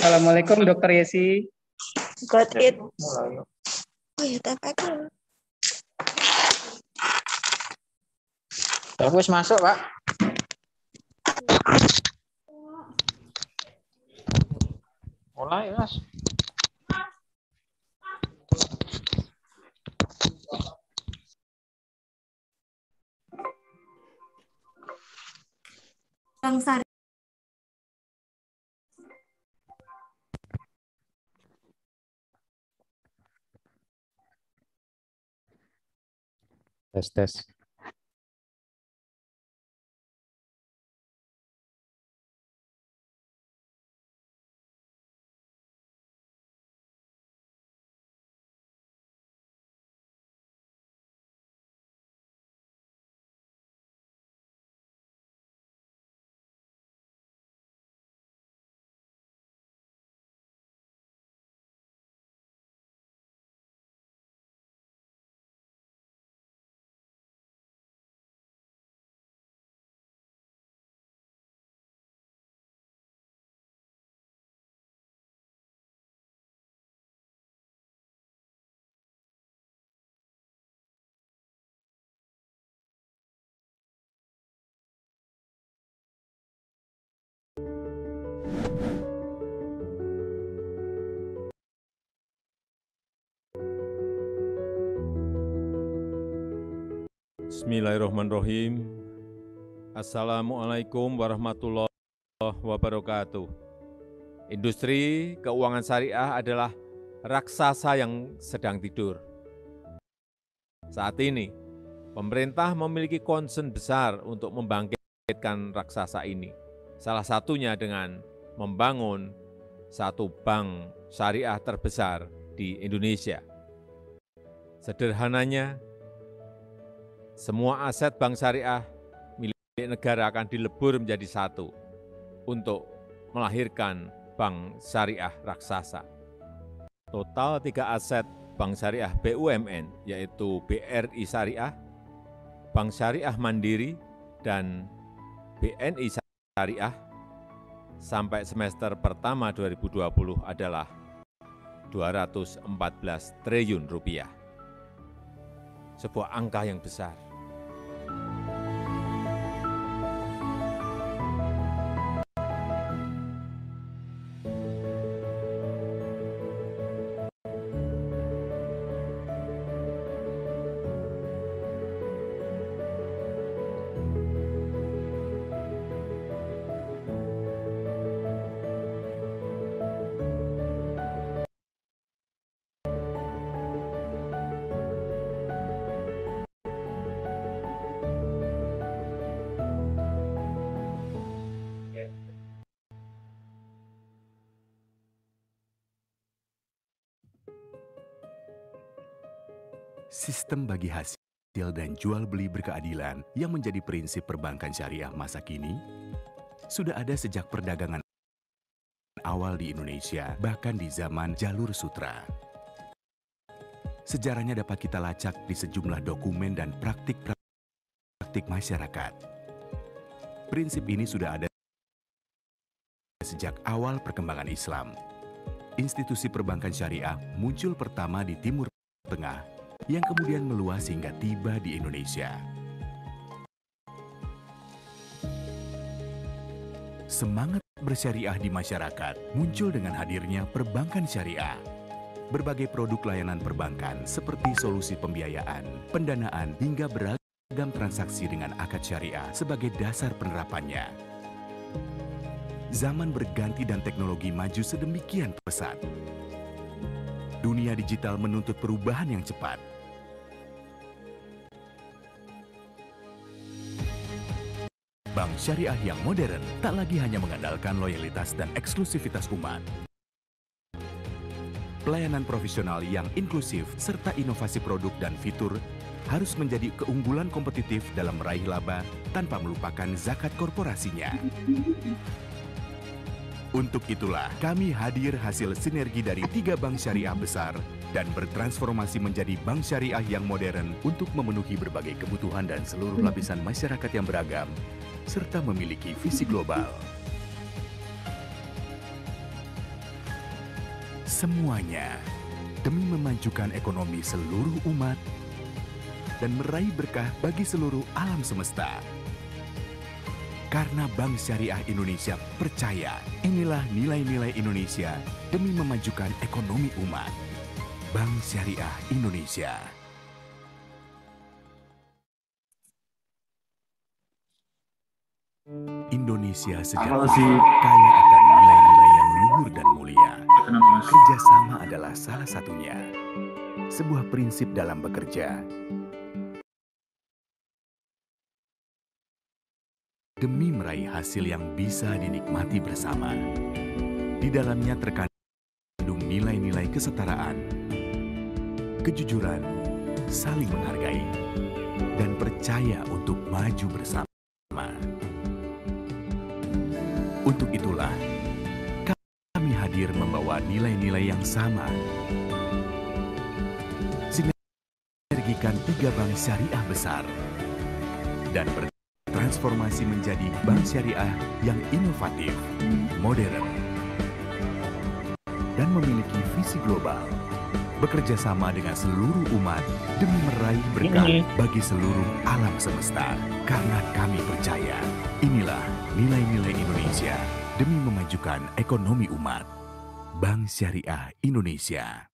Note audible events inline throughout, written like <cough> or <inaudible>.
Assalamualaikum Dokter Yesi. Got it. Oh ya, TPK. Bagus masuk, Pak. Mulai, Mas. Bang Sari. Teste, teste. Bismillahirrahmanirrahim. Assalamualaikum warahmatullahi wabarakatuh. Industri keuangan syariah adalah raksasa yang sedang tidur. Saat ini, pemerintah memiliki concern besar untuk membangkitkan raksasa ini. Salah satunya dengan membangun satu bank syariah terbesar di Indonesia. Sederhananya, semua aset bank syariah milik negara akan dilebur menjadi satu untuk melahirkan bank syariah raksasa. Total tiga aset bank syariah BUMN, yaitu BRI Syariah, Bank Syariah Mandiri, dan BNI Syariah sampai semester pertama 2020 adalah 214 triliun rupiah. Sebuah angka yang besar. sistem bagi hasil dan jual beli berkeadilan yang menjadi prinsip perbankan syariah masa kini sudah ada sejak perdagangan awal di Indonesia, bahkan di zaman jalur sutra. Sejarahnya dapat kita lacak di sejumlah dokumen dan praktik-praktik masyarakat. Prinsip ini sudah ada sejak awal perkembangan Islam. Institusi perbankan syariah muncul pertama di Timur Tengah yang kemudian meluas hingga tiba di Indonesia. Semangat bersyariah di masyarakat muncul dengan hadirnya perbankan syariah. Berbagai produk layanan perbankan seperti solusi pembiayaan, pendanaan, hingga beragam transaksi dengan akad syariah sebagai dasar penerapannya. Zaman berganti dan teknologi maju sedemikian pesat. Dunia digital menuntut perubahan yang cepat. Bank syariah yang modern tak lagi hanya mengandalkan loyalitas dan eksklusivitas umat. Pelayanan profesional yang inklusif serta inovasi produk dan fitur harus menjadi keunggulan kompetitif dalam meraih laba tanpa melupakan zakat korporasinya. Untuk itulah, kami hadir hasil sinergi dari tiga bank syariah besar dan bertransformasi menjadi bank syariah yang modern untuk memenuhi berbagai kebutuhan dan seluruh lapisan masyarakat yang beragam serta memiliki visi global. Semuanya demi memajukan ekonomi seluruh umat dan meraih berkah bagi seluruh alam semesta. Karena Bank Syariah Indonesia percaya inilah nilai-nilai Indonesia demi memajukan ekonomi umat. Bank Syariah Indonesia. Indonesia sejak si kaya akan nilai-nilai yang luhur dan mulia. Kerjasama adalah salah satunya. Sebuah prinsip dalam bekerja. Demi meraih hasil yang bisa dinikmati bersama. Di dalamnya terkandung nilai-nilai kesetaraan, kejujuran, saling menghargai, dan percaya untuk maju bersama. Untuk itulah, kami hadir membawa nilai-nilai yang sama. Sinergikan tiga bank syariah besar dan bertransformasi menjadi bank syariah yang inovatif, modern, dan memiliki visi global bekerja sama dengan seluruh umat demi meraih berkah bagi seluruh alam semesta. Karena kami percaya, inilah nilai-nilai Indonesia demi memajukan ekonomi umat. Bank Syariah Indonesia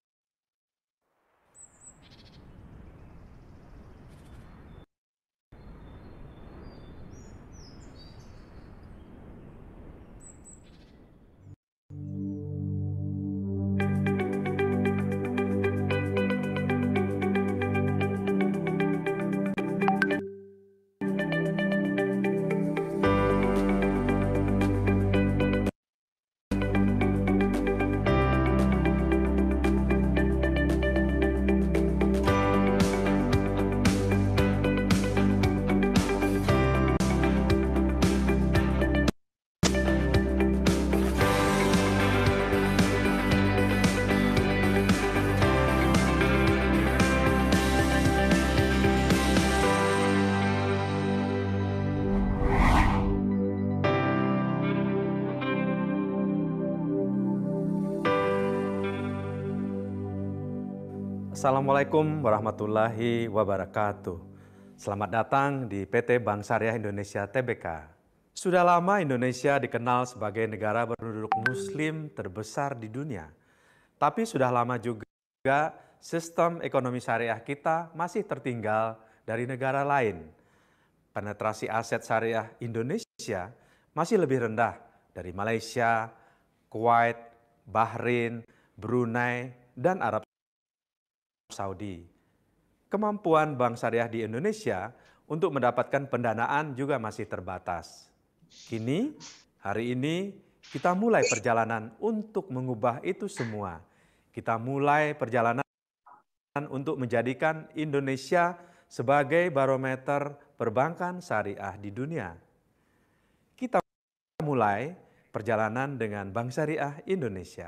Assalamualaikum warahmatullahi wabarakatuh. Selamat datang di PT Bank Syariah Indonesia TBK. Sudah lama Indonesia dikenal sebagai negara berduduk muslim terbesar di dunia. Tapi sudah lama juga sistem ekonomi syariah kita masih tertinggal dari negara lain. Penetrasi aset syariah Indonesia masih lebih rendah dari Malaysia, Kuwait, Bahrain, Brunei, dan Arab Saudi. Kemampuan Bank Syariah di Indonesia untuk mendapatkan pendanaan juga masih terbatas. Kini, hari ini kita mulai perjalanan untuk mengubah itu semua. Kita mulai perjalanan untuk menjadikan Indonesia sebagai barometer perbankan syariah di dunia. Kita mulai perjalanan dengan Bank Syariah Indonesia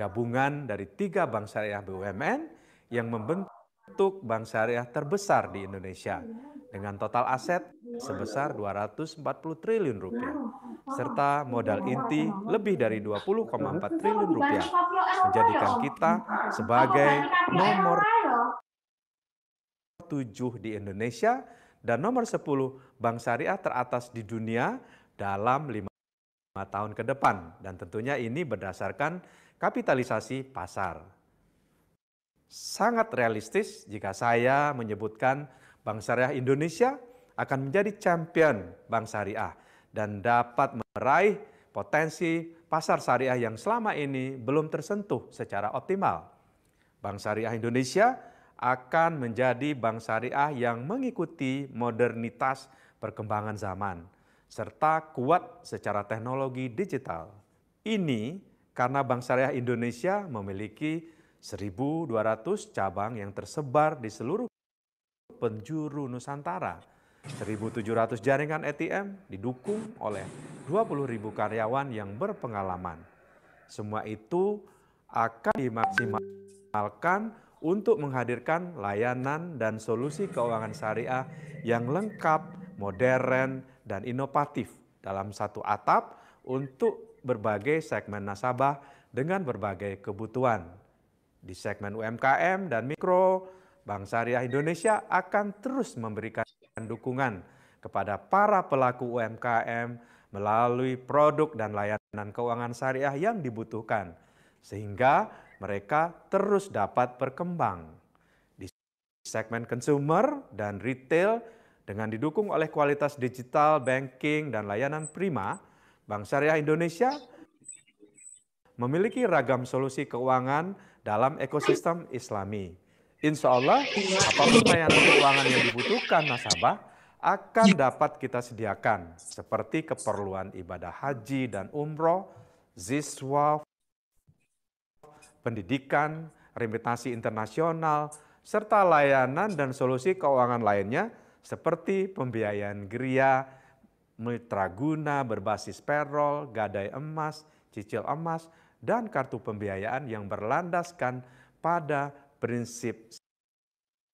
gabungan dari tiga bank syariah BUMN yang membentuk bank syariah terbesar di Indonesia dengan total aset sebesar 240 triliun rupiah serta modal inti lebih dari 20,4 triliun rupiah menjadikan kita sebagai nomor 7 di Indonesia dan nomor 10 bank syariah teratas di dunia dalam 5 tahun ke depan dan tentunya ini berdasarkan kapitalisasi pasar. Sangat realistis jika saya menyebutkan Bank Syariah Indonesia akan menjadi champion Bank Syariah dan dapat meraih potensi pasar syariah yang selama ini belum tersentuh secara optimal. Bank Syariah Indonesia akan menjadi bank syariah yang mengikuti modernitas perkembangan zaman serta kuat secara teknologi digital. Ini karena Bank Syariah Indonesia memiliki 1.200 cabang yang tersebar di seluruh penjuru Nusantara. 1.700 jaringan ATM didukung oleh 20.000 karyawan yang berpengalaman. Semua itu akan dimaksimalkan untuk menghadirkan layanan dan solusi keuangan syariah yang lengkap, modern, dan inovatif dalam satu atap untuk berbagai segmen nasabah dengan berbagai kebutuhan. Di segmen UMKM dan mikro, Bank Syariah Indonesia akan terus memberikan dukungan kepada para pelaku UMKM melalui produk dan layanan keuangan syariah yang dibutuhkan, sehingga mereka terus dapat berkembang. Di segmen consumer dan retail, dengan didukung oleh kualitas digital, banking, dan layanan prima, Bank Syariah Indonesia memiliki ragam solusi keuangan dalam ekosistem Islami. Insya Allah, apapun layanan keuangan yang dibutuhkan nasabah akan dapat kita sediakan, seperti keperluan ibadah haji dan umroh, ziswa, pendidikan, remitasi internasional, serta layanan dan solusi keuangan lainnya seperti pembiayaan geria, mulai berbasis perol, gadai emas, cicil emas, dan kartu pembiayaan yang berlandaskan pada prinsip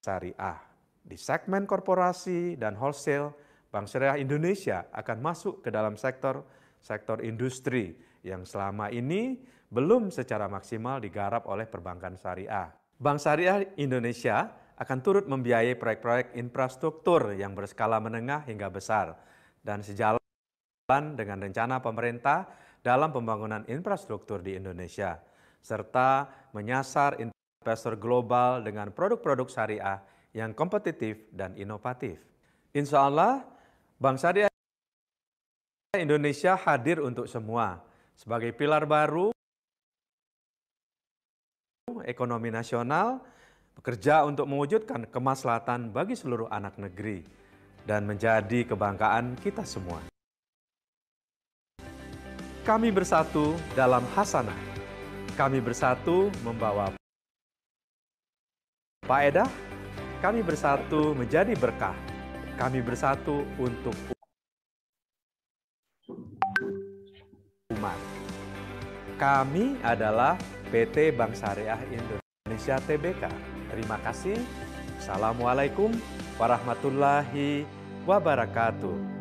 syariah. Di segmen korporasi dan wholesale, Bank Syariah Indonesia akan masuk ke dalam sektor sektor industri yang selama ini belum secara maksimal digarap oleh perbankan syariah. Bank Syariah Indonesia akan turut membiayai proyek-proyek infrastruktur yang berskala menengah hingga besar dan sejalan dengan rencana pemerintah dalam pembangunan infrastruktur di Indonesia, serta menyasar investor global dengan produk-produk syariah yang kompetitif dan inovatif. Insya Allah, Bank Syariah Indonesia hadir untuk semua sebagai pilar baru ekonomi nasional, bekerja untuk mewujudkan kemaslahatan bagi seluruh anak negeri dan menjadi kebanggaan kita semua. Kami bersatu dalam hasanah. Kami bersatu membawa faedah. Kami bersatu menjadi berkah. Kami bersatu untuk umat. Kami adalah PT Bank Syariah Indonesia TBK. Terima kasih. Assalamualaikum warahmatullahi wabarakatuh.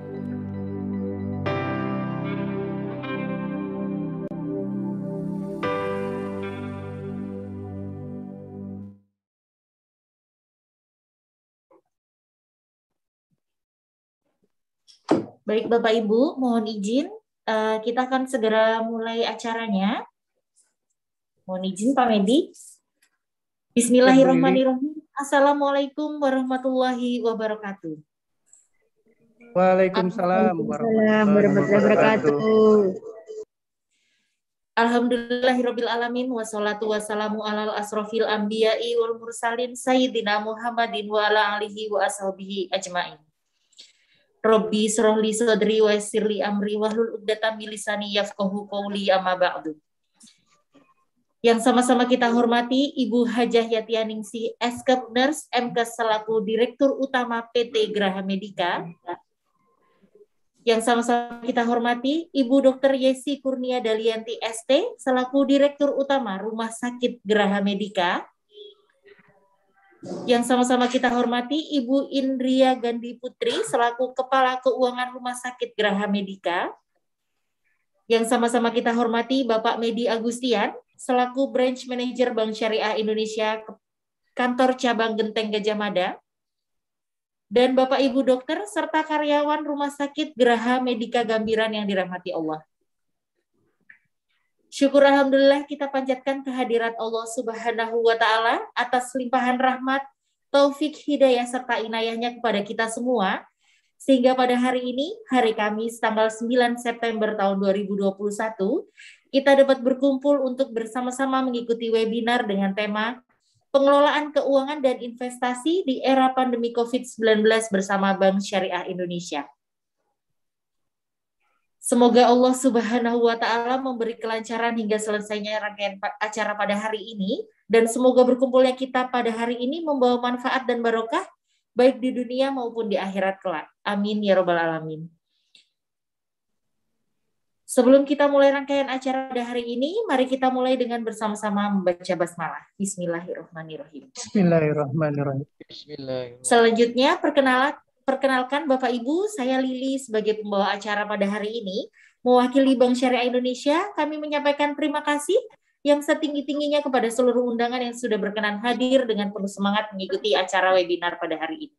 Baik Bapak Ibu, mohon izin eh, kita akan segera mulai acaranya. Mohon izin Pak Medi. Bismillahirrahmanirrahim. Assalamualaikum warahmatullahi wabarakatuh. Waalaikumsalam, warahmatullahi wabarakatuh. Alhamdulillahirabbil alamin wassalatu wassalamu alal asrofil anbiya'i wal mursalin sayyidina Muhammadin wa ala alihi wa ashabihi ajmain. Robbi srohli sodri wa sirli amri wahlul uqdatam milisani yafqahu qawli amma ba'du yang sama-sama kita hormati Ibu Hajah Yatianingsih Eskep Nurse MK selaku Direktur Utama PT Graha Medika. Yang sama-sama kita hormati Ibu Dr. Yesi Kurnia Dalianti ST selaku Direktur Utama Rumah Sakit Graha Medika. Yang sama-sama kita hormati Ibu Indria Gandhi Putri selaku Kepala Keuangan Rumah Sakit Graha Medika. Yang sama-sama kita hormati Bapak Medi Agustian selaku Branch Manager Bank Syariah Indonesia Kantor Cabang Genteng Gajah Mada, dan Bapak Ibu dokter serta karyawan Rumah Sakit Geraha Medika Gambiran yang dirahmati Allah. Syukur alhamdulillah kita panjatkan kehadirat Allah Subhanahu wa taala atas limpahan rahmat, taufik hidayah serta inayahnya kepada kita semua sehingga pada hari ini, hari Kamis tanggal 9 September tahun 2021, kita dapat berkumpul untuk bersama-sama mengikuti webinar dengan tema Pengelolaan Keuangan dan Investasi di Era Pandemi COVID-19 bersama Bank Syariah Indonesia. Semoga Allah Subhanahu wa taala memberi kelancaran hingga selesainya rangkaian acara pada hari ini dan semoga berkumpulnya kita pada hari ini membawa manfaat dan barokah baik di dunia maupun di akhirat kelak. Amin ya robbal alamin. Sebelum kita mulai rangkaian acara pada hari ini, mari kita mulai dengan bersama-sama membaca basmalah. Bismillahirrahmanirrahim. Bismillahirrahmanirrahim. Bismillahirrahmanirrahim. Selanjutnya, perkenalkan, perkenalkan Bapak Ibu, saya Lili sebagai pembawa acara pada hari ini. Mewakili Bank Syariah Indonesia, kami menyampaikan terima kasih yang setinggi-tingginya kepada seluruh undangan yang sudah berkenan hadir dengan penuh semangat mengikuti acara webinar pada hari ini.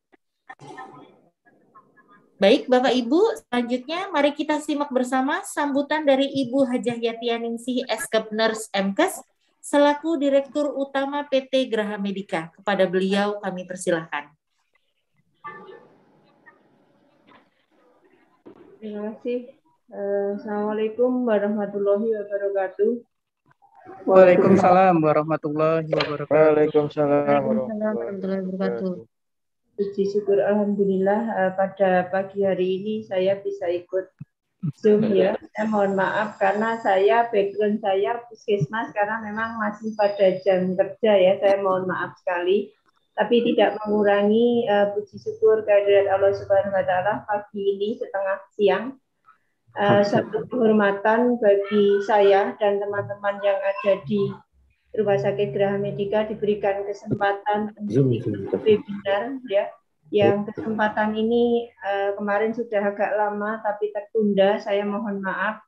Baik, Bapak Ibu, selanjutnya mari kita simak bersama sambutan dari Ibu Hajah Yatianingsih Eskep Nurse MKes selaku Direktur Utama PT Graha Medika. Kepada beliau kami persilahkan. Terima kasih. Eh, Assalamualaikum warahmatullahi wabarakatuh. Waalaikumsalam warahmatullahi wabarakatuh. Waalaikumsalam warahmatullahi wabarakatuh. Puji syukur Alhamdulillah eh, pada pagi hari ini saya bisa ikut Zoom ya. Saya eh, mohon maaf karena saya background saya puskesmas karena memang masih pada jam kerja ya. Saya mohon maaf sekali. Tapi tidak mengurangi uh, puji syukur kehadirat Allah Subhanahu wa taala pagi ini setengah siang. Uh, satu kehormatan bagi saya dan teman-teman yang ada di Rumah Sakit Graha Medika diberikan kesempatan untuk webinar ya. Yang kesempatan ini uh, kemarin sudah agak lama tapi tertunda, saya mohon maaf.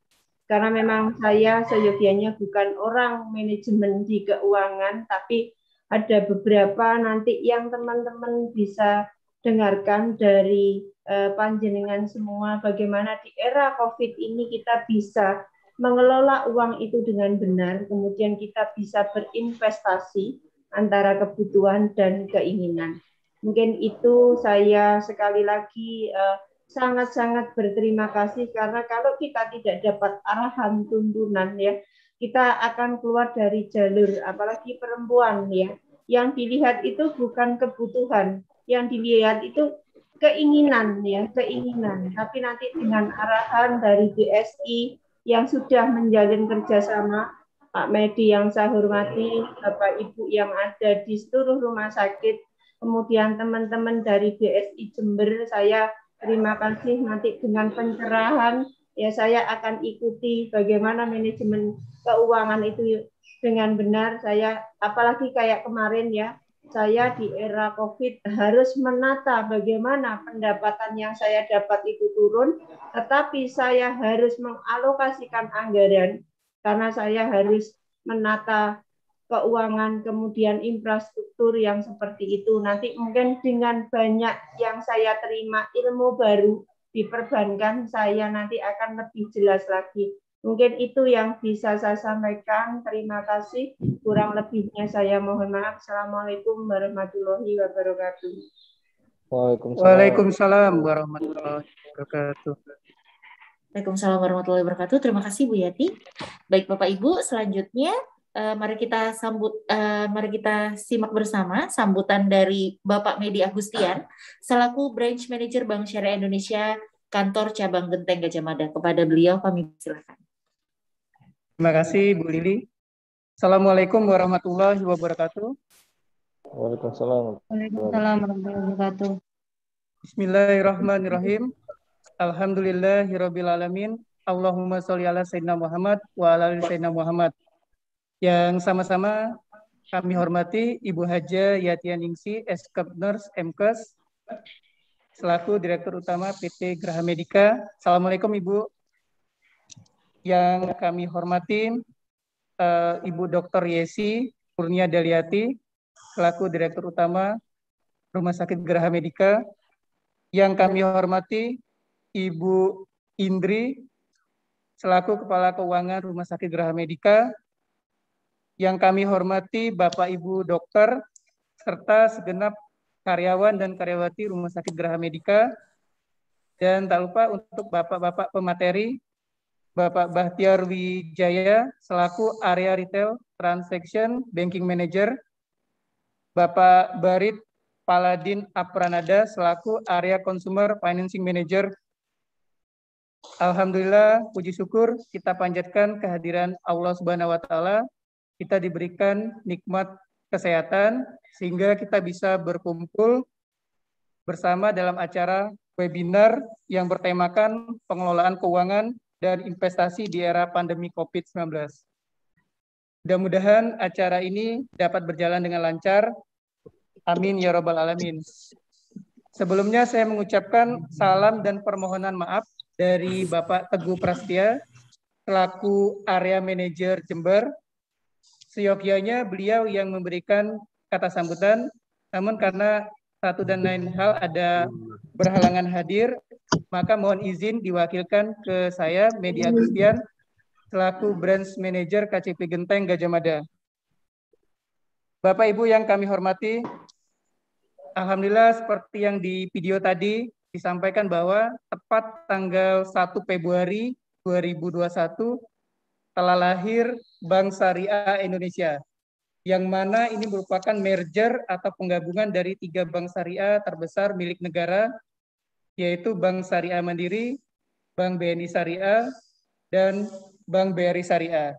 Karena memang saya seyogianya bukan orang manajemen di keuangan, tapi ada beberapa nanti yang teman-teman bisa dengarkan dari uh, panjenengan semua bagaimana di era COVID ini kita bisa mengelola uang itu dengan benar, kemudian kita bisa berinvestasi antara kebutuhan dan keinginan. Mungkin itu saya sekali lagi eh, sangat-sangat berterima kasih karena kalau kita tidak dapat arahan tuntunan ya, kita akan keluar dari jalur apalagi perempuan ya. Yang dilihat itu bukan kebutuhan, yang dilihat itu keinginan ya, keinginan. Tapi nanti dengan arahan dari BSI yang sudah menjalin kerjasama, Pak Medi yang saya hormati, Bapak Ibu yang ada di seluruh rumah sakit, kemudian teman-teman dari BSI Jember, saya terima kasih nanti dengan pencerahan ya saya akan ikuti bagaimana manajemen keuangan itu dengan benar saya apalagi kayak kemarin ya saya di era COVID harus menata bagaimana pendapatan yang saya dapat itu turun, tetapi saya harus mengalokasikan anggaran karena saya harus menata keuangan, kemudian infrastruktur yang seperti itu. Nanti mungkin dengan banyak yang saya terima ilmu baru di perbankan, saya nanti akan lebih jelas lagi Mungkin itu yang bisa saya sampaikan. Terima kasih. Kurang lebihnya saya mohon maaf. Assalamualaikum warahmatullahi wabarakatuh. Waalaikumsalam, Waalaikumsalam warahmatullahi wabarakatuh. Waalaikumsalam warahmatullahi wabarakatuh. Terima kasih Bu Yati. Baik Bapak Ibu, selanjutnya eh, mari kita sambut eh, mari kita simak bersama sambutan dari Bapak Medi Agustian selaku Branch Manager Bank Syariah Indonesia Kantor Cabang Genteng Gajah Mada. Kepada beliau kami silakan. Terima kasih Bu Lili. Assalamualaikum warahmatullahi wabarakatuh. Waalaikumsalam. Waalaikumsalam warahmatullahi wabarakatuh. Bismillahirrahmanirrahim. Alhamdulillahirabbil alamin. Allahumma sholli ala sayyidina Muhammad wa ala sayyidina Muhammad. Yang sama-sama kami hormati Ibu Haja Yatian Ningsi, Eskep Nurse MKes, selaku Direktur Utama PT Graha Medika. Assalamualaikum Ibu yang kami hormati uh, eh, Ibu Dr. Yesi Kurnia Daliati, selaku Direktur Utama Rumah Sakit Geraha Medika. Yang kami hormati Ibu Indri, selaku Kepala Keuangan Rumah Sakit Geraha Medika. Yang kami hormati Bapak Ibu Dokter, serta segenap karyawan dan karyawati Rumah Sakit Geraha Medika. Dan tak lupa untuk Bapak-Bapak pemateri Bapak Bahtiar Wijaya selaku area retail transaction banking manager, Bapak Barit Paladin Apranada selaku area consumer financing manager. Alhamdulillah, puji syukur kita panjatkan kehadiran Allah Subhanahu wa taala. Kita diberikan nikmat kesehatan sehingga kita bisa berkumpul bersama dalam acara webinar yang bertemakan pengelolaan keuangan dan investasi di era pandemi COVID-19. Mudah-mudahan acara ini dapat berjalan dengan lancar. Amin ya Rabbal 'Alamin. Sebelumnya saya mengucapkan salam dan permohonan maaf dari Bapak Teguh Prastia, selaku area manajer Jember. Seyogianya beliau yang memberikan kata sambutan, namun karena satu dan lain hal ada berhalangan hadir, maka mohon izin diwakilkan ke saya, Medi Agustian, selaku Brands Manager KCP Genteng Gajah Mada. Bapak Ibu yang kami hormati, Alhamdulillah seperti yang di video tadi disampaikan bahwa tepat tanggal 1 Februari 2021 telah lahir Bank Syariah Indonesia yang mana ini merupakan merger atau penggabungan dari tiga bank syariah terbesar milik negara, yaitu Bank Syariah Mandiri, Bank BNI Syariah, dan Bank BRI Syariah.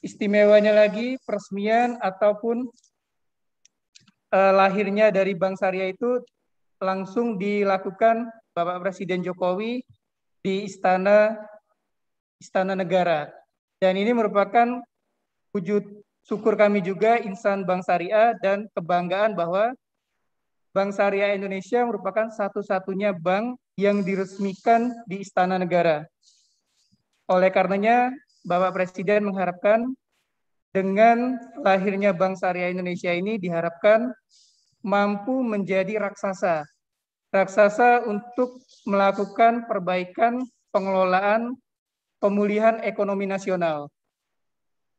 Istimewanya lagi, peresmian ataupun eh, lahirnya dari Bank Syariah itu langsung dilakukan Bapak Presiden Jokowi di Istana Istana Negara. Dan ini merupakan wujud Syukur kami juga insan Bank Syariah dan kebanggaan bahwa Bank Syariah Indonesia merupakan satu-satunya bank yang diresmikan di Istana Negara. Oleh karenanya, Bapak Presiden mengharapkan dengan lahirnya Bank Syariah Indonesia ini diharapkan mampu menjadi raksasa. Raksasa untuk melakukan perbaikan pengelolaan pemulihan ekonomi nasional.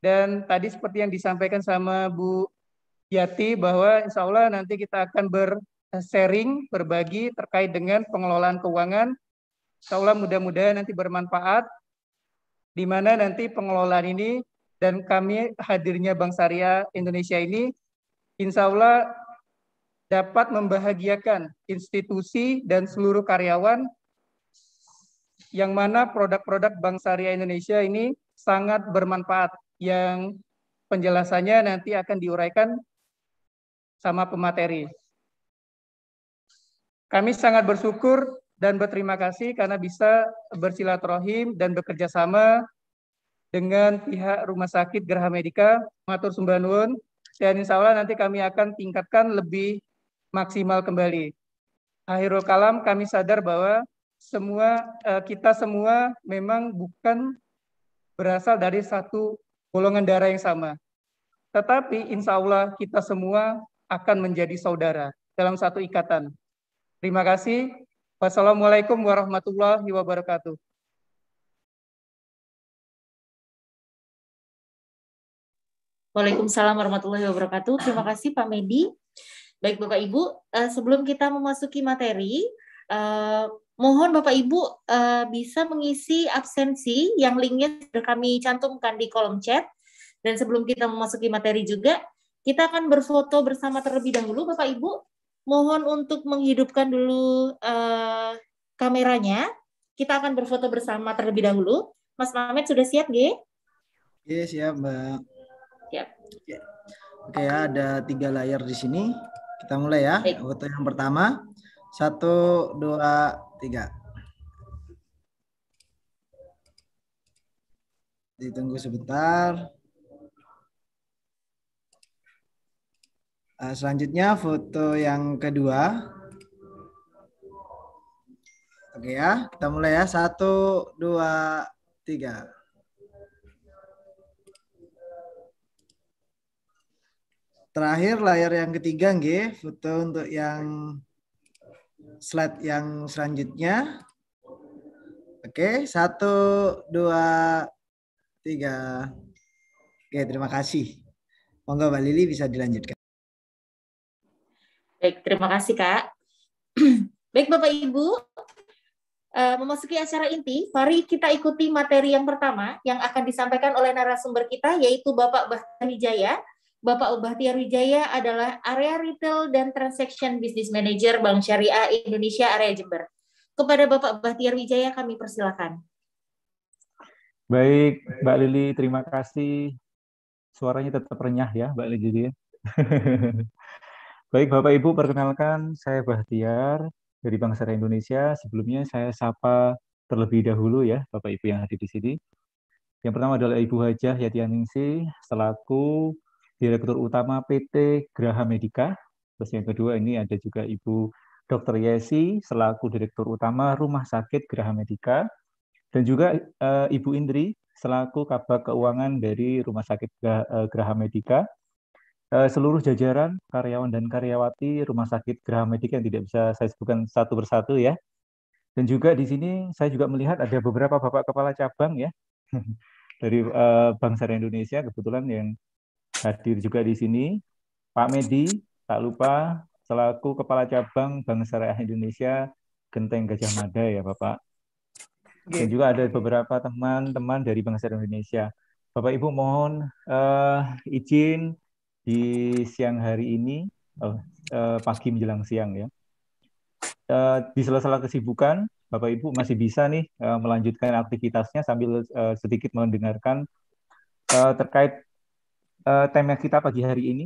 Dan tadi seperti yang disampaikan sama Bu Yati bahwa insya Allah nanti kita akan bersharing, berbagi terkait dengan pengelolaan keuangan. Insya Allah mudah-mudahan nanti bermanfaat, di mana nanti pengelolaan ini dan kami hadirnya Bank Syariah Indonesia ini insya Allah dapat membahagiakan institusi dan seluruh karyawan yang mana produk-produk Bank Syariah Indonesia ini sangat bermanfaat yang penjelasannya nanti akan diuraikan sama pemateri. Kami sangat bersyukur dan berterima kasih karena bisa bersilaturahim dan bekerja sama dengan pihak Rumah Sakit Geraha Medika, Matur Sumbanun, dan insya Allah nanti kami akan tingkatkan lebih maksimal kembali. Akhirul kalam kami sadar bahwa semua eh, kita semua memang bukan berasal dari satu golongan darah yang sama. Tetapi insya Allah kita semua akan menjadi saudara dalam satu ikatan. Terima kasih. Wassalamualaikum warahmatullahi wabarakatuh. Waalaikumsalam warahmatullahi wabarakatuh. Terima kasih Pak Medi. Baik Bapak Ibu, eh, sebelum kita memasuki materi, eh, Mohon Bapak Ibu uh, bisa mengisi absensi yang linknya sudah kami cantumkan di kolom chat. Dan sebelum kita memasuki materi juga, kita akan berfoto bersama terlebih dahulu Bapak Ibu. Mohon untuk menghidupkan dulu uh, kameranya. Kita akan berfoto bersama terlebih dahulu. Mas Mamet sudah siap, G? Iya, siap, Mbak. Siap. Oke. Oke, ya, ada tiga layar di sini. Kita mulai ya. Baik. Foto yang pertama. Satu, dua, tiga. Ditunggu sebentar. Eh, selanjutnya foto yang kedua. Oke ya, kita mulai ya. Satu, dua, tiga. Terakhir layar yang ketiga, nggih, foto untuk yang slide yang selanjutnya. Oke, satu, dua, tiga. Oke, terima kasih. Monggo Mbak Lili bisa dilanjutkan. Baik, terima kasih Kak. <clears throat> Baik Bapak Ibu, eh, memasuki acara inti, mari kita ikuti materi yang pertama yang akan disampaikan oleh narasumber kita yaitu Bapak Bahtani Jaya. Bapak Bahtiar Wijaya adalah area retail dan transaction business manager Bank Syariah Indonesia area Jember. Kepada Bapak Bahtiar Wijaya kami persilakan. Baik, Mbak Lili, terima kasih. Suaranya tetap renyah ya, Mbak Lili. Ya. <laughs> Baik, Bapak Ibu, perkenalkan saya Bahtiar dari Bank Syariah Indonesia. Sebelumnya saya sapa terlebih dahulu ya, Bapak Ibu yang hadir di sini. Yang pertama adalah Ibu Hajah Yatianingsi selaku Direktur Utama PT Graha Medica. Terus yang kedua ini ada juga Ibu Dr. Yesi selaku Direktur Utama Rumah Sakit Graha Medica dan juga uh, Ibu Indri selaku Kabak Keuangan dari Rumah Sakit eh, Graha Medica. Uh, seluruh jajaran karyawan dan karyawati Rumah Sakit Graha Medica yang tidak bisa saya sebutkan satu persatu ya. Dan juga di sini saya juga melihat ada beberapa bapak kepala cabang ya <laughs> dari uh, Bank Syariah Indonesia kebetulan yang hadir juga di sini. Pak Medi, tak lupa selaku Kepala Cabang Bank Syariah Indonesia Genteng Gajah Mada ya Bapak. Dan juga ada beberapa teman-teman dari Bank Syariah Indonesia. Bapak Ibu mohon uh, izin di siang hari ini, uh, uh, pagi menjelang siang ya. Uh, di sela-sela kesibukan, Bapak Ibu masih bisa nih uh, melanjutkan aktivitasnya sambil uh, sedikit mendengarkan uh, terkait uh, tema kita pagi hari ini,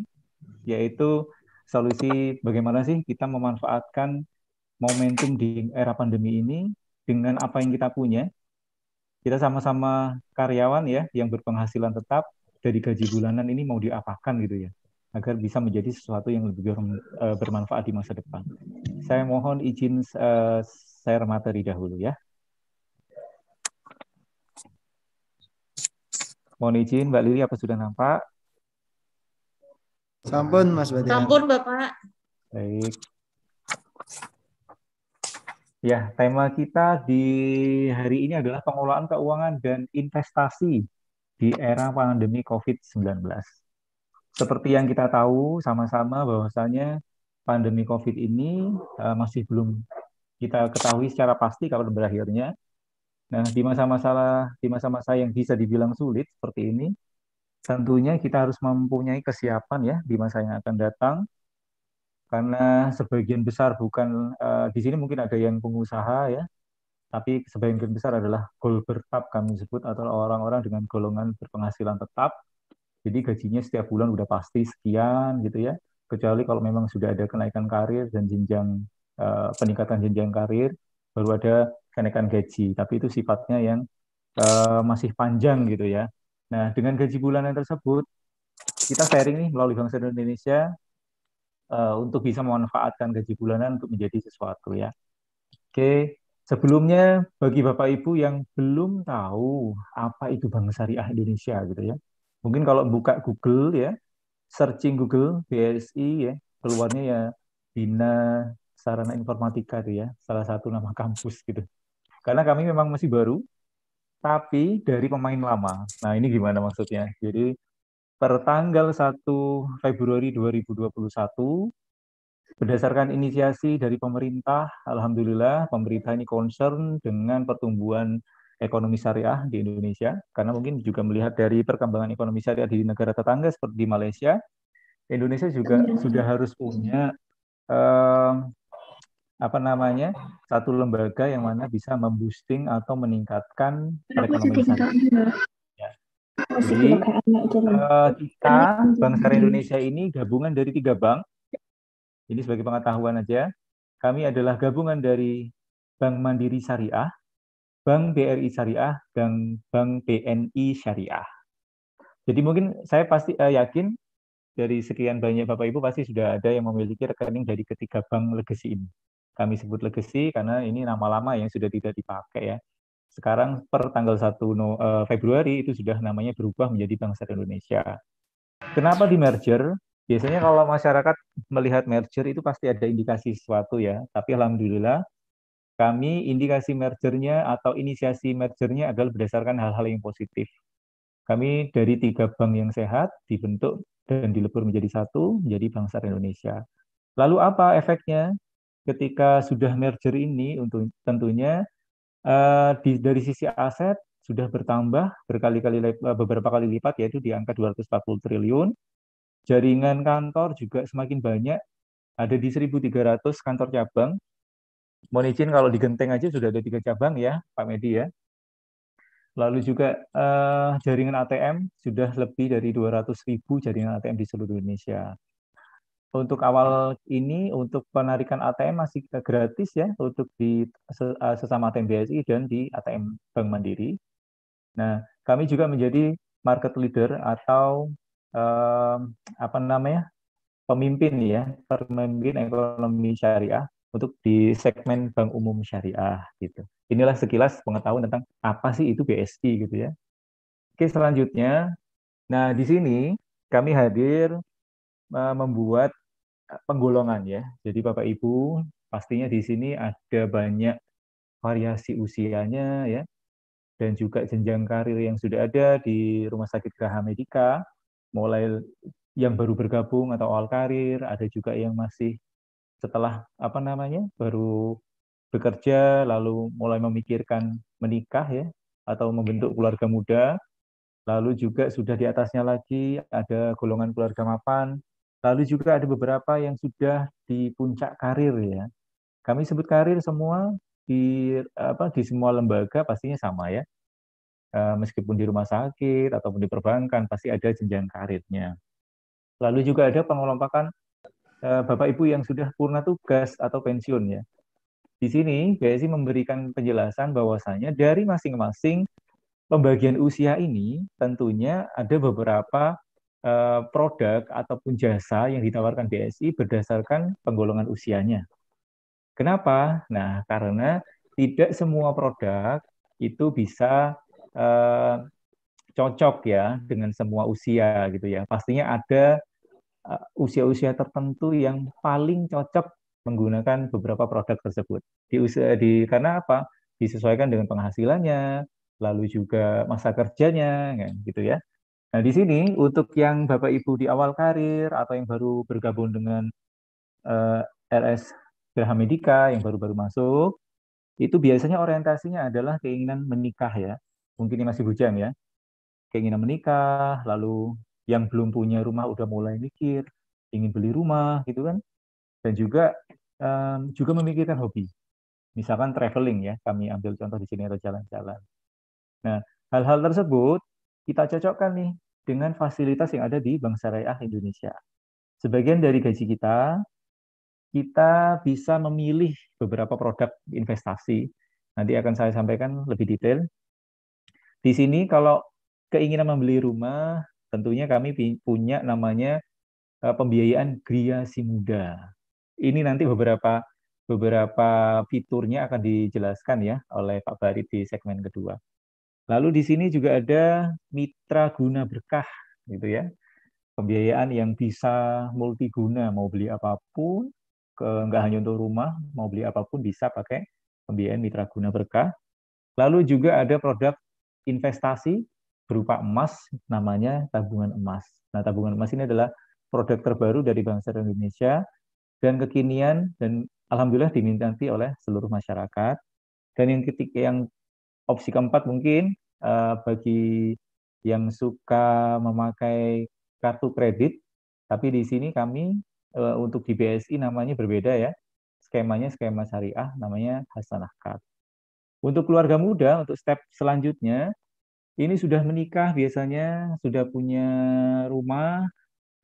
yaitu solusi bagaimana sih kita memanfaatkan momentum di era pandemi ini dengan apa yang kita punya. Kita sama-sama karyawan ya yang berpenghasilan tetap dari gaji bulanan ini mau diapakan gitu ya agar bisa menjadi sesuatu yang lebih eh, bermanfaat di masa depan. Saya mohon izin uh, share materi dahulu ya. Mohon izin Mbak Lili apa sudah nampak? Sampun Mas Badia. Sampun Bapak. Baik. Ya, tema kita di hari ini adalah pengelolaan keuangan dan investasi di era pandemi COVID-19. Seperti yang kita tahu sama-sama bahwasanya pandemi COVID ini eh, masih belum kita ketahui secara pasti kapan berakhirnya. Nah, di masa-masa di masa-masa yang bisa dibilang sulit seperti ini, tentunya kita harus mempunyai kesiapan ya di masa yang akan datang karena sebagian besar bukan uh, di sini mungkin ada yang pengusaha ya tapi sebagian besar adalah goal bertap kami sebut atau orang-orang dengan golongan berpenghasilan tetap jadi gajinya setiap bulan udah pasti sekian gitu ya kecuali kalau memang sudah ada kenaikan karir dan jenjang uh, peningkatan jenjang karir baru ada kenaikan gaji tapi itu sifatnya yang uh, masih panjang gitu ya Nah, dengan gaji bulanan tersebut, kita sharing nih melalui Bank Sentral Indonesia uh, untuk bisa memanfaatkan gaji bulanan untuk menjadi sesuatu ya. Oke, sebelumnya bagi Bapak Ibu yang belum tahu apa itu Bank Syariah Indonesia gitu ya. Mungkin kalau buka Google ya, searching Google BSI ya, keluarnya ya Bina Sarana Informatika itu ya, salah satu nama kampus gitu. Karena kami memang masih baru, tapi dari pemain lama. Nah, ini gimana maksudnya? Jadi per tanggal 1 Februari 2021 berdasarkan inisiasi dari pemerintah, alhamdulillah pemerintah ini concern dengan pertumbuhan ekonomi syariah di Indonesia karena mungkin juga melihat dari perkembangan ekonomi syariah di negara tetangga seperti di Malaysia, Indonesia juga iya. sudah harus punya eh, apa namanya satu lembaga yang mana bisa memboosting atau meningkatkan perekonomian ya. Jadi eh, kita Bank Indonesia ini gabungan dari tiga bank. Ini sebagai pengetahuan aja. Kami adalah gabungan dari Bank Mandiri Syariah, Bank BRI Syariah, dan Bank BNI Syariah. Jadi mungkin saya pasti uh, yakin dari sekian banyak Bapak Ibu pasti sudah ada yang memiliki rekening dari ketiga bank legasi ini. Kami sebut legacy karena ini nama lama yang sudah tidak dipakai ya. Sekarang per tanggal 1 eh, Februari itu sudah namanya berubah menjadi Bank Syariah Indonesia. Kenapa di merger? Biasanya kalau masyarakat melihat merger itu pasti ada indikasi sesuatu ya. Tapi alhamdulillah kami indikasi mergernya atau inisiasi mergernya adalah berdasarkan hal-hal yang positif. Kami dari tiga bank yang sehat dibentuk dan dilebur menjadi satu, menjadi Bangsa Indonesia. Lalu apa efeknya? ketika sudah merger ini untuk tentunya uh, di, dari sisi aset sudah bertambah berkali-kali eh, beberapa kali lipat yaitu di angka 240 triliun. Jaringan kantor juga semakin banyak ada di 1.300 kantor cabang. Mohon izin kalau di Genteng aja sudah ada tiga cabang ya, Pak Medi ya. Lalu juga uh, jaringan ATM sudah lebih dari 200.000 jaringan ATM di seluruh Indonesia untuk awal ini untuk penarikan ATM masih gratis ya untuk di eh, sesama ATM BSI dan di ATM Bank Mandiri. Nah, kami juga menjadi market leader atau eh, apa namanya? pemimpin ya, pemimpin ekonomi syariah untuk di segmen bank umum syariah gitu. Inilah sekilas pengetahuan tentang apa sih itu BSI gitu ya. Oke, selanjutnya nah di sini kami hadir eh, membuat penggolongan ya. Jadi Bapak Ibu, pastinya di sini ada banyak variasi usianya ya dan juga jenjang karir yang sudah ada di Rumah Sakit Graha Medika, mulai yang baru bergabung atau awal karir, ada juga yang masih setelah apa namanya baru bekerja lalu mulai memikirkan menikah ya atau membentuk iya. keluarga muda, lalu juga sudah di atasnya lagi ada golongan keluarga mapan Lalu juga ada beberapa yang sudah di puncak karir ya. Kami sebut karir semua di apa di semua lembaga pastinya sama ya. Eh, meskipun di rumah sakit ataupun di perbankan pasti ada jenjang karirnya. Lalu juga ada pengelompokan eh, Bapak Ibu yang sudah purna tugas atau pensiun ya. Di sini BSI memberikan penjelasan bahwasanya dari masing-masing pembagian usia ini tentunya ada beberapa Eh, produk ataupun jasa yang ditawarkan BSI berdasarkan penggolongan usianya. Kenapa? Nah, karena tidak semua produk itu bisa uh, cocok ya dengan semua usia gitu ya. Pastinya ada eh, usia-usia tertentu yang paling cocok menggunakan beberapa produk tersebut. Di usia di karena apa? Disesuaikan dengan penghasilannya, lalu juga masa kerjanya kan, gitu ya. Nah, di sini untuk yang Bapak Ibu di awal karir atau yang baru bergabung dengan eh, RS Graha Medica yang baru-baru masuk, itu biasanya orientasinya adalah keinginan menikah ya. Mungkin ini masih bujang ya. Keinginan menikah, lalu yang belum punya rumah udah mulai mikir ingin beli rumah gitu kan. Dan juga um, juga memikirkan hobi. Misalkan traveling ya, kami ambil contoh di sini atau jalan-jalan. Nah, hal-hal tersebut kita cocokkan nih dengan fasilitas yang ada di Bank Syariah Indonesia. Sebagian dari gaji kita, kita bisa memilih beberapa produk investasi. Nanti akan saya sampaikan lebih detail. Di sini kalau keinginan membeli rumah, tentunya kami punya namanya eh, pembiayaan Gria Simuda. Ini nanti beberapa beberapa fiturnya akan dijelaskan ya oleh Pak Bari di segmen kedua. Lalu di sini juga ada mitra guna berkah gitu ya. Pembiayaan yang bisa multiguna, mau beli apapun, ke, nggak hanya untuk rumah, mau beli apapun bisa pakai pembiayaan mitra guna berkah. Lalu juga ada produk investasi berupa emas, namanya tabungan emas. Nah, tabungan emas ini adalah produk terbaru dari bangsa Indonesia dan kekinian dan alhamdulillah diminati oleh seluruh masyarakat. Dan yang ketiga yang opsi keempat mungkin uh, bagi yang suka memakai kartu kredit, tapi di sini kami uh, untuk di BSI namanya berbeda ya. Skemanya skema syariah, namanya Hasanah Card. Untuk keluarga muda, untuk step selanjutnya, ini sudah menikah biasanya, sudah punya rumah,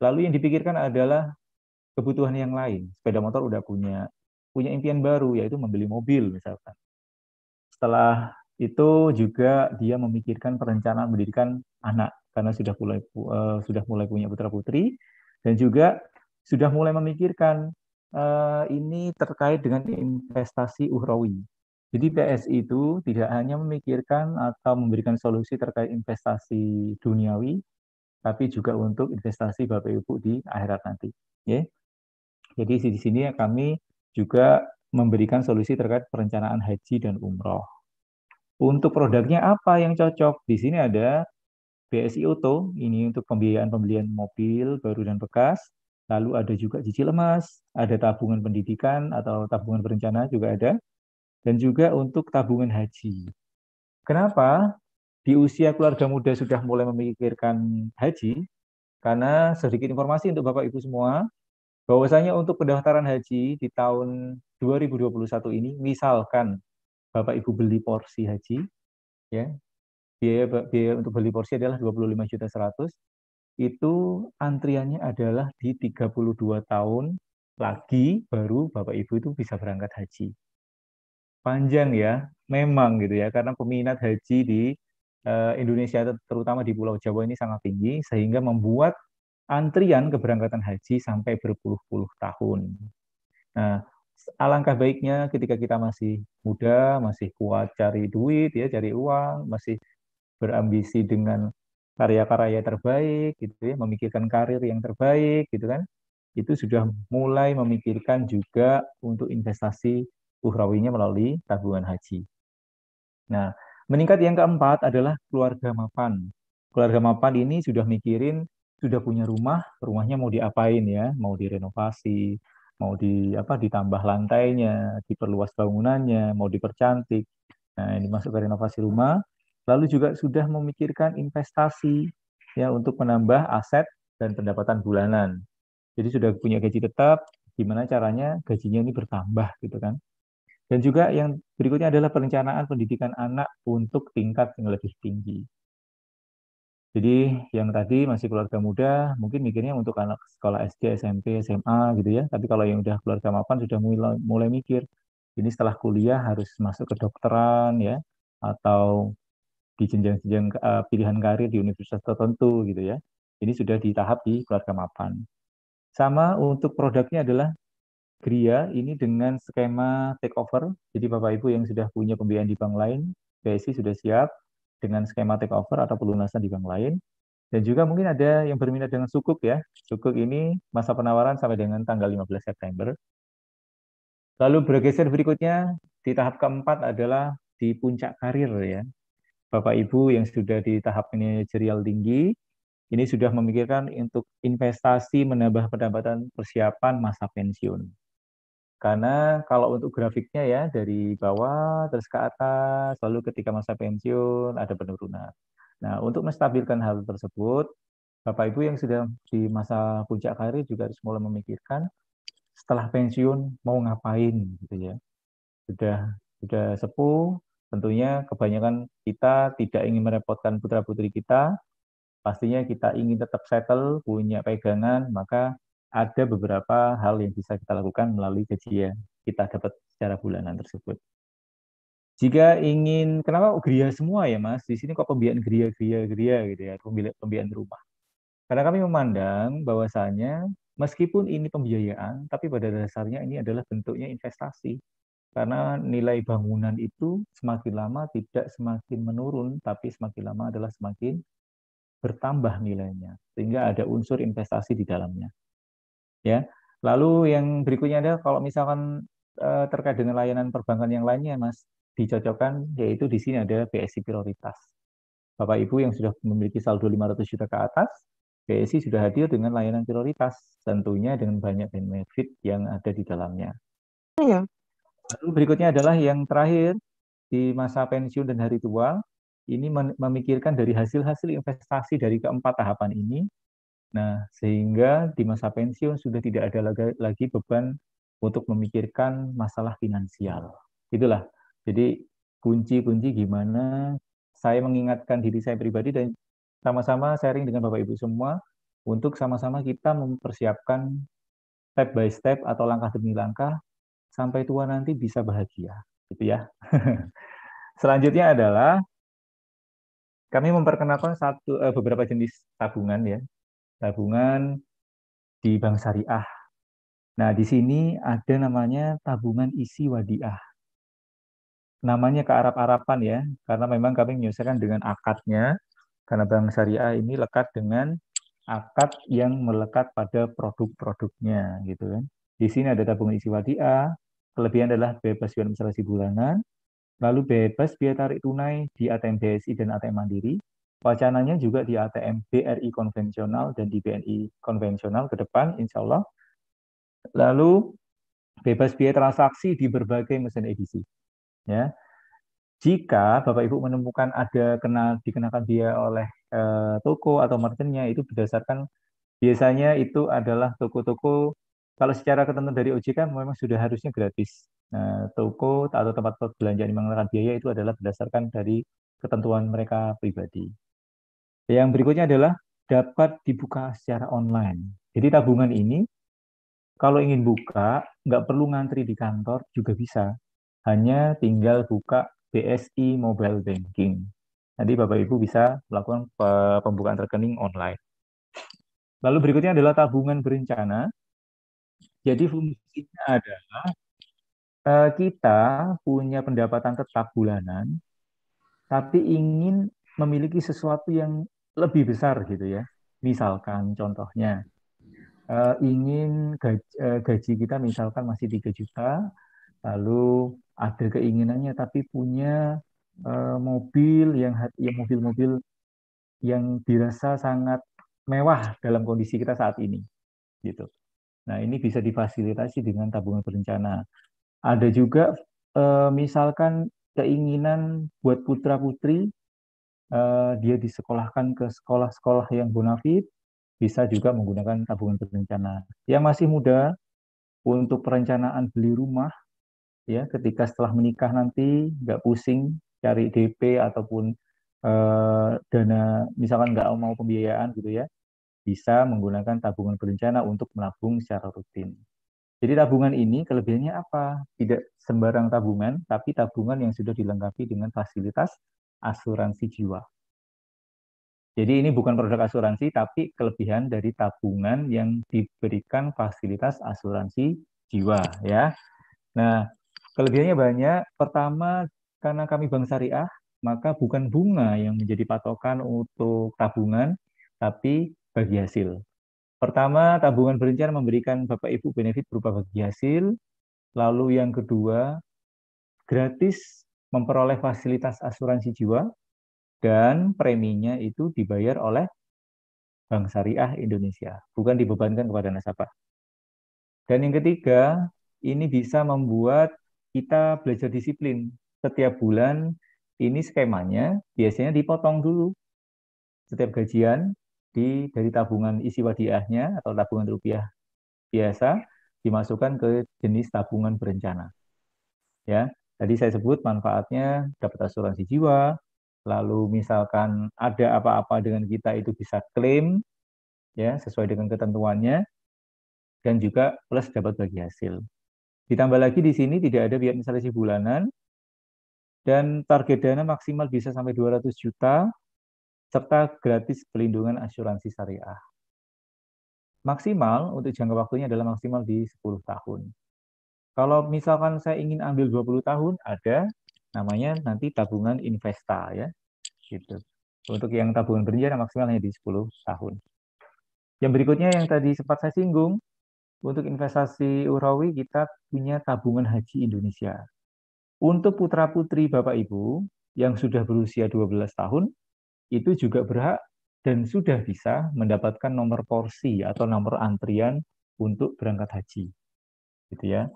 lalu yang dipikirkan adalah kebutuhan yang lain. Sepeda motor udah punya, punya impian baru, yaitu membeli mobil misalkan. Setelah itu juga dia memikirkan perencanaan pendidikan anak karena sudah mulai eh, sudah mulai punya putra putri dan juga sudah mulai memikirkan eh, ini terkait dengan investasi uhrawi. Jadi PSI itu tidak hanya memikirkan atau memberikan solusi terkait investasi duniawi, tapi juga untuk investasi Bapak Ibu di akhirat nanti. Ya. Jadi di sini kami juga memberikan solusi terkait perencanaan haji dan umroh. Untuk produknya apa yang cocok? Di sini ada BSI Auto, ini untuk pembiayaan pembelian mobil baru dan bekas. Lalu ada juga cicil emas, ada tabungan pendidikan atau tabungan berencana juga ada. Dan juga untuk tabungan haji. Kenapa di usia keluarga muda sudah mulai memikirkan haji? Karena sedikit informasi untuk Bapak Ibu semua, bahwasanya untuk pendaftaran haji di tahun 2021 ini, misalkan Bapak Ibu beli porsi haji, ya biaya biaya untuk beli porsi adalah 25 juta 100 itu antriannya adalah di 32 tahun lagi baru Bapak Ibu itu bisa berangkat haji. Panjang ya, memang gitu ya, karena peminat haji di eh, Indonesia terutama di Pulau Jawa ini sangat tinggi sehingga membuat antrian keberangkatan haji sampai berpuluh-puluh tahun. Nah, alangkah baiknya ketika kita masih muda, masih kuat cari duit, ya cari uang, masih berambisi dengan karya-karya terbaik, gitu ya, memikirkan karir yang terbaik, gitu kan? Itu sudah mulai memikirkan juga untuk investasi uhrawinya melalui tabungan haji. Nah, meningkat yang keempat adalah keluarga mapan. Keluarga mapan ini sudah mikirin sudah punya rumah, rumahnya mau diapain ya, mau direnovasi, mau di apa ditambah lantainya, diperluas bangunannya, mau dipercantik. Nah, ini masuk ke renovasi rumah. Lalu juga sudah memikirkan investasi ya untuk menambah aset dan pendapatan bulanan. Jadi sudah punya gaji tetap, gimana caranya gajinya ini bertambah gitu kan. Dan juga yang berikutnya adalah perencanaan pendidikan anak untuk tingkat yang lebih tinggi. Jadi yang tadi masih keluarga muda, mungkin mikirnya untuk anak sekolah SD, SMP, SMA gitu ya. Tapi kalau yang udah keluarga mapan sudah mulai, mulai mikir, ini setelah kuliah harus masuk ke dokteran ya, atau di jenjang-jenjang uh, pilihan karir di universitas tertentu gitu ya. Ini sudah di tahap di keluarga mapan. Sama untuk produknya adalah Gria ini dengan skema takeover. Jadi Bapak Ibu yang sudah punya pembiayaan di bank lain, BSI sudah siap, dengan skema take over atau pelunasan di bank lain. Dan juga mungkin ada yang berminat dengan sukuk ya. Sukuk ini masa penawaran sampai dengan tanggal 15 September. Lalu bergeser berikutnya di tahap keempat adalah di puncak karir ya. Bapak Ibu yang sudah di tahap manajerial tinggi, ini sudah memikirkan untuk investasi menambah pendapatan persiapan masa pensiun. Karena kalau untuk grafiknya ya dari bawah terus ke atas, lalu ketika masa pensiun ada penurunan. Nah, untuk menstabilkan hal tersebut, Bapak Ibu yang sudah di masa puncak karir juga harus mulai memikirkan setelah pensiun mau ngapain gitu ya. Sudah sudah sepuh, tentunya kebanyakan kita tidak ingin merepotkan putra-putri kita. Pastinya kita ingin tetap settle, punya pegangan, maka ada beberapa hal yang bisa kita lakukan melalui gaji yang kita dapat secara bulanan tersebut. Jika ingin, kenapa geria semua ya mas? Di sini kok pembiayaan geria, geria, geria gitu ya, pembiayaan, rumah. Karena kami memandang bahwasanya meskipun ini pembiayaan, tapi pada dasarnya ini adalah bentuknya investasi. Karena nilai bangunan itu semakin lama tidak semakin menurun, tapi semakin lama adalah semakin bertambah nilainya. Sehingga ada unsur investasi di dalamnya ya lalu yang berikutnya adalah kalau misalkan uh, terkait dengan layanan perbankan yang lainnya mas dicocokkan yaitu di sini ada BSI prioritas bapak ibu yang sudah memiliki saldo 500 juta ke atas BSI sudah hadir dengan layanan prioritas tentunya dengan banyak benefit yang ada di dalamnya iya. lalu berikutnya adalah yang terakhir di masa pensiun dan hari tua ini memikirkan dari hasil-hasil investasi dari keempat tahapan ini Nah, sehingga di masa pensiun sudah tidak ada lagi beban untuk memikirkan masalah finansial. Itulah. Jadi kunci-kunci gimana saya mengingatkan diri saya pribadi dan sama-sama sharing dengan Bapak Ibu semua untuk sama-sama kita mempersiapkan step by step atau langkah demi langkah sampai tua nanti bisa bahagia, gitu ya. <laughs> Selanjutnya adalah kami memperkenalkan satu eh, beberapa jenis tabungan ya tabungan di bank syariah. Nah, di sini ada namanya tabungan isi wadiah. Namanya ke Arab-Arapan ya, karena memang kami menyelesaikan dengan akadnya, karena bank syariah ini lekat dengan akad yang melekat pada produk-produknya gitu kan. Di sini ada tabungan isi wadiah, kelebihan adalah bebas biaya administrasi bulanan, lalu bebas biaya tarik tunai di ATM BSI dan ATM Mandiri, Wacananya juga di ATM BRI konvensional dan di BNI konvensional ke depan, insya Allah. Lalu bebas biaya transaksi di berbagai mesin edisi. Ya. Jika Bapak Ibu menemukan ada kena dikenakan biaya oleh e, toko atau merchantnya itu berdasarkan biasanya itu adalah toko-toko kalau secara ketentuan dari OJK memang sudah harusnya gratis. Nah, toko atau tempat perbelanjaan yang mengenakan biaya itu adalah berdasarkan dari ketentuan mereka pribadi. Yang berikutnya adalah dapat dibuka secara online. Jadi tabungan ini kalau ingin buka, nggak perlu ngantri di kantor juga bisa. Hanya tinggal buka BSI Mobile Banking. Nanti Bapak-Ibu bisa melakukan eh, pembukaan rekening online. Lalu berikutnya adalah tabungan berencana. Jadi fungsinya adalah eh, kita punya pendapatan tetap bulanan, tapi ingin memiliki sesuatu yang lebih besar gitu ya. Misalkan contohnya uh, ingin gaji, uh, eh, gaji kita misalkan masih 3 juta, lalu ada keinginannya tapi punya uh, mobil yang yang mobil-mobil yang dirasa sangat mewah dalam kondisi kita saat ini gitu. Nah, ini bisa difasilitasi dengan tabungan berencana. Ada juga uh, misalkan keinginan buat putra-putri uh, dia disekolahkan ke sekolah-sekolah yang bonafit, bisa juga menggunakan tabungan berencana. Yang masih muda untuk perencanaan beli rumah, ya ketika setelah menikah nanti nggak pusing cari DP ataupun uh, dana misalkan nggak mau pembiayaan gitu ya, bisa menggunakan tabungan berencana untuk menabung secara rutin. Jadi tabungan ini kelebihannya apa? Tidak sembarang tabungan, tapi tabungan yang sudah dilengkapi dengan fasilitas asuransi jiwa. Jadi ini bukan produk asuransi, tapi kelebihan dari tabungan yang diberikan fasilitas asuransi jiwa. ya. Nah, kelebihannya banyak. Pertama, karena kami bank syariah, maka bukan bunga yang menjadi patokan untuk tabungan, tapi bagi hasil. Pertama, tabungan berencana memberikan Bapak Ibu benefit berupa bagi hasil. Lalu yang kedua, gratis memperoleh fasilitas asuransi jiwa dan preminya itu dibayar oleh Bank Syariah Indonesia, bukan dibebankan kepada nasabah. Dan yang ketiga, ini bisa membuat kita belajar disiplin. Setiap bulan ini skemanya biasanya dipotong dulu. Setiap gajian di dari tabungan isi wadiahnya atau tabungan rupiah biasa dimasukkan ke jenis tabungan berencana. Ya, Tadi saya sebut manfaatnya dapat asuransi jiwa, lalu misalkan ada apa-apa dengan kita itu bisa klaim ya sesuai dengan ketentuannya dan juga plus dapat bagi hasil. Ditambah lagi di sini tidak ada biaya instalasi bulanan dan target dana maksimal bisa sampai 200 juta serta gratis pelindungan asuransi syariah. Maksimal untuk jangka waktunya adalah maksimal di 10 tahun. Kalau misalkan saya ingin ambil 20 tahun, ada namanya nanti tabungan investa ya. Gitu. Untuk yang tabungan berencana maksimal hanya di 10 tahun. Yang berikutnya yang tadi sempat saya singgung, untuk investasi Urawi kita punya tabungan haji Indonesia. Untuk putra-putri Bapak Ibu yang sudah berusia 12 tahun, itu juga berhak dan sudah bisa mendapatkan nomor porsi atau nomor antrian untuk berangkat haji. Gitu ya.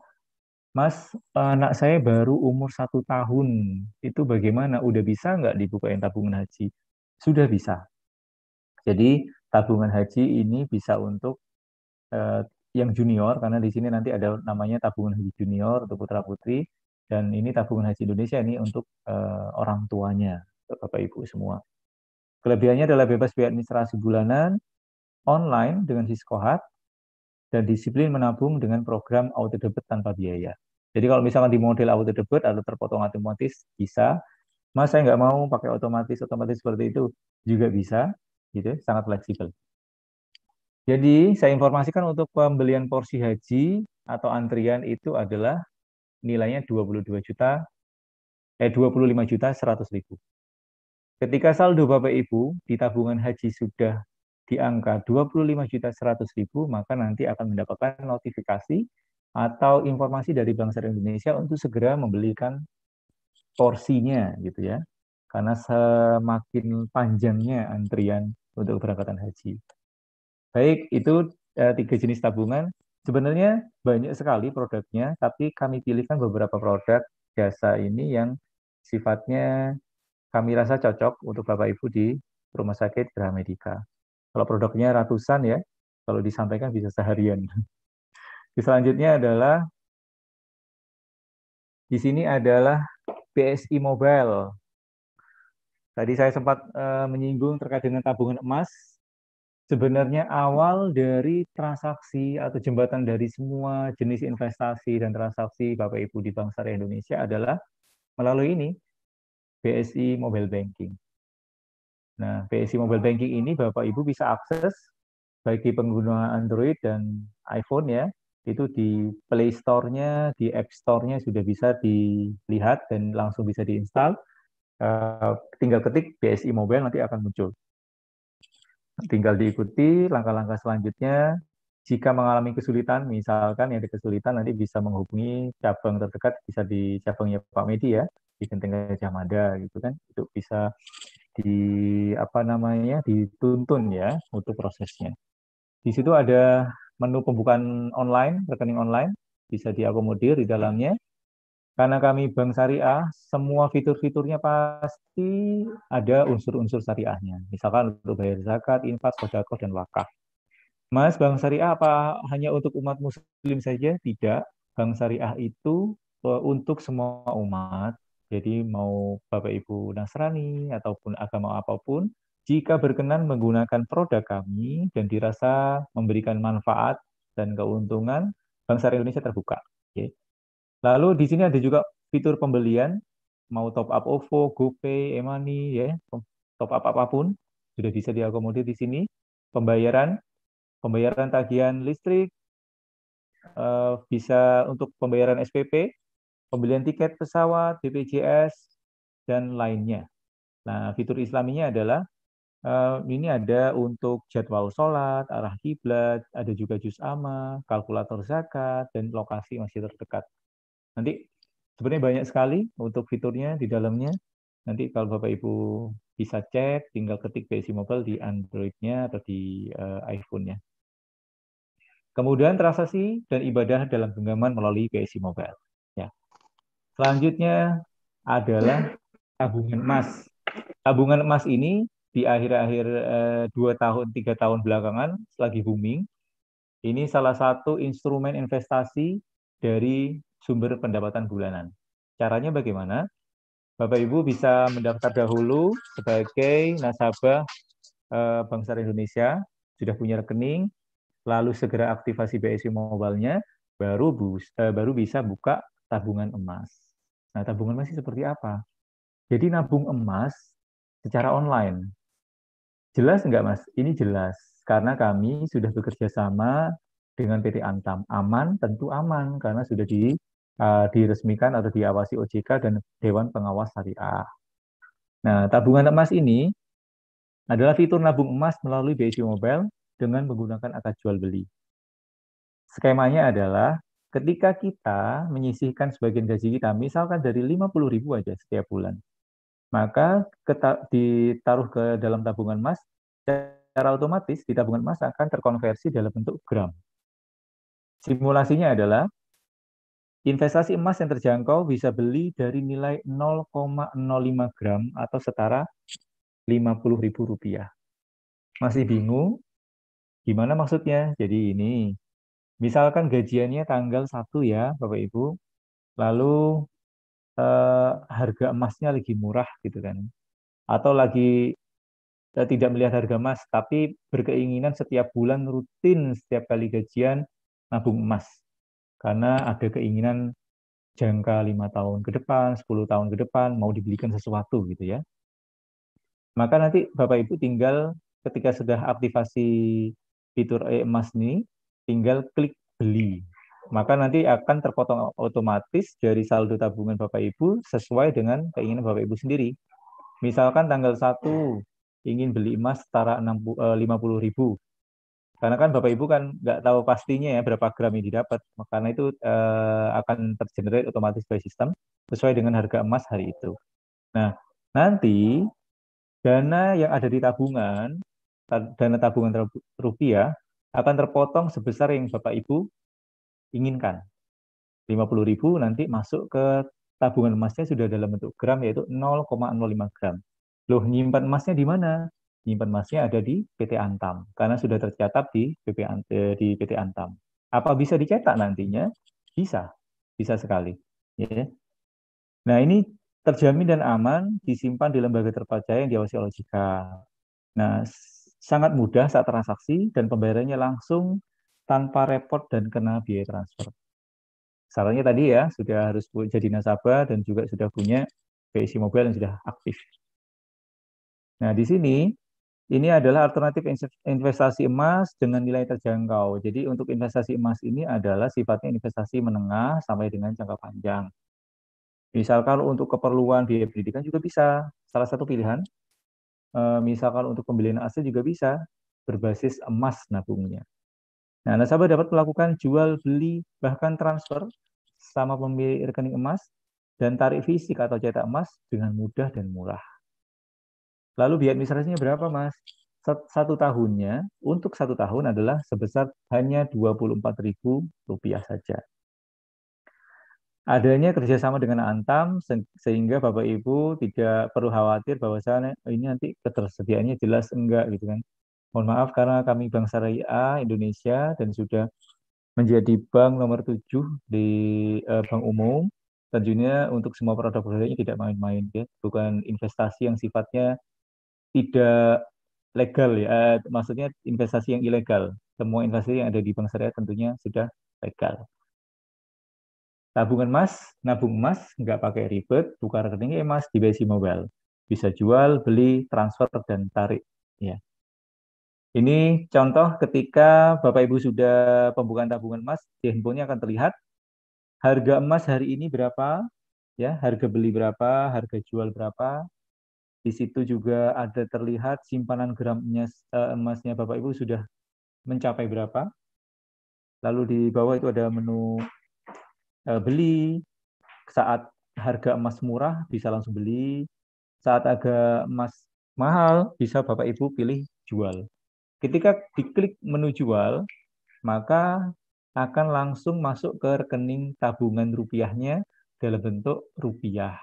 Mas, anak saya baru umur satu tahun. Itu bagaimana? Udah bisa nggak dibukain tabungan haji? Sudah bisa. Jadi tabungan haji ini bisa untuk eh, yang junior, karena di sini nanti ada namanya tabungan haji junior untuk putra putri, dan ini tabungan haji Indonesia ini untuk eh, orang tuanya, bapak ibu semua. Kelebihannya adalah bebas biaya administrasi bulanan, online dengan siskohat, dan disiplin menabung dengan program auto debit tanpa biaya. Jadi kalau misalkan di model auto debit atau terpotong otomatis bisa. Mas saya nggak mau pakai otomatis otomatis seperti itu juga bisa, gitu, ya, sangat fleksibel. Jadi saya informasikan untuk pembelian porsi haji atau antrian itu adalah nilainya 22 juta eh 25 juta 100 ribu. Ketika saldo Bapak Ibu di tabungan haji sudah di angka 25 juta 100 ribu, maka nanti akan mendapatkan notifikasi atau informasi dari Bank Syariah Indonesia untuk segera membelikan porsinya gitu ya. Karena semakin panjangnya antrian untuk keberangkatan haji. Baik, itu eh, tiga jenis tabungan. Sebenarnya banyak sekali produknya, tapi kami pilihkan beberapa produk jasa ini yang sifatnya kami rasa cocok untuk Bapak Ibu di Rumah Sakit Graha Medika. Kalau produknya ratusan ya, kalau disampaikan bisa seharian. Di selanjutnya adalah di sini adalah BSI Mobile. Tadi saya sempat eh, menyinggung terkait dengan tabungan emas. Sebenarnya awal dari transaksi atau jembatan dari semua jenis investasi dan transaksi Bapak Ibu di Bank Syariah Indonesia adalah melalui ini BSI Mobile Banking. Nah, BSI Mobile Banking ini Bapak Ibu bisa akses bagi pengguna Android dan iPhone ya itu di Play Store-nya, di App Store-nya sudah bisa dilihat dan langsung bisa diinstal. Uh, eh, tinggal ketik BSI Mobile nanti akan muncul. Tinggal diikuti langkah-langkah selanjutnya. Jika mengalami kesulitan, misalkan yang ada kesulitan nanti bisa menghubungi cabang terdekat, bisa di cabangnya Pak Medi ya, di Genteng Gajah Mada gitu kan, itu bisa di apa namanya dituntun ya untuk prosesnya. Di situ ada menu pembukaan online, rekening online bisa diakomodir di dalamnya. Karena kami bank syariah, semua fitur-fiturnya pasti ada unsur-unsur syariahnya. Misalkan untuk bayar zakat, infak, sodakoh, dan wakaf. Mas, bank syariah apa hanya untuk umat muslim saja? Tidak. Bank syariah itu eh, untuk semua umat. Jadi mau Bapak Ibu Nasrani ataupun agama apapun, jika berkenan menggunakan produk kami dan dirasa memberikan manfaat dan keuntungan, Bank Syariah Indonesia terbuka. Lalu di sini ada juga fitur pembelian, mau top up OVO, GoPay, e-money, ya, top up apapun sudah bisa diakomodir di sini. Pembayaran, pembayaran tagihan listrik, eh, bisa untuk pembayaran SPP, pembelian tiket pesawat, BPJS, dan lainnya. Nah, fitur islaminya adalah Eh, ini ada untuk jadwal sholat, arah kiblat, ada juga jus amal, kalkulator zakat, dan lokasi masih terdekat. Nanti sebenarnya banyak sekali untuk fiturnya di dalamnya. Nanti kalau Bapak Ibu bisa cek, tinggal ketik BSI Mobile di Android-nya atau di uh, iPhone-nya. Kemudian transaksi dan ibadah dalam genggaman melalui BSI Mobile. Ya. Selanjutnya adalah tabungan emas. Tabungan emas ini di akhir-akhir eh, dua -akhir, eh, tahun tiga tahun belakangan lagi booming ini salah satu instrumen investasi dari sumber pendapatan bulanan caranya bagaimana Bapak Ibu bisa mendaftar dahulu sebagai nasabah eh, Bangsa Indonesia sudah punya rekening lalu segera aktivasi BSI mobile-nya baru bus, eh, baru bisa buka tabungan emas. Nah, tabungan emas seperti apa? Jadi nabung emas secara online Jelas enggak, Mas? Ini jelas. Karena kami sudah bekerja sama dengan PT Antam. Aman tentu aman karena sudah di uh, diresmikan atau diawasi OJK dan Dewan Pengawas Syariah. Nah, tabungan emas ini adalah fitur nabung emas melalui BSI Mobile dengan menggunakan akad jual beli. Skemanya adalah ketika kita menyisihkan sebagian gaji kita, misalkan dari 50.000 aja setiap bulan maka ditaruh ke dalam tabungan emas, secara otomatis di tabungan emas akan terkonversi dalam bentuk gram. Simulasinya adalah investasi emas yang terjangkau bisa beli dari nilai 0,05 gram atau setara Rp50.000. Masih bingung? Gimana maksudnya? Jadi ini, misalkan gajiannya tanggal 1 ya Bapak Ibu, lalu eh, harga emasnya lagi murah gitu kan atau lagi eh, tidak melihat harga emas tapi berkeinginan setiap bulan rutin setiap kali gajian nabung emas karena ada keinginan jangka lima tahun ke depan 10 tahun ke depan mau dibelikan sesuatu gitu ya maka nanti bapak ibu tinggal ketika sudah aktivasi fitur emas ini tinggal klik beli maka nanti akan terpotong otomatis dari saldo tabungan Bapak Ibu sesuai dengan keinginan Bapak Ibu sendiri. Misalkan tanggal 1 ingin beli emas setara 50 eh, Karena kan Bapak Ibu kan nggak tahu pastinya ya berapa gram yang didapat. Karena itu eh, akan tergenerate otomatis by sistem sesuai dengan harga emas hari itu. Nah, nanti dana yang ada di tabungan, dana tabungan rupiah akan terpotong sebesar yang Bapak Ibu inginkan. 50.000 nanti masuk ke tabungan emasnya sudah dalam bentuk gram yaitu 0,05 gram. Loh, nyimpan emasnya di mana? Nyimpan emasnya ada di PT Antam karena sudah tercatat di BP eh, di PT Antam. Apa bisa dicetak nantinya? Bisa. Bisa sekali, ya. Nah, ini terjamin dan aman disimpan di lembaga terpercaya yang diawasi oleh OJK. Nah, sangat mudah saat transaksi dan pembayarannya langsung tanpa repot dan kena biaya transfer. Sarannya tadi ya, sudah harus jadi nasabah dan juga sudah punya PC mobile yang sudah aktif. Nah, di sini ini adalah alternatif investasi emas dengan nilai terjangkau. Jadi untuk investasi emas ini adalah sifatnya investasi menengah sampai dengan jangka panjang. Misalkan untuk keperluan biaya pendidikan juga bisa, salah satu pilihan. Misal eh, misalkan untuk pembelian aset juga bisa, berbasis emas nabungnya. Nah, nasabah dapat melakukan jual, beli, bahkan transfer sama pemilik rekening emas dan tarik fisik atau cetak emas dengan mudah dan murah. Lalu biaya administrasinya berapa, Mas? Satu tahunnya, untuk satu tahun adalah sebesar hanya Rp24.000 saja. Adanya kerjasama dengan Antam, sehingga Bapak-Ibu tidak perlu khawatir bahwa ini nanti ketersediaannya jelas enggak, gitu kan. Mohon maaf karena kami Bank Syariah Indonesia dan sudah menjadi bank nomor tujuh di uh, bank umum. Tentunya untuk semua produk-produknya tidak main-main ya, bukan investasi yang sifatnya tidak legal ya, uh, maksudnya investasi yang ilegal. Semua investasi yang ada di bank syariah tentunya sudah legal. Tabungan emas, nabung emas, nggak pakai ribet, buka rekening emas di BSI Mobile. Bisa jual, beli, transfer, dan tarik. Ya. Ini contoh ketika Bapak Ibu sudah pembukaan tabungan emas, di handphonenya akan terlihat harga emas hari ini berapa, ya, harga beli berapa, harga jual berapa. Di situ juga ada terlihat simpanan gramnya eh, emasnya Bapak Ibu sudah mencapai berapa. Lalu di bawah itu ada menu eh, beli. Saat harga emas murah bisa langsung beli. Saat agak emas mahal bisa Bapak Ibu pilih jual. Ketika diklik menu jual, maka akan langsung masuk ke rekening tabungan rupiahnya dalam bentuk rupiah.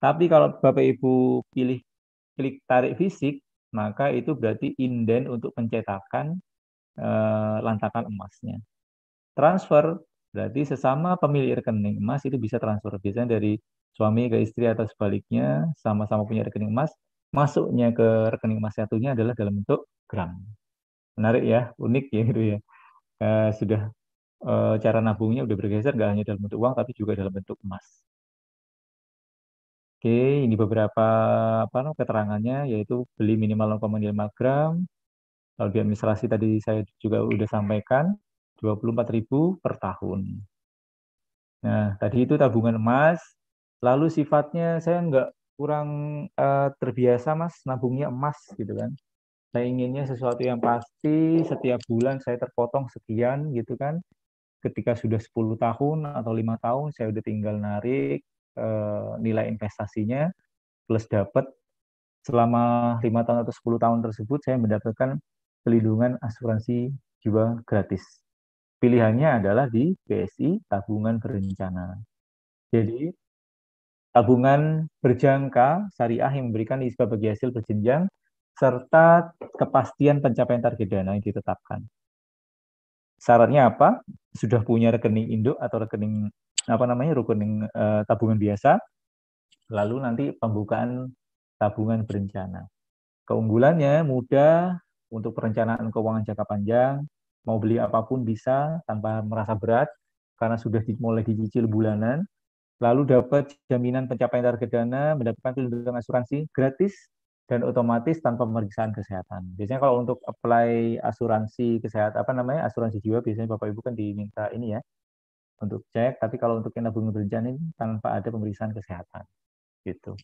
Tapi kalau Bapak Ibu pilih klik tarik fisik, maka itu berarti inden untuk pencetakan eh, lantakan emasnya. Transfer berarti sesama pemilik rekening emas itu bisa transfer biasanya dari suami ke istri atau sebaliknya sama-sama punya rekening emas masuknya ke rekening emas satunya adalah dalam bentuk gram. Menarik ya, unik ya itu ya. E, sudah e, cara nabungnya udah bergeser nggak hanya dalam bentuk uang tapi juga dalam bentuk emas. Oke, ini beberapa apa no, keterangannya yaitu beli minimal 0,5 gram. Lalu di administrasi tadi saya juga udah sampaikan 24.000 per tahun. Nah, tadi itu tabungan emas. Lalu sifatnya saya nggak kurang uh, terbiasa mas nabungnya emas gitu kan saya inginnya sesuatu yang pasti setiap bulan saya terpotong sekian gitu kan ketika sudah 10 tahun atau lima tahun saya udah tinggal narik uh, nilai investasinya plus dapat selama lima tahun atau 10 tahun tersebut saya mendapatkan pelindungan asuransi jiwa gratis pilihannya adalah di BSI tabungan berencana jadi tabungan berjangka syariah yang memberikan isbah bagi hasil berjenjang, serta kepastian pencapaian target dana yang ditetapkan. Syaratnya apa? Sudah punya rekening induk atau rekening apa namanya rekening e, tabungan biasa, lalu nanti pembukaan tabungan berencana. Keunggulannya mudah untuk perencanaan keuangan jangka panjang, mau beli apapun bisa tanpa merasa berat karena sudah dimulai dicicil bulanan, lalu dapat jaminan pencapaian target dana, mendapatkan tunjangan asuransi gratis dan otomatis tanpa pemeriksaan kesehatan. Biasanya kalau untuk apply asuransi kesehatan apa namanya asuransi jiwa biasanya Bapak Ibu kan diminta ini ya untuk cek, tapi kalau untuk yang nabung berencana ini tanpa ada pemeriksaan kesehatan. Gitu.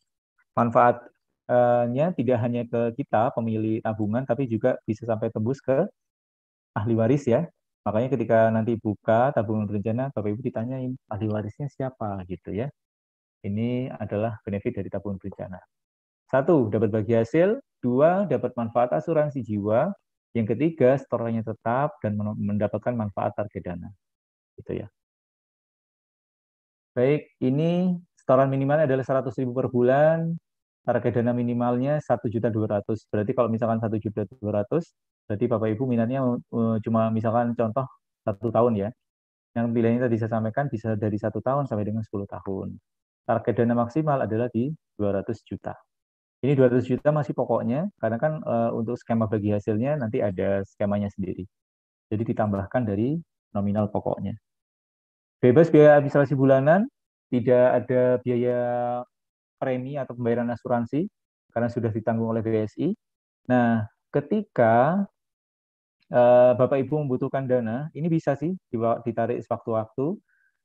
Manfaatnya tidak hanya ke kita pemilih tabungan tapi juga bisa sampai tembus ke ahli waris ya Makanya ketika nanti buka tabungan berencana, Bapak Ibu ditanyain ahli warisnya siapa gitu ya. Ini adalah benefit dari tabungan berencana. Satu, dapat bagi hasil. Dua, dapat manfaat asuransi jiwa. Yang ketiga, setorannya tetap dan mendapatkan manfaat target dana. Gitu ya. Baik, ini setoran minimal adalah 100.000 per bulan, target dana minimalnya 1.200. Berarti kalau misalkan 1.200, Berarti Bapak Ibu minatnya uh, cuma misalkan contoh satu tahun ya. Yang pilihannya tadi saya sampaikan bisa dari satu tahun sampai dengan 10 tahun. Target dana maksimal adalah di 200 juta. Ini 200 juta masih pokoknya, karena kan e, untuk skema bagi hasilnya nanti ada skemanya sendiri. Jadi ditambahkan dari nominal pokoknya. Bebas biaya administrasi bulanan, tidak ada biaya premi atau pembayaran asuransi, karena sudah ditanggung oleh BSI. Nah, ketika Eh, Bapak Ibu membutuhkan dana, ini bisa sih ditarik sewaktu-waktu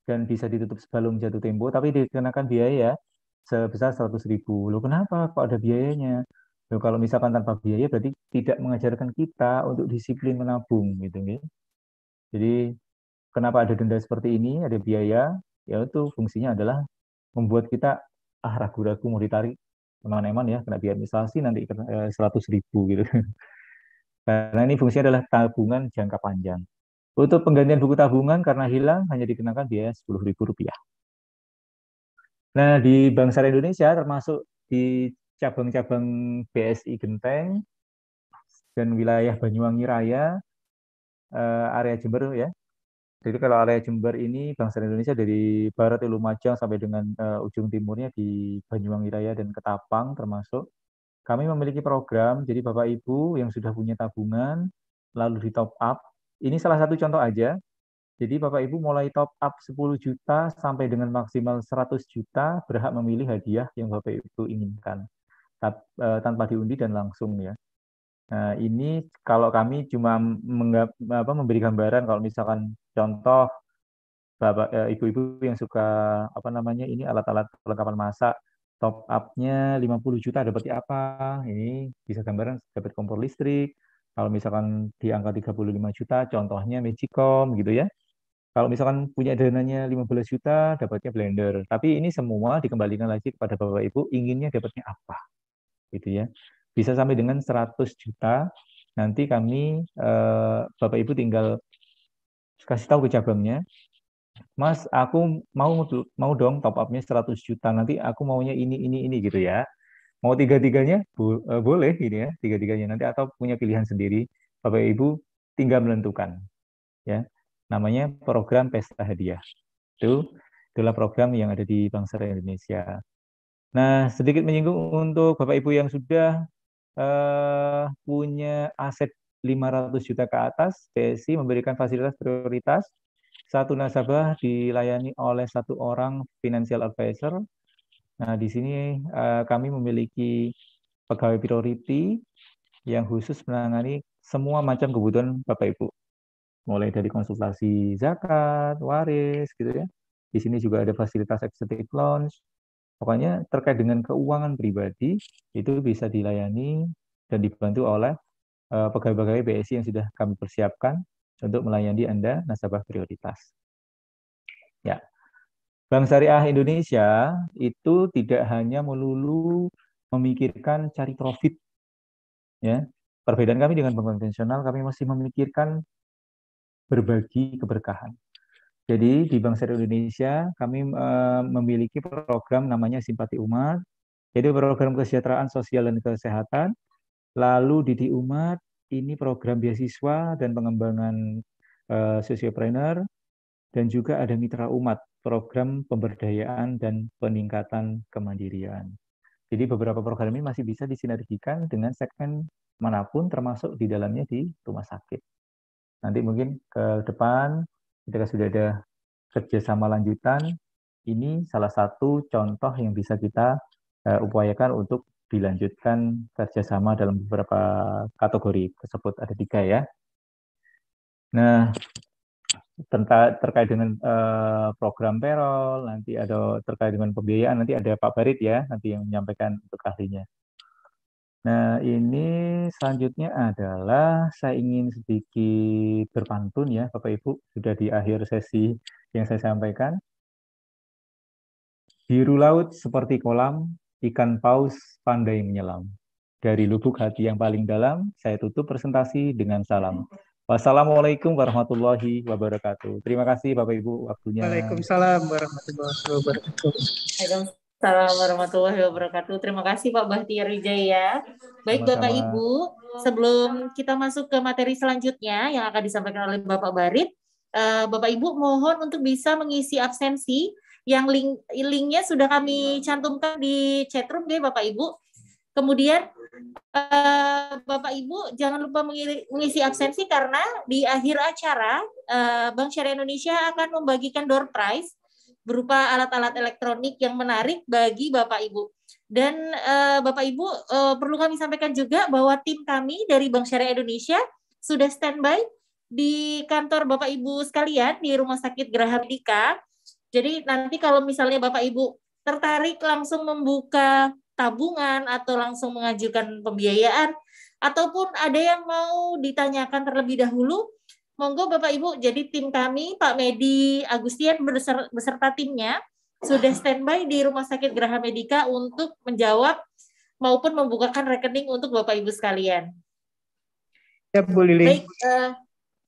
dan bisa ditutup sebelum jatuh tempo, tapi dikenakan biaya sebesar 100 ribu. Loh kenapa kok ada biayanya? Loh kalau misalkan tanpa biaya berarti tidak mengajarkan kita untuk disiplin menabung gitu ya. Jadi kenapa ada denda seperti ini, ada biaya, ya itu fungsinya adalah membuat kita ah ragu-ragu mau ditarik teman-teman ya kena biaya administrasi nanti eh, seratus ribu gitu <laughs> Karena ini fungsinya adalah tabungan jangka panjang. Untuk penggantian buku tabungan karena hilang hanya dikenakan biaya Rp10.000. Nah, di Bank Syariah Indonesia termasuk di cabang-cabang BSI Genteng dan wilayah Banyuwangi Raya, eh, area Jember ya. Jadi kalau area Jember ini Bank Syariah Indonesia dari barat Lumajang sampai dengan eh, ujung timurnya di Banyuwangi Raya dan Ketapang termasuk kami memiliki program, jadi Bapak Ibu yang sudah punya tabungan, lalu di top up. Ini salah satu contoh aja. Jadi Bapak Ibu mulai top up 10 juta sampai dengan maksimal 100 juta berhak memilih hadiah yang Bapak Ibu inginkan eh, tanpa diundi dan langsung ya. Nah, ini kalau kami cuma apa, memberi gambaran kalau misalkan contoh bapak eh, ibu-ibu yang suka apa namanya ini alat-alat perlengkapan masak top up-nya 50 juta dapat apa? Ini bisa gambaran dapat kompor listrik. Kalau misalkan di angka 35 juta, contohnya Magicom gitu ya. Kalau misalkan punya dananya 15 juta, dapatnya blender. Tapi ini semua dikembalikan lagi kepada Bapak Ibu, inginnya dapatnya apa? Gitu ya. Bisa sampai dengan 100 juta, nanti kami eh, Bapak Ibu tinggal kasih tahu ke cabangnya, Mas, aku mau mau dong top up-nya 100 juta. Nanti aku maunya ini ini ini gitu ya. Mau tiga-tiganya bo uh, boleh gitu ya, tiga-tiganya nanti atau punya pilihan sendiri. Bapak Ibu tinggal menentukan. Ya. Namanya program pesta hadiah. Itu adalah program yang ada di Bank Syariah Indonesia. Nah, sedikit menyinggung untuk Bapak Ibu yang sudah uh, punya aset 500 juta ke atas, BSI memberikan fasilitas prioritas satu nasabah dilayani oleh satu orang financial advisor. Nah, di sini eh, kami memiliki pegawai priority yang khusus menangani semua macam kebutuhan Bapak Ibu. Mulai dari konsultasi zakat, waris gitu ya. Di sini juga ada fasilitas executive lounge. Pokoknya terkait dengan keuangan pribadi itu bisa dilayani dan dibantu oleh eh, pegawai-pegawai BSI yang sudah kami persiapkan untuk melayani Anda nasabah prioritas. Ya. Bank Syariah Indonesia itu tidak hanya melulu memikirkan cari profit. Ya. Perbedaan kami dengan bank konvensional, kami masih memikirkan berbagi keberkahan. Jadi di Bank Syariah Indonesia kami e, memiliki program namanya Simpati Umat. Jadi program kesejahteraan sosial dan kesehatan. Lalu Didi Umat ini program beasiswa dan pengembangan uh, eh, sosiopreneur dan juga ada mitra umat program pemberdayaan dan peningkatan kemandirian. Jadi beberapa program ini masih bisa disinergikan dengan segmen manapun termasuk di dalamnya di rumah sakit. Nanti mungkin ke depan kita sudah ada kerjasama lanjutan. Ini salah satu contoh yang bisa kita eh, upayakan untuk dilanjutkan kerjasama dalam beberapa kategori tersebut ada tiga ya. Nah tentang terkait dengan uh, program payroll nanti ada terkait dengan pembiayaan nanti ada Pak Barit ya nanti yang menyampaikan untuk ahlinya. Nah ini selanjutnya adalah saya ingin sedikit berpantun ya Bapak Ibu sudah di akhir sesi yang saya sampaikan. Biru laut seperti kolam, ikan paus pandai menyelam. Dari lubuk hati yang paling dalam, saya tutup presentasi dengan salam. Wassalamualaikum warahmatullahi wabarakatuh. Terima kasih Bapak Ibu waktunya. Waalaikumsalam warahmatullahi wabarakatuh. Waalaikumsalam warahmatullahi wabarakatuh. Terima kasih Pak Bahtiar Wijaya. Baik Sama-sama. Bapak Ibu, sebelum kita masuk ke materi selanjutnya yang akan disampaikan oleh Bapak Barit, eh, Bapak Ibu mohon untuk bisa mengisi absensi yang link linknya sudah kami cantumkan di chatroom deh Bapak Ibu. Kemudian uh, Bapak Ibu jangan lupa mengisi absensi karena di akhir acara uh, Bank Syariah Indonesia akan membagikan door prize berupa alat-alat elektronik yang menarik bagi Bapak Ibu. Dan uh, Bapak Ibu uh, perlu kami sampaikan juga bahwa tim kami dari Bank Syariah Indonesia sudah standby di kantor Bapak Ibu sekalian di Rumah Sakit Geraha Dika jadi nanti kalau misalnya Bapak Ibu tertarik langsung membuka tabungan atau langsung mengajukan pembiayaan ataupun ada yang mau ditanyakan terlebih dahulu, monggo Bapak Ibu. Jadi tim kami Pak Medi Agustian beserta timnya sudah standby di Rumah Sakit Graha Medika untuk menjawab maupun membukakan rekening untuk Bapak Ibu sekalian. Ya, Bu Lili. Baik, uh,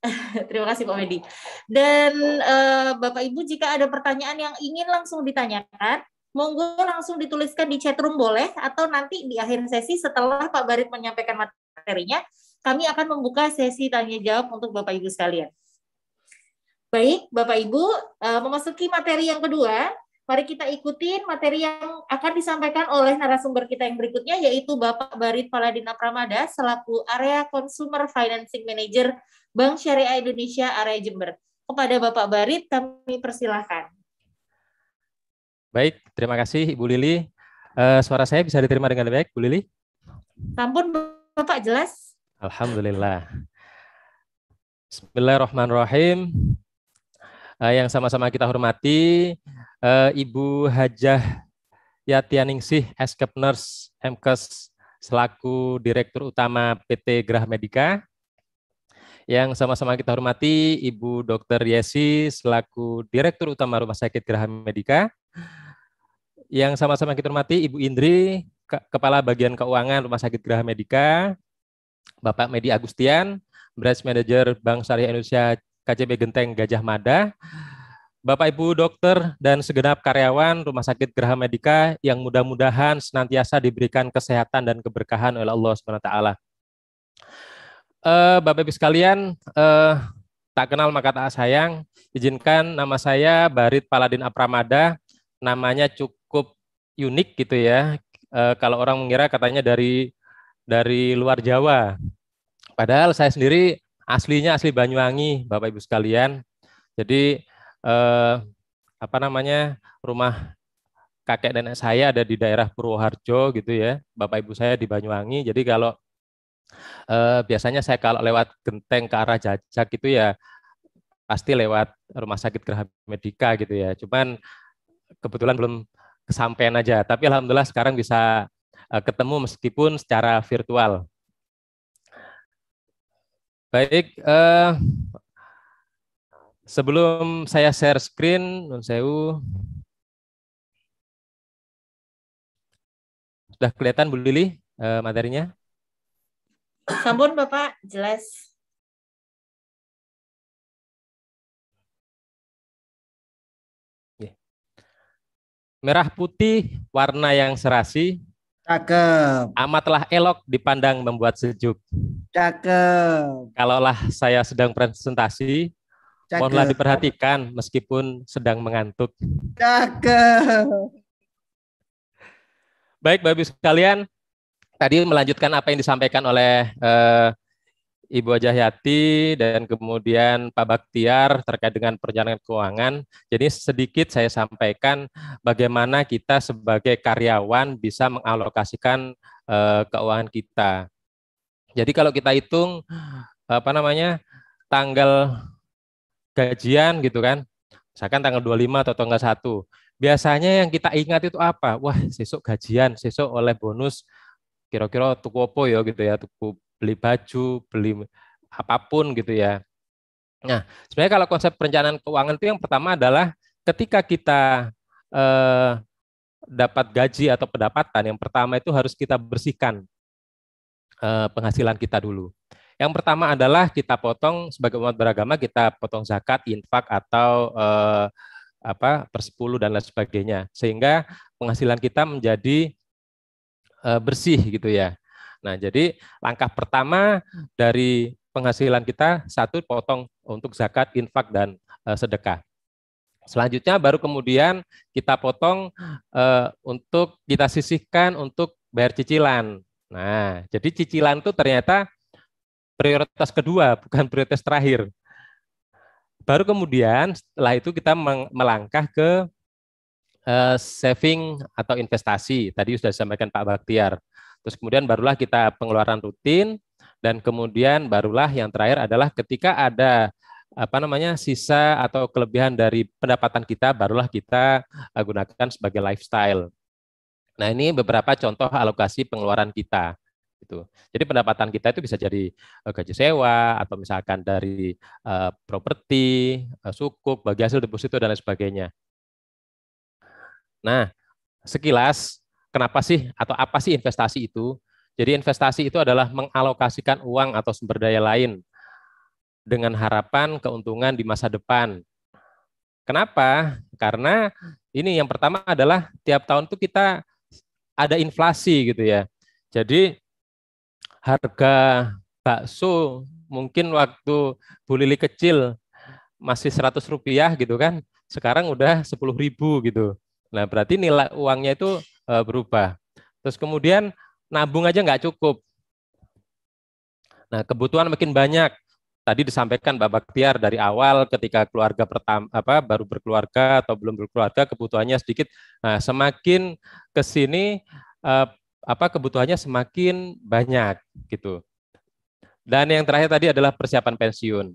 <laughs> Terima kasih Pak Medi. Dan uh, Bapak Ibu jika ada pertanyaan yang ingin langsung ditanyakan, monggo langsung dituliskan di chat room boleh atau nanti di akhir sesi setelah Pak Barit menyampaikan materinya, kami akan membuka sesi tanya jawab untuk Bapak Ibu sekalian. Baik, Bapak Ibu, uh, memasuki materi yang kedua, mari kita ikutin materi yang akan disampaikan oleh narasumber kita yang berikutnya, yaitu Bapak Barit Paladina Pramada, selaku Area Consumer Financing Manager Bank Syariah Indonesia area Jember. Kepada Bapak Barit kami persilahkan. Baik, terima kasih Ibu Lili. Uh, suara saya bisa diterima dengan baik, Bu Lili? Sampun Bapak jelas. Alhamdulillah. Bismillahirrahmanirrahim. Uh, yang sama-sama kita hormati uh, Ibu Hajah Yatianingsih, Eskep Nurse, MKes, selaku Direktur Utama PT Grah Medika yang sama-sama kita hormati Ibu Dr. Yesi selaku Direktur Utama Rumah Sakit Geraha Medika. Yang sama-sama kita hormati Ibu Indri, Kepala Bagian Keuangan Rumah Sakit Geraha Medika, Bapak Medi Agustian, Branch Manager Bank Syariah Indonesia KCB Genteng Gajah Mada, Bapak Ibu dokter dan segenap karyawan Rumah Sakit Geraha Medika yang mudah-mudahan senantiasa diberikan kesehatan dan keberkahan oleh Allah Subhanahu wa taala uh, Bapak Ibu sekalian, uh, tak kenal maka tak sayang. Izinkan nama saya Barit Paladin Apramada. Namanya cukup unik gitu ya. Uh, kalau orang mengira katanya dari dari luar Jawa. Padahal saya sendiri aslinya asli Banyuwangi, Bapak Ibu sekalian. Jadi eh, apa namanya? rumah kakek nenek saya ada di daerah Purwoharjo gitu ya. Bapak Ibu saya di Banyuwangi. Jadi kalau eh, biasanya saya kalau lewat genteng ke arah jajak itu ya pasti lewat rumah sakit Geraha Medika gitu ya. Cuman kebetulan belum kesampaian aja. Tapi alhamdulillah sekarang bisa eh, ketemu meskipun secara virtual. Baik, eh, sebelum saya share screen, Nun Sewu. Sudah kelihatan Bu Lili eh, materinya? Sampun Bapak, jelas. Merah putih, warna yang serasi. Cakep. Amatlah elok dipandang membuat sejuk. Cakep. Kalaulah saya sedang presentasi, Cakep. mohonlah diperhatikan meskipun sedang mengantuk. Cakep. Baik, Bapak Ibu sekalian, tadi melanjutkan apa yang disampaikan oleh eh, Ibu Ajahyati dan kemudian Pak Baktiar terkait dengan perjalanan keuangan. Jadi sedikit saya sampaikan bagaimana kita sebagai karyawan bisa mengalokasikan eh, keuangan kita. Jadi kalau kita hitung apa namanya tanggal gajian gitu kan, misalkan tanggal 25 atau tanggal 1. Biasanya yang kita ingat itu apa? Wah, sesok gajian, sesok oleh bonus kira-kira tuku apa ya gitu ya tuku beli baju beli apapun gitu ya nah sebenarnya kalau konsep perencanaan keuangan itu yang pertama adalah ketika kita eh, dapat gaji atau pendapatan yang pertama itu harus kita bersihkan eh, penghasilan kita dulu yang pertama adalah kita potong sebagai umat beragama kita potong zakat infak atau eh, apa persepuluh dan lain sebagainya sehingga penghasilan kita menjadi Eh, bersih gitu ya. Nah, jadi langkah pertama dari penghasilan kita satu potong untuk zakat, infak dan eh, sedekah. Selanjutnya baru kemudian kita potong eh, untuk kita sisihkan untuk bayar cicilan. Nah, jadi cicilan itu ternyata prioritas kedua, <laughs> bukan prioritas terakhir. Baru kemudian setelah itu kita melangkah ke Eh, saving atau investasi. Tadi sudah disampaikan Pak Baktiar. Terus kemudian barulah kita pengeluaran rutin dan kemudian barulah yang terakhir adalah ketika ada apa namanya sisa atau kelebihan dari pendapatan kita barulah kita eh, gunakan sebagai lifestyle. Nah, ini beberapa contoh alokasi pengeluaran kita gitu. Jadi pendapatan kita itu bisa jadi eh, gaji sewa atau misalkan dari uh, properti, uh, sukuk, bagi hasil deposito dan lain sebagainya. Nah, sekilas kenapa sih atau apa sih investasi itu? Jadi investasi itu adalah mengalokasikan uang atau sumber daya lain dengan harapan keuntungan di masa depan. Kenapa? Karena ini yang pertama adalah tiap tahun itu kita ada inflasi gitu ya. Jadi harga bakso mungkin waktu Bu Lili kecil masih 100 rupiah gitu kan, sekarang udah 10 ribu gitu. Nah, berarti nilai uangnya itu eh, berubah. Terus kemudian nabung aja nggak cukup. Nah, kebutuhan makin banyak. Tadi disampaikan Pak Baktiar dari awal ketika keluarga pertama apa baru berkeluarga atau belum berkeluarga kebutuhannya sedikit. Nah, semakin ke sini eh, apa kebutuhannya semakin banyak gitu. Dan yang terakhir tadi adalah persiapan pensiun.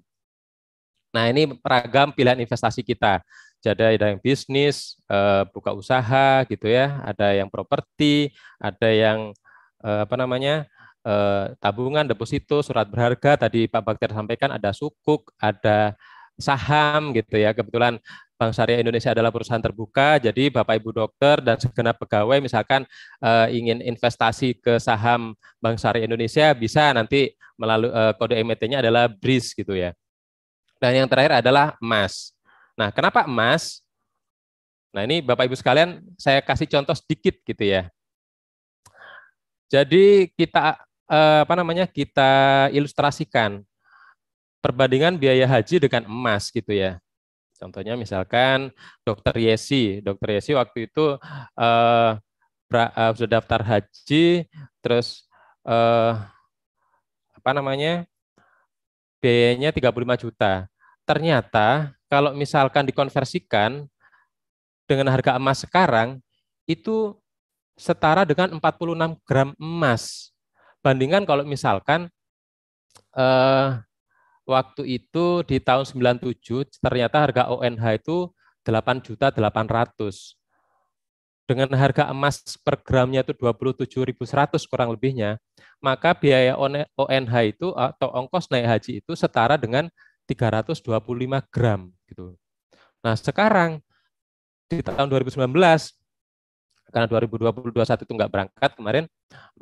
Nah, ini ragam pilihan investasi kita jadi ada yang bisnis uh, buka usaha gitu ya ada yang properti ada yang uh, apa namanya eh, tabungan deposito surat berharga tadi Pak Bakter sampaikan ada sukuk ada saham gitu ya kebetulan Bank Syariah Indonesia adalah perusahaan terbuka, jadi Bapak Ibu dokter dan segenap pegawai misalkan ingin investasi ke saham Bank Syariah Indonesia bisa nanti melalui kode emitennya adalah BRIS gitu ya. Dan yang terakhir adalah emas. Nah, kenapa emas? Nah, ini Bapak Ibu sekalian, saya kasih contoh sedikit gitu ya. Jadi kita eh, apa namanya? kita ilustrasikan perbandingan biaya haji dengan emas gitu ya. Contohnya misalkan Dokter Yesi, Dokter Yesi waktu itu eh, eh, sudah daftar haji, terus apa namanya biayanya 35 juta. Ternyata kalau misalkan dikonversikan dengan harga emas sekarang itu setara dengan 46 gram emas. Bandingkan kalau misalkan eh, waktu itu di tahun 97 ternyata harga ONH itu 8.800 Dengan harga emas per gramnya itu 27.100 kurang lebihnya, maka biaya ONH itu atau ongkos naik haji itu setara dengan 325 gram gitu. Nah, sekarang di tahun 2019 karena 2021 itu enggak berangkat kemarin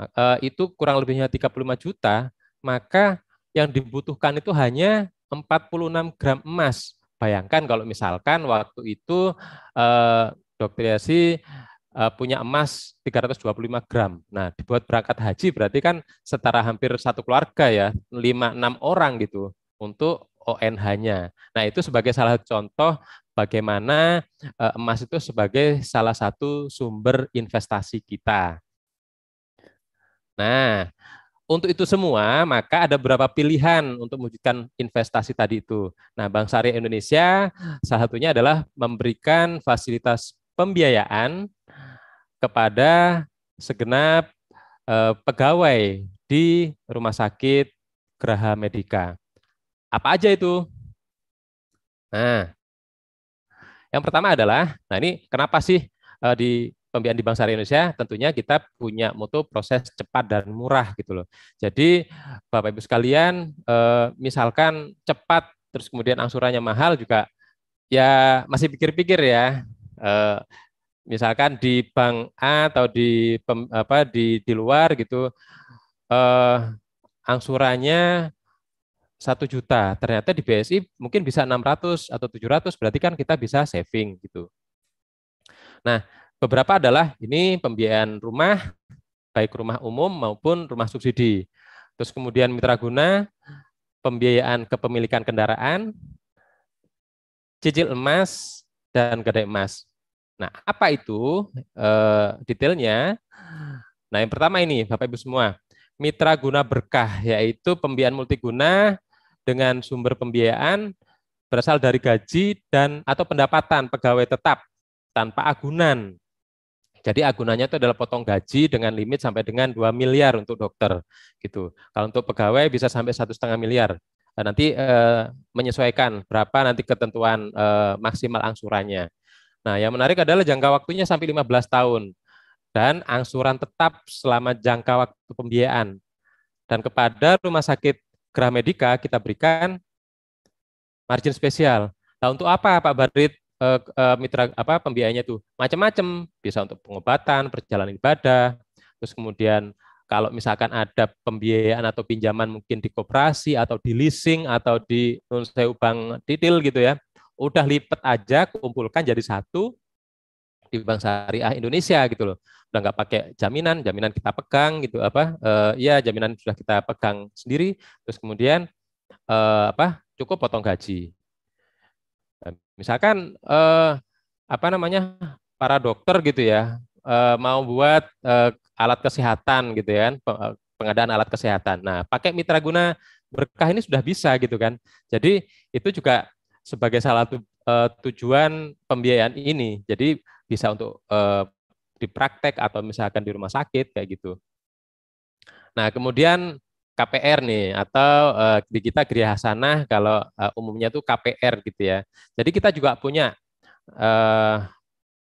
eh, itu kurang lebihnya 35 juta, maka yang dibutuhkan itu hanya 46 gram emas. Bayangkan kalau misalkan waktu itu eh, Dr. Yasi eh, punya emas 325 gram. Nah, dibuat berangkat haji berarti kan setara hampir satu keluarga ya, 5 6 orang gitu untuk ONH-nya. Nah, itu sebagai salah satu contoh bagaimana eh, emas itu sebagai salah satu sumber investasi kita. Nah, untuk itu semua, maka ada beberapa pilihan untuk mewujudkan investasi tadi itu. Nah, Bank Syariah Indonesia salah satunya adalah memberikan fasilitas pembiayaan kepada segenap eh, pegawai di Rumah Sakit Geraha Medika. Apa aja itu? Nah, yang pertama adalah, nah ini kenapa sih eh, di pembiayaan di Bank Syariah Indonesia tentunya kita punya moto proses cepat dan murah gitu loh. Jadi Bapak Ibu sekalian, eh, misalkan cepat terus kemudian angsurannya mahal juga ya masih pikir-pikir ya. Eh, misalkan di bank A atau di apa di di luar gitu angsurannya satu juta, ternyata di BSI mungkin bisa 600 atau 700, berarti kan kita bisa saving gitu. Nah, beberapa adalah ini pembiayaan rumah, baik rumah umum maupun rumah subsidi. Terus kemudian mitra guna, pembiayaan kepemilikan kendaraan, cicil emas, dan gede emas. Nah, apa itu e, detailnya? Nah, yang pertama ini, Bapak-Ibu semua, mitra guna berkah, yaitu pembiayaan multiguna dengan sumber pembiayaan berasal dari gaji dan atau pendapatan pegawai tetap tanpa agunan. Jadi agunannya itu adalah potong gaji dengan limit sampai dengan 2 miliar untuk dokter gitu. Kalau untuk pegawai bisa sampai satu setengah miliar. Nah, nanti eh, menyesuaikan berapa nanti ketentuan eh, maksimal angsurannya. Nah, yang menarik adalah jangka waktunya sampai 15 tahun dan angsuran tetap selama jangka waktu pembiayaan. Dan kepada rumah sakit Gramedika kita berikan margin spesial. Nah, untuk apa Pak Barit eh, eh, mitra apa pembiayanya itu? Macam-macam, bisa untuk pengobatan, perjalanan ibadah, terus kemudian kalau misalkan ada pembiayaan atau pinjaman mungkin di koperasi atau di leasing atau di non bank detail gitu ya, udah lipet aja kumpulkan jadi satu di bank syariah Indonesia gitu loh udah nggak pakai jaminan jaminan kita pegang gitu apa uh, ya jaminan sudah kita pegang sendiri terus kemudian uh, apa cukup potong gaji misalkan uh, apa namanya para dokter gitu ya uh, mau buat uh, alat kesehatan gitu ya kan, pengadaan alat kesehatan nah pakai mitra guna berkah ini sudah bisa gitu kan jadi itu juga sebagai salah satu tujuan pembiayaan ini jadi bisa untuk eh, dipraktek atau misalkan di rumah sakit kayak gitu. Nah kemudian KPR nih atau uh, di kita Gria Hasanah kalau uh, umumnya itu KPR gitu ya. Jadi kita juga punya uh,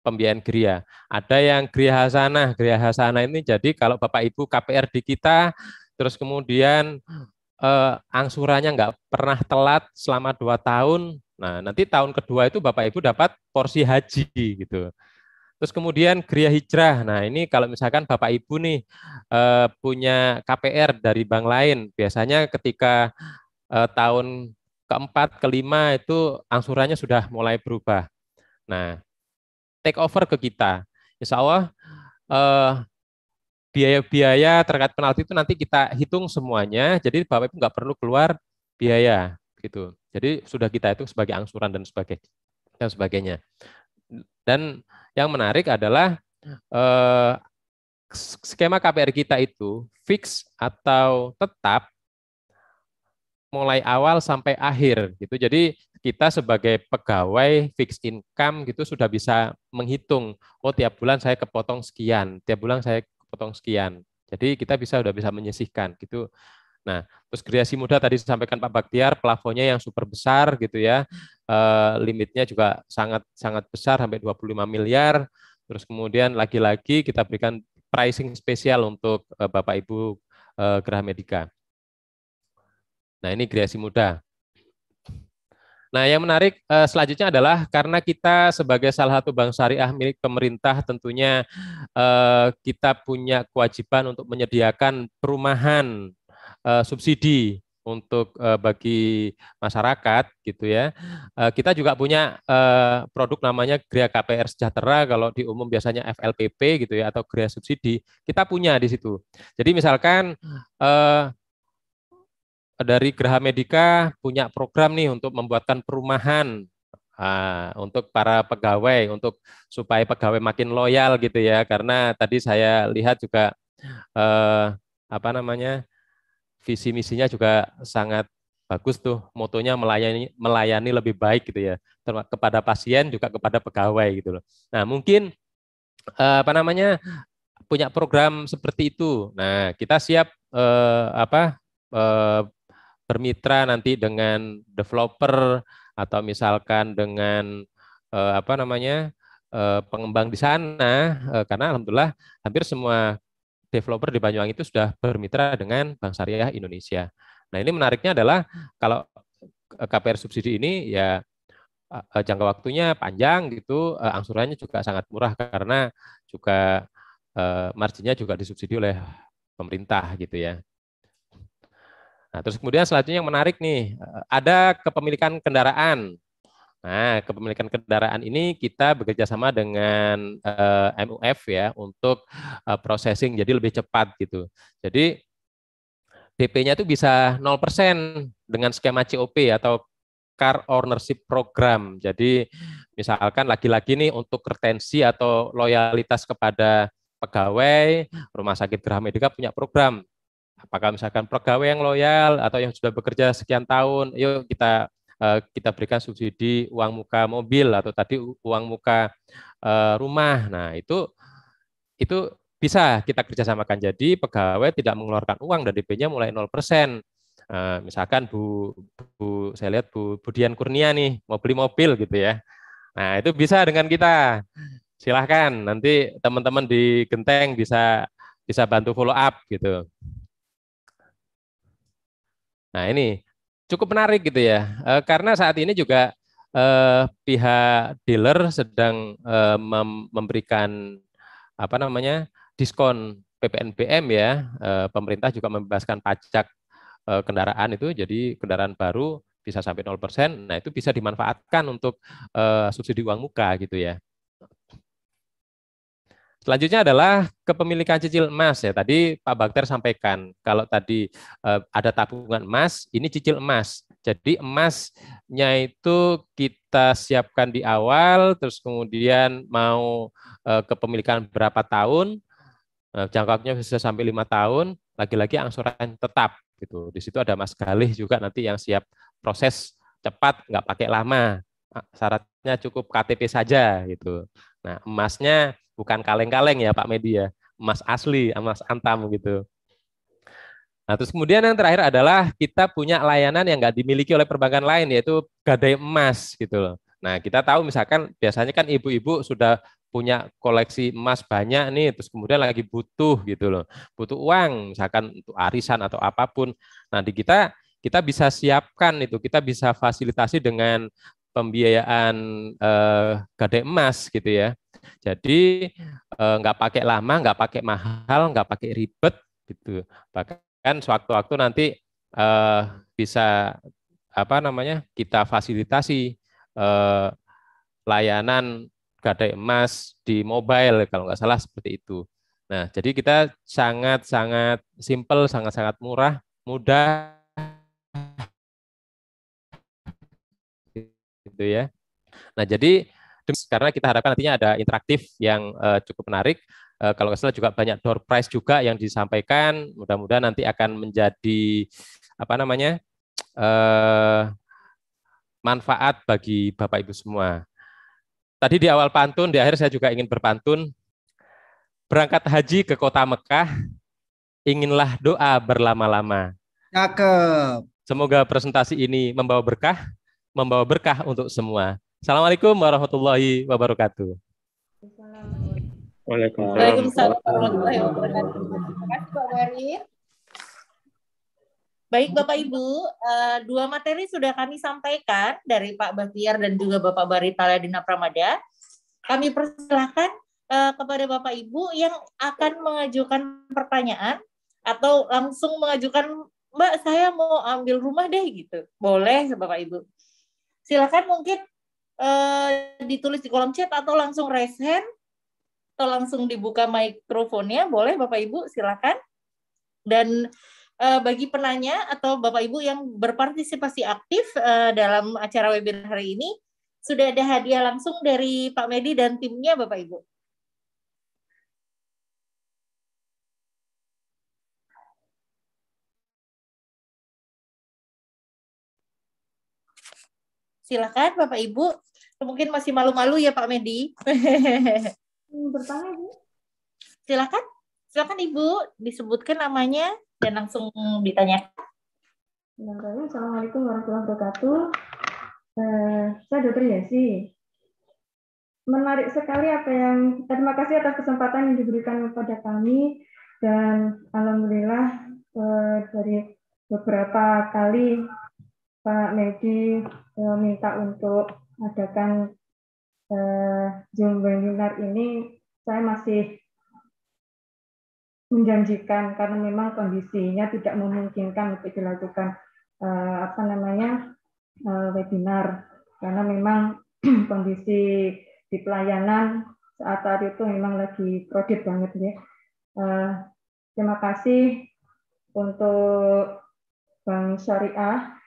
pembiayaan Gria. Ada yang Gria Hasanah. Gria Hasanah ini jadi kalau Bapak Ibu KPR di kita terus kemudian uh, angsurannya nggak pernah telat selama dua tahun. Nah, nanti tahun kedua itu Bapak Ibu dapat porsi haji gitu. Terus kemudian geria hijrah. Nah ini kalau misalkan Bapak Ibu nih eh, punya KPR dari bank lain, biasanya ketika eh, tahun keempat, kelima itu angsurannya sudah mulai berubah. Nah, take over ke kita. Insya Allah eh, biaya-biaya terkait penalti itu nanti kita hitung semuanya, jadi Bapak Ibu nggak perlu keluar biaya gitu. Jadi sudah kita hitung sebagai angsuran Dan sebagainya. Dan yang menarik adalah eh, skema KPR kita itu fix atau tetap mulai awal sampai akhir gitu. Jadi kita sebagai pegawai fixed income gitu sudah bisa menghitung oh tiap bulan saya kepotong sekian, tiap bulan saya kepotong sekian. Jadi kita bisa sudah bisa menyisihkan gitu. Nah, terus kreasi muda tadi disampaikan Pak Baktiar, plafonnya yang super besar gitu ya, eh, limitnya juga sangat sangat besar sampai 25 miliar. Terus kemudian lagi-lagi kita berikan pricing spesial untuk eh, Bapak Ibu e, eh, Medika. Nah, ini kreasi muda. Nah, yang menarik selanjutnya adalah karena kita sebagai salah satu bank syariah milik pemerintah tentunya kita punya kewajiban untuk menyediakan perumahan uh, subsidi untuk uh, bagi masyarakat gitu ya. Uh, kita juga punya uh, produk namanya Gria KPR Sejahtera kalau di umum biasanya FLPP gitu ya atau Gria Subsidi. Kita punya di situ. Jadi misalkan uh, dari Graha Medika punya program nih untuk membuatkan perumahan uh, untuk para pegawai untuk supaya pegawai makin loyal gitu ya karena tadi saya lihat juga uh, apa namanya visi misinya juga sangat bagus tuh motonya melayani melayani lebih baik gitu ya kepada pasien juga kepada pegawai gitu loh nah mungkin eh, apa namanya punya program seperti itu nah kita siap eh, apa eh, bermitra nanti dengan developer atau misalkan dengan eh, apa namanya eh, pengembang di sana eh, karena alhamdulillah hampir semua developer di Banyuwangi itu sudah bermitra dengan Bank Syariah Indonesia. Nah ini menariknya adalah kalau eh, KPR subsidi ini ya eh, eh, jangka waktunya panjang gitu, angsurannya juga sangat murah karena juga marginnya juga disubsidi oleh pemerintah gitu ya. Nah, terus kemudian selanjutnya yang menarik nih, ada kepemilikan kendaraan. Nah, kepemilikan kendaraan ini kita bekerja sama dengan uh, eh, MUF ya untuk uh, processing jadi lebih cepat gitu. Jadi DP-nya itu bisa 0% dengan skema COP atau car ownership program. Jadi misalkan lagi-lagi nih untuk retensi atau loyalitas kepada pegawai Rumah Sakit Graha punya program. Apakah misalkan pegawai yang loyal atau yang sudah bekerja sekian tahun, yuk kita Eh, kita berikan subsidi uang muka mobil atau tadi uang muka eh, rumah. Nah, itu itu bisa kita kerjasamakan. Jadi pegawai tidak mengeluarkan uang dan DP-nya mulai 0%. Eh, misalkan Bu Bu saya lihat Bu Budian Kurnia nih mau beli mobil gitu ya. Nah, itu bisa dengan kita. Silahkan nanti teman-teman di Genteng bisa bisa bantu follow up gitu. Nah, ini cukup menarik gitu ya. Uh, karena saat ini juga uh, pihak dealer sedang uh, mem memberikan apa namanya diskon PPNBM ya. Uh, pemerintah juga membebaskan pajak uh, kendaraan itu. Jadi kendaraan baru bisa sampai 0%. Nah, itu bisa dimanfaatkan untuk uh, subsidi uang muka gitu ya. Selanjutnya adalah kepemilikan cicil emas ya. Tadi Pak Bakter sampaikan kalau tadi eh, ada tabungan emas, ini cicil emas. Jadi emasnya itu kita siapkan di awal, terus kemudian mau eh, kepemilikan berapa tahun, eh, jangka bisa sampai lima tahun. Lagi-lagi angsuran tetap gitu. Di situ ada Mas Galih juga nanti yang siap proses cepat, nggak pakai lama. Syaratnya cukup KTP saja gitu. Nah emasnya bukan kaleng-kaleng ya Pak Media, ya, emas asli, emas antam gitu. Nah, terus kemudian yang terakhir adalah kita punya layanan yang nggak dimiliki oleh perbankan lain yaitu gadai emas gitu loh. Nah, kita tahu misalkan biasanya kan ibu-ibu sudah punya koleksi emas banyak nih, terus kemudian lagi butuh gitu loh, butuh uang misalkan untuk arisan atau apapun. Nah, di kita kita bisa siapkan itu, kita bisa fasilitasi dengan pembiayaan eh, gadai emas gitu ya. Jadi eh, nggak pakai lama, nggak pakai mahal, nggak pakai ribet gitu. Bahkan sewaktu-waktu nanti eh, bisa apa namanya kita fasilitasi eh, layanan gadai emas di mobile kalau nggak salah seperti itu. Nah, jadi kita sangat-sangat simple, sangat-sangat murah, mudah gitu ya. Nah, jadi karena kita harapkan nantinya ada interaktif yang uh, cukup menarik. Uh, kalau nggak salah juga banyak door prize juga yang disampaikan. Mudah-mudahan nanti akan menjadi apa namanya uh, manfaat bagi bapak ibu semua. Tadi di awal pantun, di akhir saya juga ingin berpantun. Berangkat haji ke kota Mekah, inginlah doa berlama-lama. Semoga presentasi ini membawa berkah, membawa berkah untuk semua. Assalamualaikum warahmatullahi wabarakatuh. Waalaikumsalam warahmatullahi wabarakatuh. Terima kasih Baik Bapak Ibu, eh, dua materi sudah kami sampaikan dari Pak Bahtiar dan juga Bapak Barita Ladina Pramada. Kami persilahkan eh, kepada Bapak Ibu yang akan mengajukan pertanyaan atau langsung mengajukan Mbak saya mau ambil rumah deh gitu. Boleh Bapak Ibu. Silakan mungkin Eh, ditulis di kolom chat atau langsung raise hand atau langsung dibuka mikrofonnya boleh Bapak Ibu silakan dan uh, bagi penanya atau Bapak Ibu yang berpartisipasi aktif uh, dalam acara webinar hari ini sudah ada hadiah langsung dari Pak Medi dan timnya Bapak Ibu. Silakan Bapak Ibu. Mungkin masih malu-malu ya Pak Medi. <laughs> Hmm, bertanya Bu. Silakan. Silakan Ibu disebutkan namanya dan langsung ditanya Assalamualaikum warahmatullahi wabarakatuh. Eh, saya Dokter sih Menarik sekali apa yang terima kasih atas kesempatan yang diberikan kepada kami dan alhamdulillah eh, dari beberapa kali Pak Medi meminta eh, minta untuk adakan eh, Zoom webinar ini, saya masih menjanjikan karena memang kondisinya tidak memungkinkan untuk dilakukan eh, apa namanya webinar karena memang <clears throat> kondisi di pelayanan saat saat itu memang lagi kredit banget ya. terima kasih untuk Bang Syariah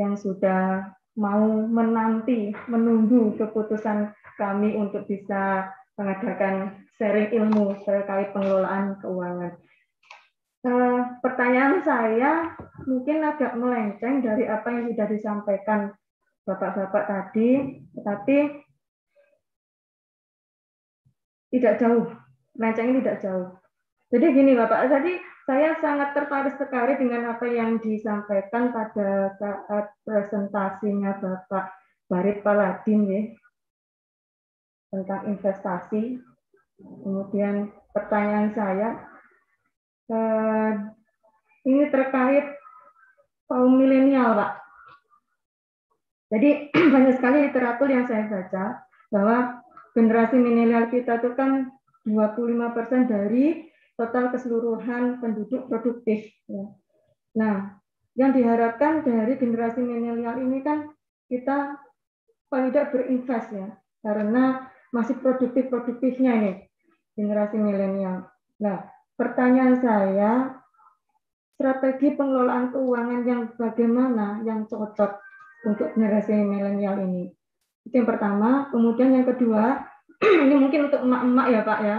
yang sudah mau menanti, menunggu keputusan kami untuk bisa mengadakan sharing ilmu terkait pengelolaan keuangan. Eh, pertanyaan saya mungkin agak melenceng dari apa yang sudah disampaikan Bapak-Bapak tadi, tetapi tidak jauh, melencengnya tidak jauh. Jadi gini Bapak, tadi saya sangat tertarik sekali dengan apa yang disampaikan pada saat presentasinya Bapak Barit Paladin ya, tentang investasi. Kemudian pertanyaan saya, eh, ini terkait kaum milenial Pak. Jadi <clears throat> banyak sekali literatur yang saya baca bahwa generasi milenial kita itu kan 25% persen dari total keseluruhan penduduk produktif. Ya. Nah, yang diharapkan dari generasi milenial ini kan kita paling tidak berinvest ya, karena masih produktif-produktifnya ini generasi milenial. Nah, pertanyaan saya, strategi pengelolaan keuangan yang bagaimana yang cocok untuk generasi milenial ini? Itu yang pertama. Kemudian yang kedua, <clears throat> ini mungkin untuk emak-emak ya Pak ya.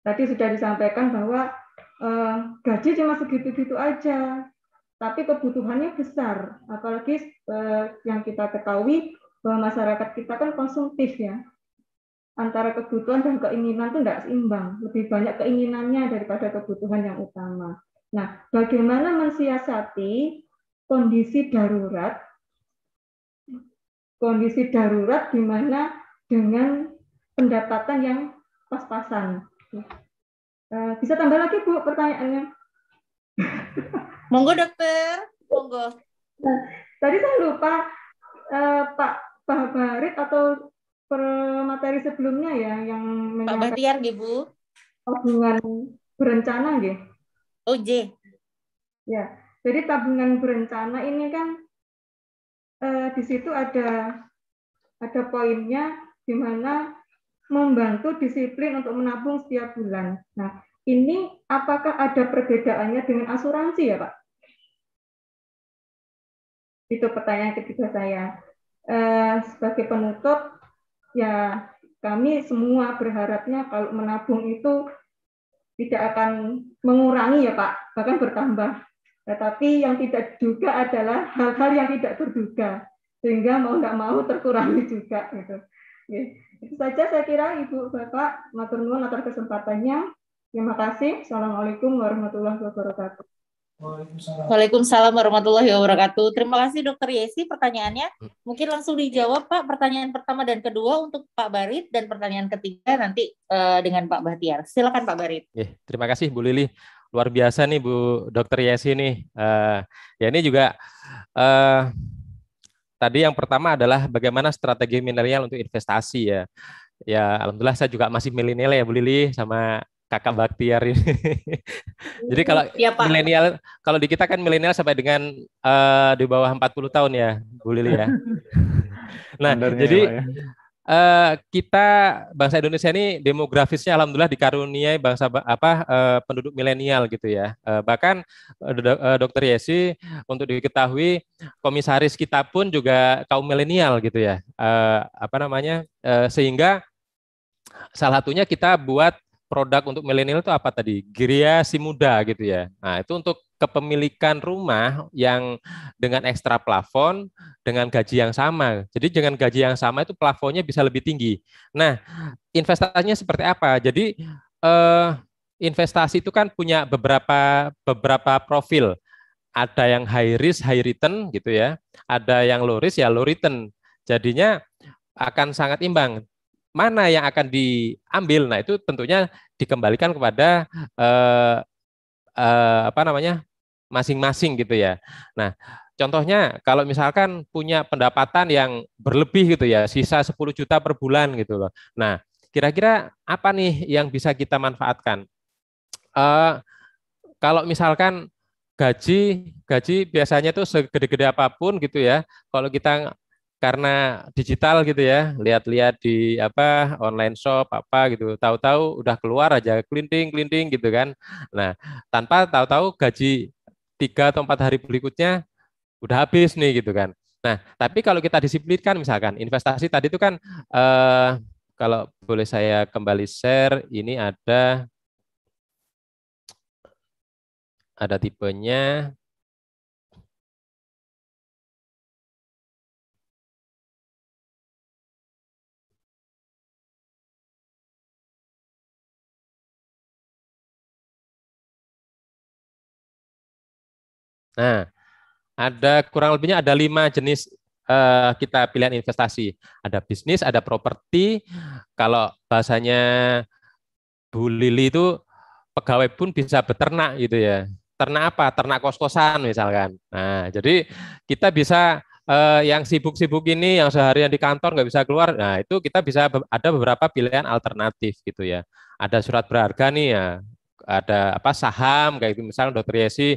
Tadi sudah disampaikan bahwa eh, gaji cuma segitu-gitu aja, tapi kebutuhannya besar. Apalagi eh, yang kita ketahui bahwa masyarakat kita kan konsumtif ya. Antara kebutuhan dan keinginan itu tidak seimbang. Lebih banyak keinginannya daripada kebutuhan yang utama. Nah, bagaimana mensiasati kondisi darurat kondisi darurat di mana dengan pendapatan yang pas-pasan. Uh, bisa tambah lagi Bu pertanyaannya? Monggo dokter, monggo. Nah, tadi saya lupa uh, Pak Pak Barit atau per materi sebelumnya ya yang Pak Bahtiar Bu. Tabungan berencana gitu oj oh, Ya. Jadi tabungan berencana ini kan eh, di situ ada ada poinnya di mana membantu disiplin untuk menabung setiap bulan. Nah, ini apakah ada perbedaannya dengan asuransi ya, Pak? Itu pertanyaan ketiga saya. Eh, sebagai penutup, ya kami semua berharapnya kalau menabung itu tidak akan mengurangi ya Pak, bahkan bertambah. Tetapi yang tidak juga adalah hal-hal yang tidak terduga, sehingga mau nggak mau terkurangi juga gitu. Itu saja saya kira Ibu Bapak matur nuwun atas kesempatannya. Terima kasih. Assalamualaikum warahmatullahi wabarakatuh. Waalaikumsalam. warahmatullahi wabarakatuh. Terima kasih Dokter Yesi pertanyaannya. Mungkin langsung dijawab Pak pertanyaan pertama dan kedua untuk Pak Barit dan pertanyaan ketiga nanti uh, dengan Pak Bahtiar. Silakan Pak Barit. Eh, terima kasih Bu Lili. Luar biasa nih Bu Dokter Yesi nih. Uh, ya ini juga uh, Tadi yang pertama adalah bagaimana strategi milenial untuk investasi ya. Ya, alhamdulillah saya juga masih milenial ya Bu Lili sama Kakak Baktiar ini. <laughs> Jadi kalau ya, milenial kalau di kita kan milenial sampai dengan uh, di bawah 40 tahun ya Bu Lili ya. <laughs> nah, ya, jadi ya uh, kita bangsa Indonesia ini demografisnya alhamdulillah dikaruniai bangsa apa uh, penduduk milenial gitu ya. Uh, bahkan uh, Dokter Yesi untuk diketahui komisaris kita pun juga kaum milenial gitu ya. Uh, apa namanya? Uh, sehingga salah satunya kita buat produk untuk milenial itu apa tadi? geria si muda gitu ya. Nah, itu untuk kepemilikan rumah yang dengan ekstra plafon dengan gaji yang sama. Jadi dengan gaji yang sama itu plafonnya bisa lebih tinggi. Nah, investasinya seperti apa? Jadi eh, investasi itu kan punya beberapa beberapa profil. Ada yang high risk, high return gitu ya. Ada yang low risk ya low return. Jadinya akan sangat imbang. Mana yang akan diambil? Nah, itu tentunya dikembalikan kepada eh, eh, apa namanya masing-masing gitu ya. Nah, contohnya kalau misalkan punya pendapatan yang berlebih gitu ya, sisa 10 juta per bulan gitu loh. Nah, kira-kira apa nih yang bisa kita manfaatkan? Uh, kalau misalkan gaji gaji biasanya tuh segede-gede apapun gitu ya. Kalau kita karena digital gitu ya, lihat-lihat di apa online shop apa gitu, tahu-tahu udah keluar aja klinting klinting gitu kan. Nah, tanpa tahu-tahu gaji tiga atau empat hari berikutnya udah habis nih gitu kan. Nah, tapi kalau kita disiplinkan misalkan investasi tadi itu kan eh, kalau boleh saya kembali share ini ada ada tipenya Nah, ada kurang lebihnya ada lima jenis uh, kita pilihan investasi. Ada bisnis, ada properti. Kalau bahasanya Bu Lili itu pegawai pun bisa beternak gitu ya. Ternak apa? Ternak kos-kosan misalkan. Nah, jadi kita bisa eh, yang sibuk-sibuk ini, yang seharian di kantor nggak bisa keluar, nah itu kita bisa ada beberapa pilihan alternatif gitu ya. Ada surat berharga nih ya, ada apa saham kayak gitu misalnya dokter Yesi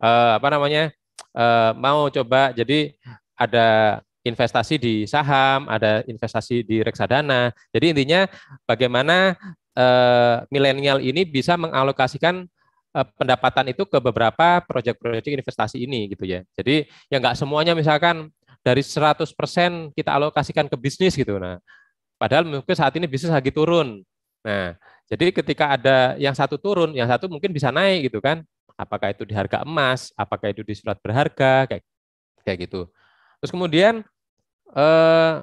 eh, apa namanya eh, mau coba jadi ada investasi di saham, ada investasi di reksadana. Jadi intinya bagaimana eh, milenial ini bisa mengalokasikan eh, pendapatan itu ke beberapa proyek-proyek investasi ini gitu ya. Jadi ya nggak semuanya misalkan dari 100% kita alokasikan ke bisnis gitu. Nah, padahal mungkin saat ini bisnis lagi turun. Nah, jadi ketika ada yang satu turun, yang satu mungkin bisa naik gitu kan. Apakah itu di harga emas, apakah itu di surat berharga, kayak kayak gitu. Terus kemudian eh,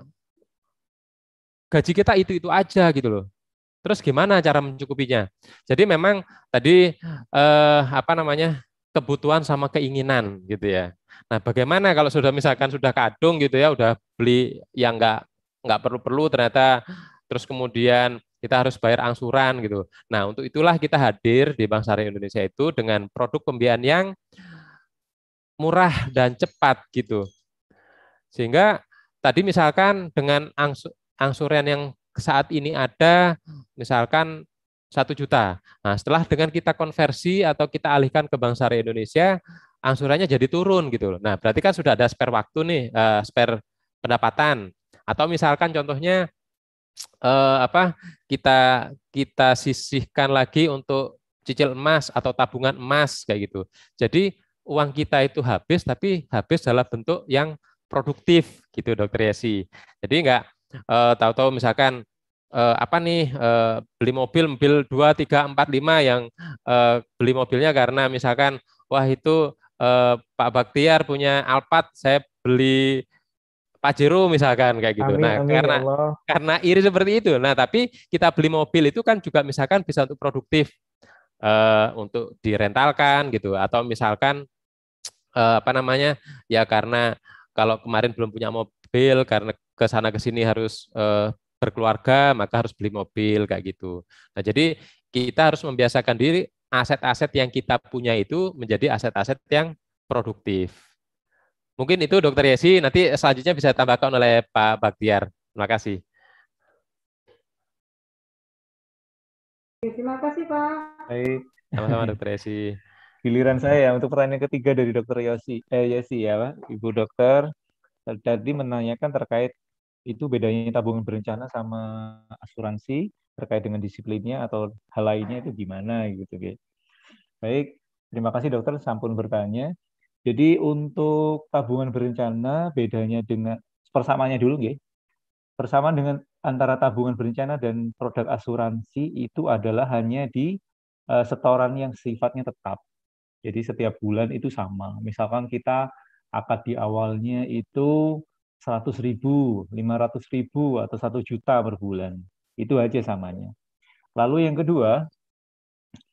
gaji kita itu-itu aja gitu loh. Terus gimana cara mencukupinya? Jadi memang tadi eh, apa namanya kebutuhan sama keinginan gitu ya. Nah bagaimana kalau sudah misalkan sudah kadung gitu ya, udah beli yang nggak nggak perlu-perlu ternyata terus kemudian kita harus bayar angsuran gitu. Nah, untuk itulah kita hadir di Bank Syariah Indonesia itu dengan produk pembiayaan yang murah dan cepat gitu. Sehingga tadi misalkan dengan angsuran yang saat ini ada misalkan satu juta. Nah, setelah dengan kita konversi atau kita alihkan ke Bank Syariah Indonesia, angsurannya jadi turun gitu Nah, berarti kan sudah ada spare waktu nih, eh, spare pendapatan. Atau misalkan contohnya eh, apa kita kita sisihkan lagi untuk cicil emas atau tabungan emas kayak gitu. Jadi uang kita itu habis tapi habis dalam bentuk yang produktif gitu dokter Yesi. Jadi enggak eh, tahu-tahu misalkan eh, apa nih eh, beli mobil mobil 2 3 4 5 yang eh, beli mobilnya karena misalkan wah itu eh, Pak Baktiar punya Alphard saya beli Pajero misalkan kayak gitu. Amin, nah, amin, ya karena ya karena iri seperti itu. Nah, tapi kita beli mobil itu kan juga misalkan bisa untuk produktif uh, untuk direntalkan gitu atau misalkan uh, apa namanya? ya karena kalau kemarin belum punya mobil karena ke sana ke sini harus uh, berkeluarga, maka harus beli mobil kayak gitu. Nah, jadi kita harus membiasakan diri aset-aset yang kita punya itu menjadi aset-aset yang produktif Mungkin itu Dokter Yesi, nanti selanjutnya bisa tambahkan oleh Pak Baktiar. Terima kasih. Terima kasih Pak. Baik. Sama-sama Dokter Yesi. <laughs> Giliran saya ya untuk pertanyaan ketiga dari Dokter Yosi, eh, Yesi ya Pak. Ibu Dokter eh, tadi menanyakan terkait itu bedanya tabungan berencana sama asuransi terkait dengan disiplinnya atau hal lainnya itu gimana gitu. Baik, terima kasih dokter sampun bertanya. Jadi untuk tabungan berencana bedanya dengan persamaannya dulu nggih. Persamaan dengan antara tabungan berencana dan produk asuransi itu adalah hanya di eh, setoran yang sifatnya tetap. Jadi setiap bulan itu sama. Misalkan kita akad di awalnya itu 100 ribu, 500 ribu, atau 1 juta per bulan. Itu aja samanya. Lalu yang kedua,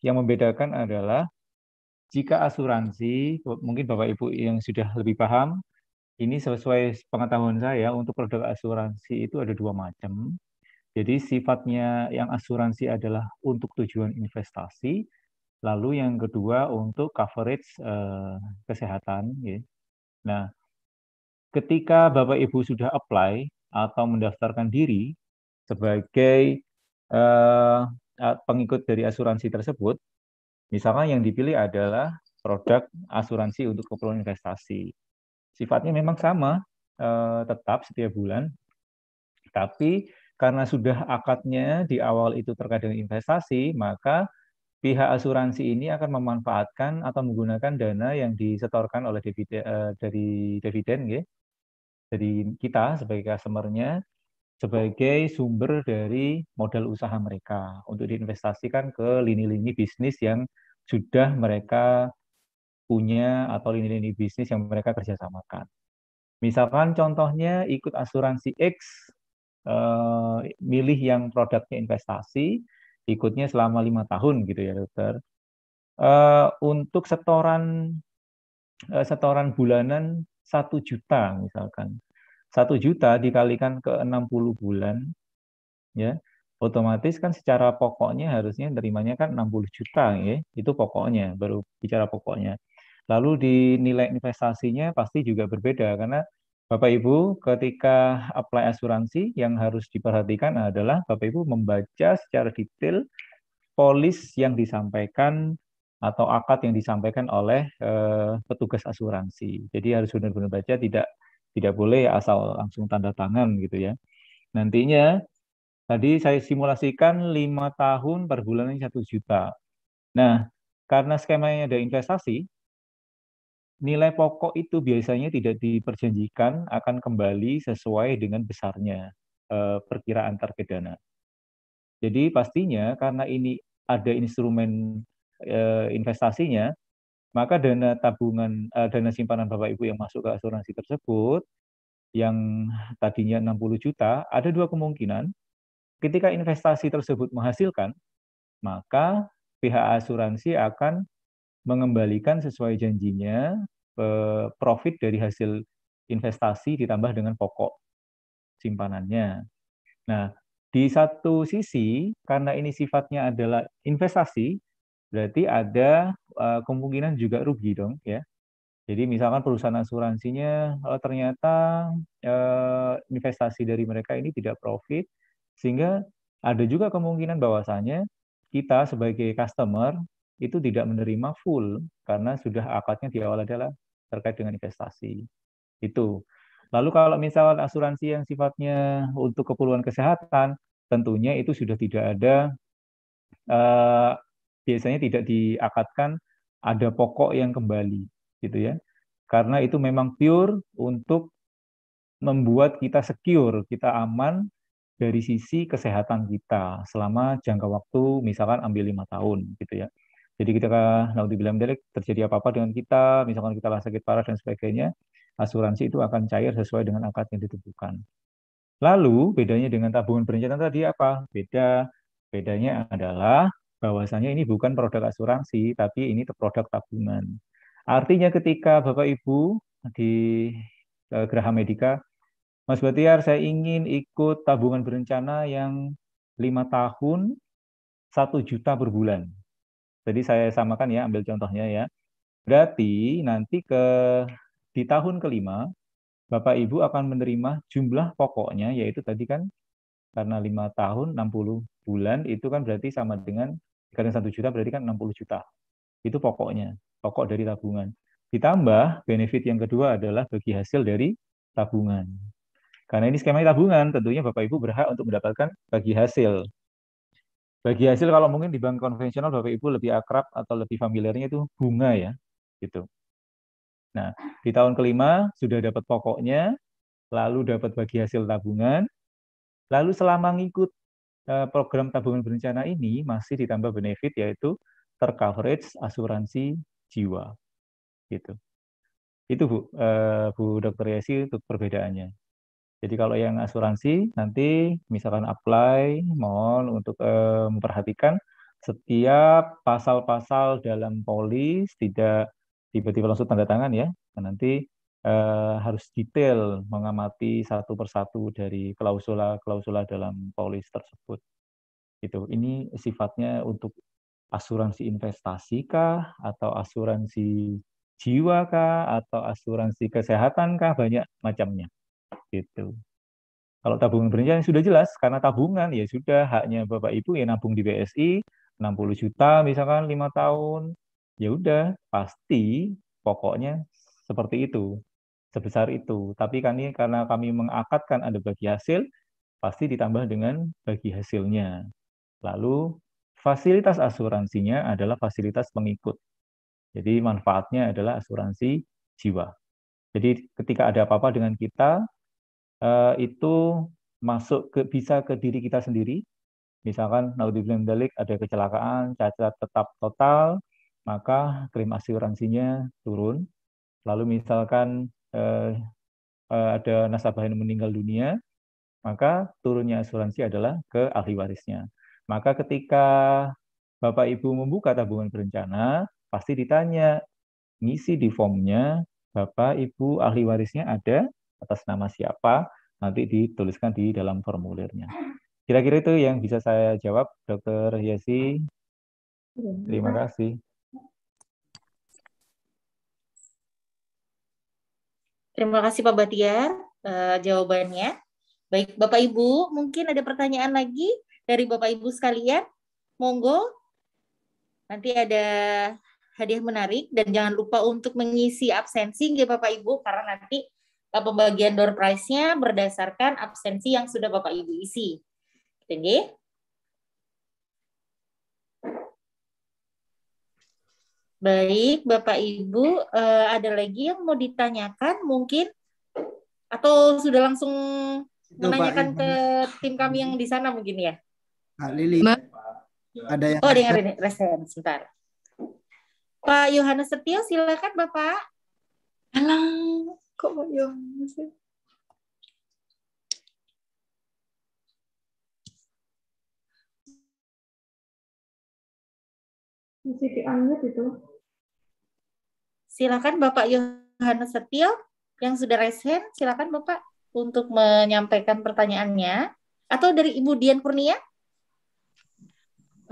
yang membedakan adalah jika asuransi, mungkin Bapak Ibu yang sudah lebih paham, ini sesuai pengetahuan saya untuk produk asuransi itu ada dua macam. Jadi sifatnya yang asuransi adalah untuk tujuan investasi, lalu yang kedua untuk coverage uh, kesehatan. Ya. Nah, ketika Bapak Ibu sudah apply atau mendaftarkan diri sebagai uh, pengikut dari asuransi tersebut, Misalkan yang dipilih adalah produk asuransi untuk keperluan investasi. Sifatnya memang sama, eh, tetap setiap bulan, tapi karena sudah akadnya di awal itu terkait dengan investasi, maka pihak asuransi ini akan memanfaatkan atau menggunakan dana yang disetorkan oleh dividen, eh, dari dividen, ya, dari kita sebagai customer-nya, sebagai sumber dari modal usaha mereka untuk diinvestasikan ke lini-lini bisnis yang sudah mereka punya atau lini-lini bisnis yang mereka kerjasamakan. Misalkan contohnya ikut asuransi X, eh, milih yang produknya investasi, ikutnya selama lima tahun gitu ya dokter. Eh, untuk setoran eh, setoran bulanan satu juta misalkan, satu juta dikalikan ke 60 bulan, ya otomatis kan secara pokoknya harusnya terimanya kan 60 juta ya. Itu pokoknya, baru bicara pokoknya. Lalu di nilai investasinya pasti juga berbeda karena Bapak Ibu ketika apply asuransi yang harus diperhatikan adalah Bapak Ibu membaca secara detail polis yang disampaikan atau akad yang disampaikan oleh eh, petugas asuransi. Jadi harus benar-benar baca tidak tidak boleh asal langsung tanda tangan gitu ya. Nantinya Tadi saya simulasikan 5 tahun per bulan ini 1 juta. Nah, karena skemanya ada investasi, nilai pokok itu biasanya tidak diperjanjikan akan kembali sesuai dengan besarnya eh, perkiraan target dana. Jadi pastinya karena ini ada instrumen eh, investasinya, maka dana tabungan eh, dana simpanan Bapak Ibu yang masuk ke asuransi tersebut yang tadinya 60 juta, ada dua kemungkinan Ketika investasi tersebut menghasilkan, maka pihak asuransi akan mengembalikan sesuai janjinya profit dari hasil investasi ditambah dengan pokok simpanannya. Nah, di satu sisi karena ini sifatnya adalah investasi, berarti ada e, kemungkinan juga rugi dong ya. Jadi misalkan perusahaan asuransinya oh, ternyata eh, investasi dari mereka ini tidak profit, sehingga ada juga kemungkinan bahwasanya kita sebagai customer itu tidak menerima full karena sudah akadnya di awal adalah terkait dengan investasi. Itu. Lalu kalau misal asuransi yang sifatnya untuk keperluan kesehatan, tentunya itu sudah tidak ada eh, biasanya tidak diakatkan ada pokok yang kembali gitu ya. Karena itu memang pure untuk membuat kita secure, kita aman dari sisi kesehatan kita selama jangka waktu misalkan ambil lima tahun gitu ya. Jadi kita kalau dibilang direct terjadi apa-apa dengan kita, misalkan kita sakit parah dan sebagainya, asuransi itu akan cair sesuai dengan angka yang ditentukan. Lalu bedanya dengan tabungan berencana tadi apa? Beda bedanya adalah bahwasanya ini bukan produk asuransi, tapi ini produk tabungan. Artinya ketika Bapak Ibu di eh, Geraha Medika Mas Batiar, saya ingin ikut tabungan berencana yang lima tahun satu juta per bulan. Jadi saya samakan ya, ambil contohnya ya. Berarti nanti ke di tahun kelima, Bapak Ibu akan menerima jumlah pokoknya, yaitu tadi kan karena lima tahun 60 bulan itu kan berarti sama dengan karena satu juta berarti kan 60 juta. Itu pokoknya, pokok dari tabungan. Ditambah benefit yang kedua adalah bagi hasil dari tabungan. Karena ini skema tabungan, tentunya Bapak Ibu berhak untuk mendapatkan bagi hasil. Bagi hasil kalau mungkin di bank konvensional Bapak Ibu lebih akrab atau lebih familiarnya itu bunga ya, gitu. Nah, di tahun kelima sudah dapat pokoknya, lalu dapat bagi hasil tabungan, lalu selama ngikut eh, program tabungan berencana ini masih ditambah benefit yaitu tercoverage asuransi jiwa. Gitu. Itu Bu, eh, Bu Dr. Yesi untuk perbedaannya. Jadi kalau yang asuransi nanti misalkan apply mohon untuk eh, memperhatikan setiap pasal-pasal dalam polis tidak tiba-tiba langsung tanda tangan ya. Dan nah, nanti eh, harus detail mengamati satu persatu dari klausula-klausula dalam polis tersebut. Itu ini sifatnya untuk asuransi investasi kah atau asuransi jiwa kah atau asuransi kesehatan kah banyak macamnya gitu. Kalau tabungan berencana sudah jelas karena tabungan ya sudah haknya Bapak Ibu ya nabung di BSI 60 juta misalkan 5 tahun. Ya udah, pasti pokoknya seperti itu. Sebesar itu. Tapi kan ini karena kami mengakatkan ada bagi hasil, pasti ditambah dengan bagi hasilnya. Lalu fasilitas asuransinya adalah fasilitas pengikut. Jadi manfaatnya adalah asuransi jiwa. Jadi ketika ada apa-apa dengan kita, Eh, itu masuk ke bisa ke diri kita sendiri. Misalkan naudzubillah dalik ada kecelakaan, cacat tetap total, maka krim asuransinya turun. Lalu misalkan eh, eh, ada nasabah yang meninggal dunia, maka turunnya asuransi adalah ke ahli warisnya. Maka ketika Bapak Ibu membuka tabungan berencana, pasti ditanya, ngisi di formnya, Bapak Ibu ahli warisnya ada atas nama siapa, nanti dituliskan di dalam formulirnya. Kira-kira itu yang bisa saya jawab, Dokter Yasi. Terima iya. kasih. Terima kasih Pak Batiar uh, eh, jawabannya. Baik Bapak Ibu, mungkin ada pertanyaan lagi dari Bapak Ibu sekalian. Monggo. Nanti ada hadiah menarik dan jangan lupa untuk mengisi absensi ya Bapak Ibu karena nanti Eh, pembagian door price nya berdasarkan absensi yang sudah Bapak Ibu isi. Tinggi. Gitu, Baik, Bapak Ibu, eh, ada lagi yang mau ditanyakan mungkin atau sudah langsung menanyakan ke tim kami yang di sana mungkin ya? Pak Lili, Ma ada yang Oh, dengar ini, resen sebentar. Pak Yohanes Setio, silakan Bapak. Halo, kok Yohanes Masih di unmute itu. Silakan Bapak Yohanes Setio yang sudah resen silakan Bapak untuk menyampaikan pertanyaannya. Atau dari Ibu Dian Kurnia?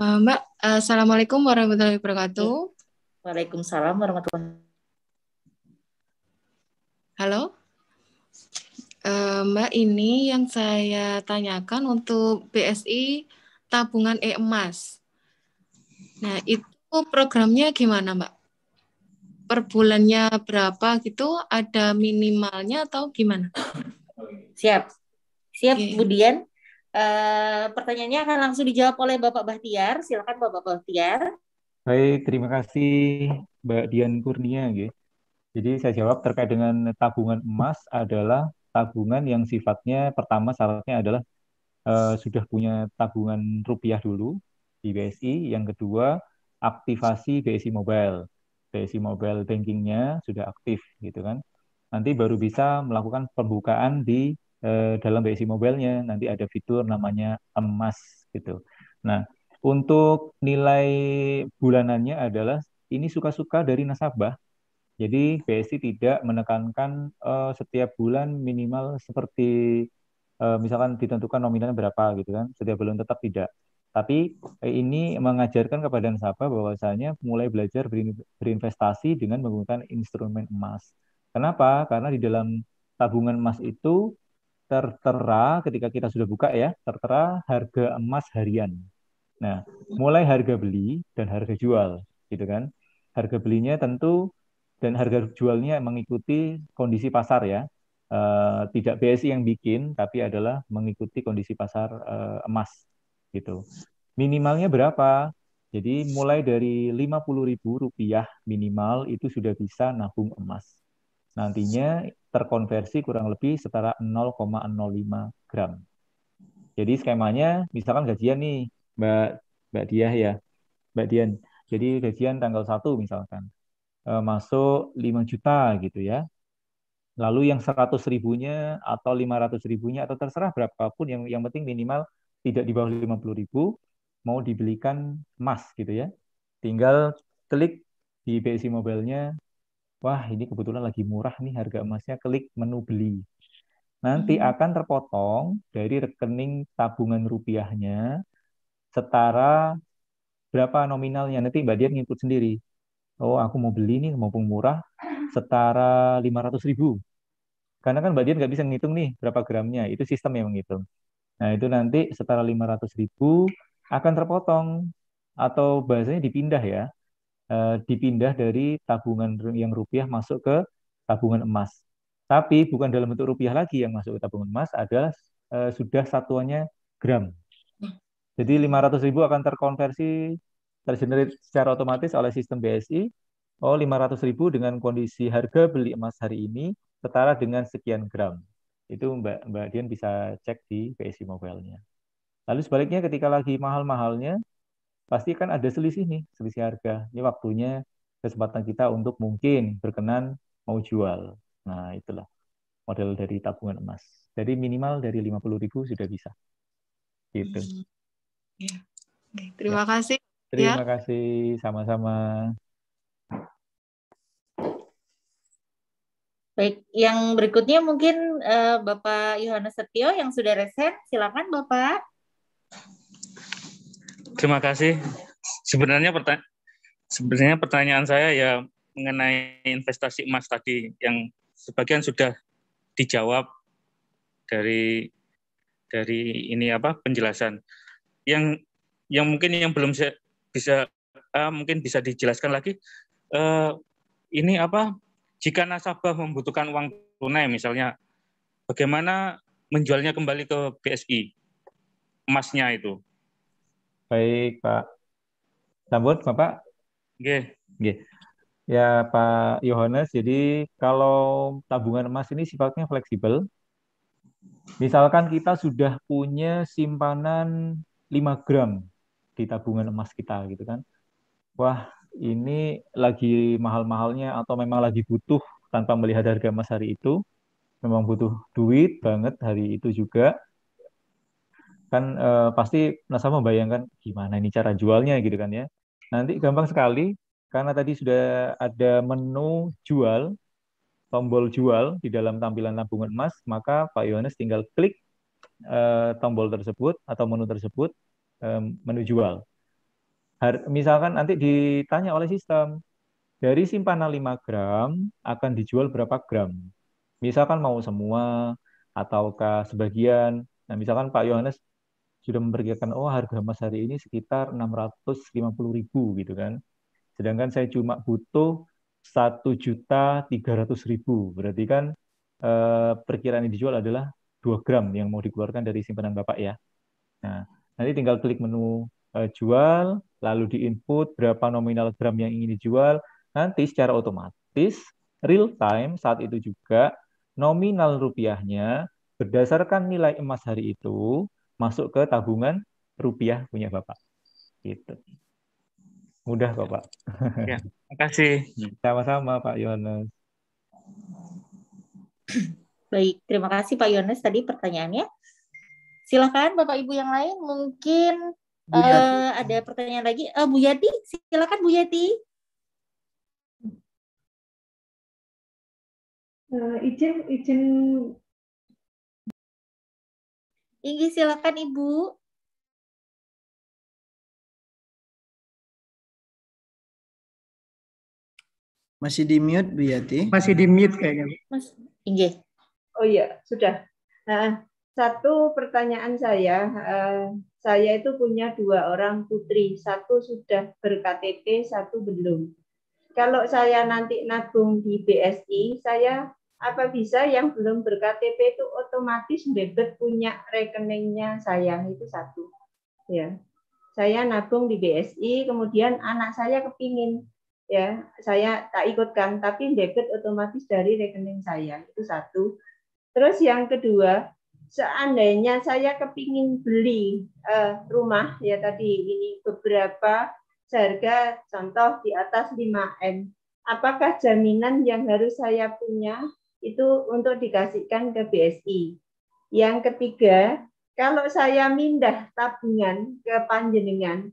Eh, Mbak, eh, Assalamualaikum warahmatullahi wabarakatuh. Waalaikumsalam warahmatullahi wabarakatuh. Halo? Uh, Mbak, ini yang saya tanyakan untuk BSI tabungan e-emas. Nah, itu programnya gimana, Mbak? Per bulannya berapa gitu? Ada minimalnya atau gimana? Siap. Siap, okay. kemudian. Uh, eh, pertanyaannya akan langsung dijawab oleh Bapak Bahtiar. Silakan Bapak Bahtiar. Baik, terima kasih Mbak Dian Kurnia. Gitu. Jadi saya jawab terkait dengan tabungan emas adalah tabungan yang sifatnya pertama syaratnya adalah uh, sudah punya tabungan rupiah dulu di BSI. Yang kedua aktivasi BSI Mobile. BSI Mobile bankingnya sudah aktif gitu kan. Nanti baru bisa melakukan pembukaan di eh, dalam BSI Mobile-nya. Nanti ada fitur namanya emas gitu. Nah, untuk nilai bulanannya adalah ini suka-suka dari nasabah jadi BSI tidak menekankan uh, setiap bulan minimal seperti uh, misalkan ditentukan nominalnya berapa gitu kan. Setiap bulan tetap tidak. Tapi eh, ini mengajarkan kepada nasabah bahwasanya mulai belajar berinvestasi dengan menggunakan instrumen emas. Kenapa? Karena di dalam tabungan emas itu tertera ketika kita sudah buka ya, tertera harga emas harian. Nah, mulai harga beli dan harga jual, gitu kan. Harga belinya tentu dan harga jualnya mengikuti kondisi pasar ya. Uh, tidak BSI yang bikin, tapi adalah mengikuti kondisi pasar uh, emas gitu. Minimalnya berapa? Jadi mulai dari Rp50.000 minimal itu sudah bisa nabung emas. Nantinya terkonversi kurang lebih setara 0,05 gram. Jadi skemanya misalkan gajian nih Mbak Mbak Diah ya. Mbak Dian. Jadi gajian tanggal 1 misalkan. Eh, masuk 5 juta gitu ya. Lalu yang 100 ribunya atau 500 ribunya atau terserah berapapun yang yang penting minimal tidak di bawah 50 ribu mau dibelikan emas gitu ya. Tinggal klik di BSI Mobile-nya, wah ini kebetulan lagi murah nih harga emasnya, klik menu beli. Nanti hmm. akan terpotong dari rekening tabungan rupiahnya setara berapa nominalnya. Nanti Mbak Dian ngikut sendiri oh aku mau beli nih mumpung murah setara 500 ribu. Karena kan Mbak Dian nggak bisa ngitung nih berapa gramnya, itu sistem yang menghitung. Nah itu nanti setara 500 ribu akan terpotong atau bahasanya dipindah ya, eh, dipindah dari tabungan yang rupiah masuk ke tabungan emas. Tapi bukan dalam bentuk rupiah lagi yang masuk ke tabungan emas adalah eh, sudah satuannya gram. Nah. Jadi 500 ribu akan terkonversi tergenerate secara otomatis oleh sistem BSI. Oh, 500 ribu dengan kondisi harga beli emas hari ini setara dengan sekian gram. Itu Mbak Mbak Dian bisa cek di BSI mobile-nya. Lalu sebaliknya ketika lagi mahal-mahalnya, pasti kan ada selisih nih, selisih harga. Ini waktunya kesempatan kita untuk mungkin berkenan mau jual. Nah, itulah model dari tabungan emas. Jadi minimal dari 50.000 sudah bisa. Gitu. Hmm. Ya. terima ya. kasih Terima ya. kasih sama-sama. Baik, yang berikutnya mungkin uh, Bapak Yohanes Setio yang sudah resen, silakan Bapak. Terima kasih. Sebenarnya pertanya sebenarnya pertanyaan saya ya mengenai investasi emas tadi yang sebagian sudah dijawab dari dari ini apa penjelasan. Yang yang mungkin yang belum bisa uh, mungkin bisa dijelaskan lagi uh, ini apa jika nasabah membutuhkan uang tunai misalnya bagaimana menjualnya kembali ke BSI emasnya itu baik Pak Sambut Bapak Oke. G. Ya Pak Yohanes, jadi kalau tabungan emas ini sifatnya fleksibel. Misalkan kita sudah punya simpanan 5 gram di tabungan emas kita gitu kan. Wah, ini lagi mahal-mahalnya atau memang lagi butuh tanpa melihat harga emas hari itu. Memang butuh duit banget hari itu juga. Kan eh, pasti nasabah membayangkan gimana ini cara jualnya gitu kan ya. Nanti gampang sekali karena tadi sudah ada menu jual, tombol jual di dalam tampilan tabungan emas, maka Pak Yohanes tinggal klik eh, tombol tersebut atau menu tersebut menjual. Misalkan nanti ditanya oleh sistem, dari simpanan 5 gram akan dijual berapa gram? Misalkan mau semua, ataukah sebagian. Nah, misalkan Pak Yohanes sudah memperkirakan, oh harga emas hari ini sekitar 650 ribu gitu kan. Sedangkan saya cuma butuh 1 juta 300 ribu. Berarti kan eh, perkiraan yang dijual adalah 2 gram yang mau dikeluarkan dari simpanan Bapak ya. Nah, Nanti tinggal klik menu uh, jual, lalu di input berapa nominal gram yang ingin dijual. Nanti secara otomatis real time saat itu juga nominal rupiahnya berdasarkan nilai emas hari itu masuk ke tabungan rupiah punya Bapak. Gitu. Mudah kok, Pak. Ya, kasih Sama-sama, Pak Yones. Baik, terima kasih Pak Yones tadi pertanyaannya. Silakan Bapak Ibu yang lain mungkin uh, ada pertanyaan lagi. Uh, Bu Yati, silakan Bu Yati. Uh, eh, izin izin Inggi silakan Ibu. Masih di mute Bu Yati? Masih di mute kayaknya. Mas, Inggi. Oh iya, sudah. Nah, satu pertanyaan saya, eh, saya itu punya dua orang putri, satu sudah berKTP, satu belum. Kalau saya nanti nabung di BSI, saya apa bisa yang belum berKTP itu otomatis debit punya rekeningnya saya itu satu. Ya. Saya nabung di BSI, kemudian anak saya kepingin ya saya tak ikutkan tapi debit otomatis dari rekening saya itu satu terus yang kedua seandainya saya kepingin beli uh, rumah ya tadi ini beberapa seharga contoh di atas 5M. Apakah jaminan yang harus saya punya itu untuk dikasihkan ke BSI? Yang ketiga, kalau saya mindah tabungan ke panjenengan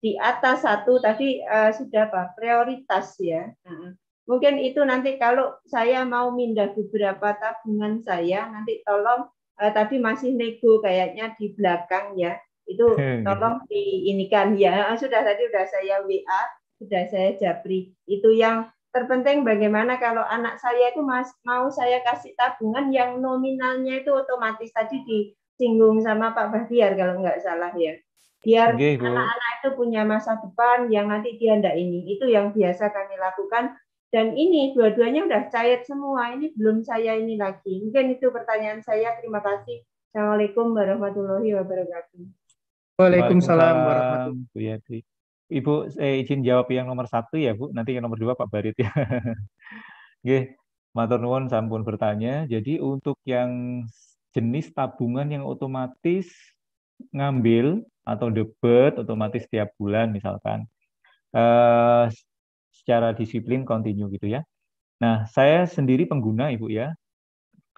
di atas satu tadi uh, sudah apa prioritas ya. Nah, mungkin itu nanti kalau saya mau mindah beberapa tabungan saya nanti tolong uh, tadi masih nego kayaknya di belakang ya. Itu hmm, gitu. tolong diinikan ya. Eh, sudah tadi sudah saya WA, sudah saya japri. Itu yang terpenting bagaimana kalau anak saya itu mas, mau saya kasih tabungan yang nominalnya itu otomatis tadi disinggung sama Pak Bahtiar kalau nggak salah ya biar anak-anak itu punya masa depan yang nanti dia ndak ini itu yang biasa kami lakukan dan ini dua-duanya udah cair semua, ini belum saya ini lagi. Mungkin itu pertanyaan saya. Terima kasih. Assalamualaikum warahmatullahi wabarakatuh. Waalaikumsalam warahmatullahi wabarakatuh. Ibu eh, izin jawab yang nomor satu ya Bu, nanti yang nomor dua Pak Barit ya. Oke, <laughs> Matur nuwun sampun bertanya. Jadi untuk yang jenis tabungan yang otomatis ngambil atau debet otomatis setiap bulan misalkan, eh, secara disiplin kontinu gitu ya. Nah, saya sendiri pengguna Ibu ya.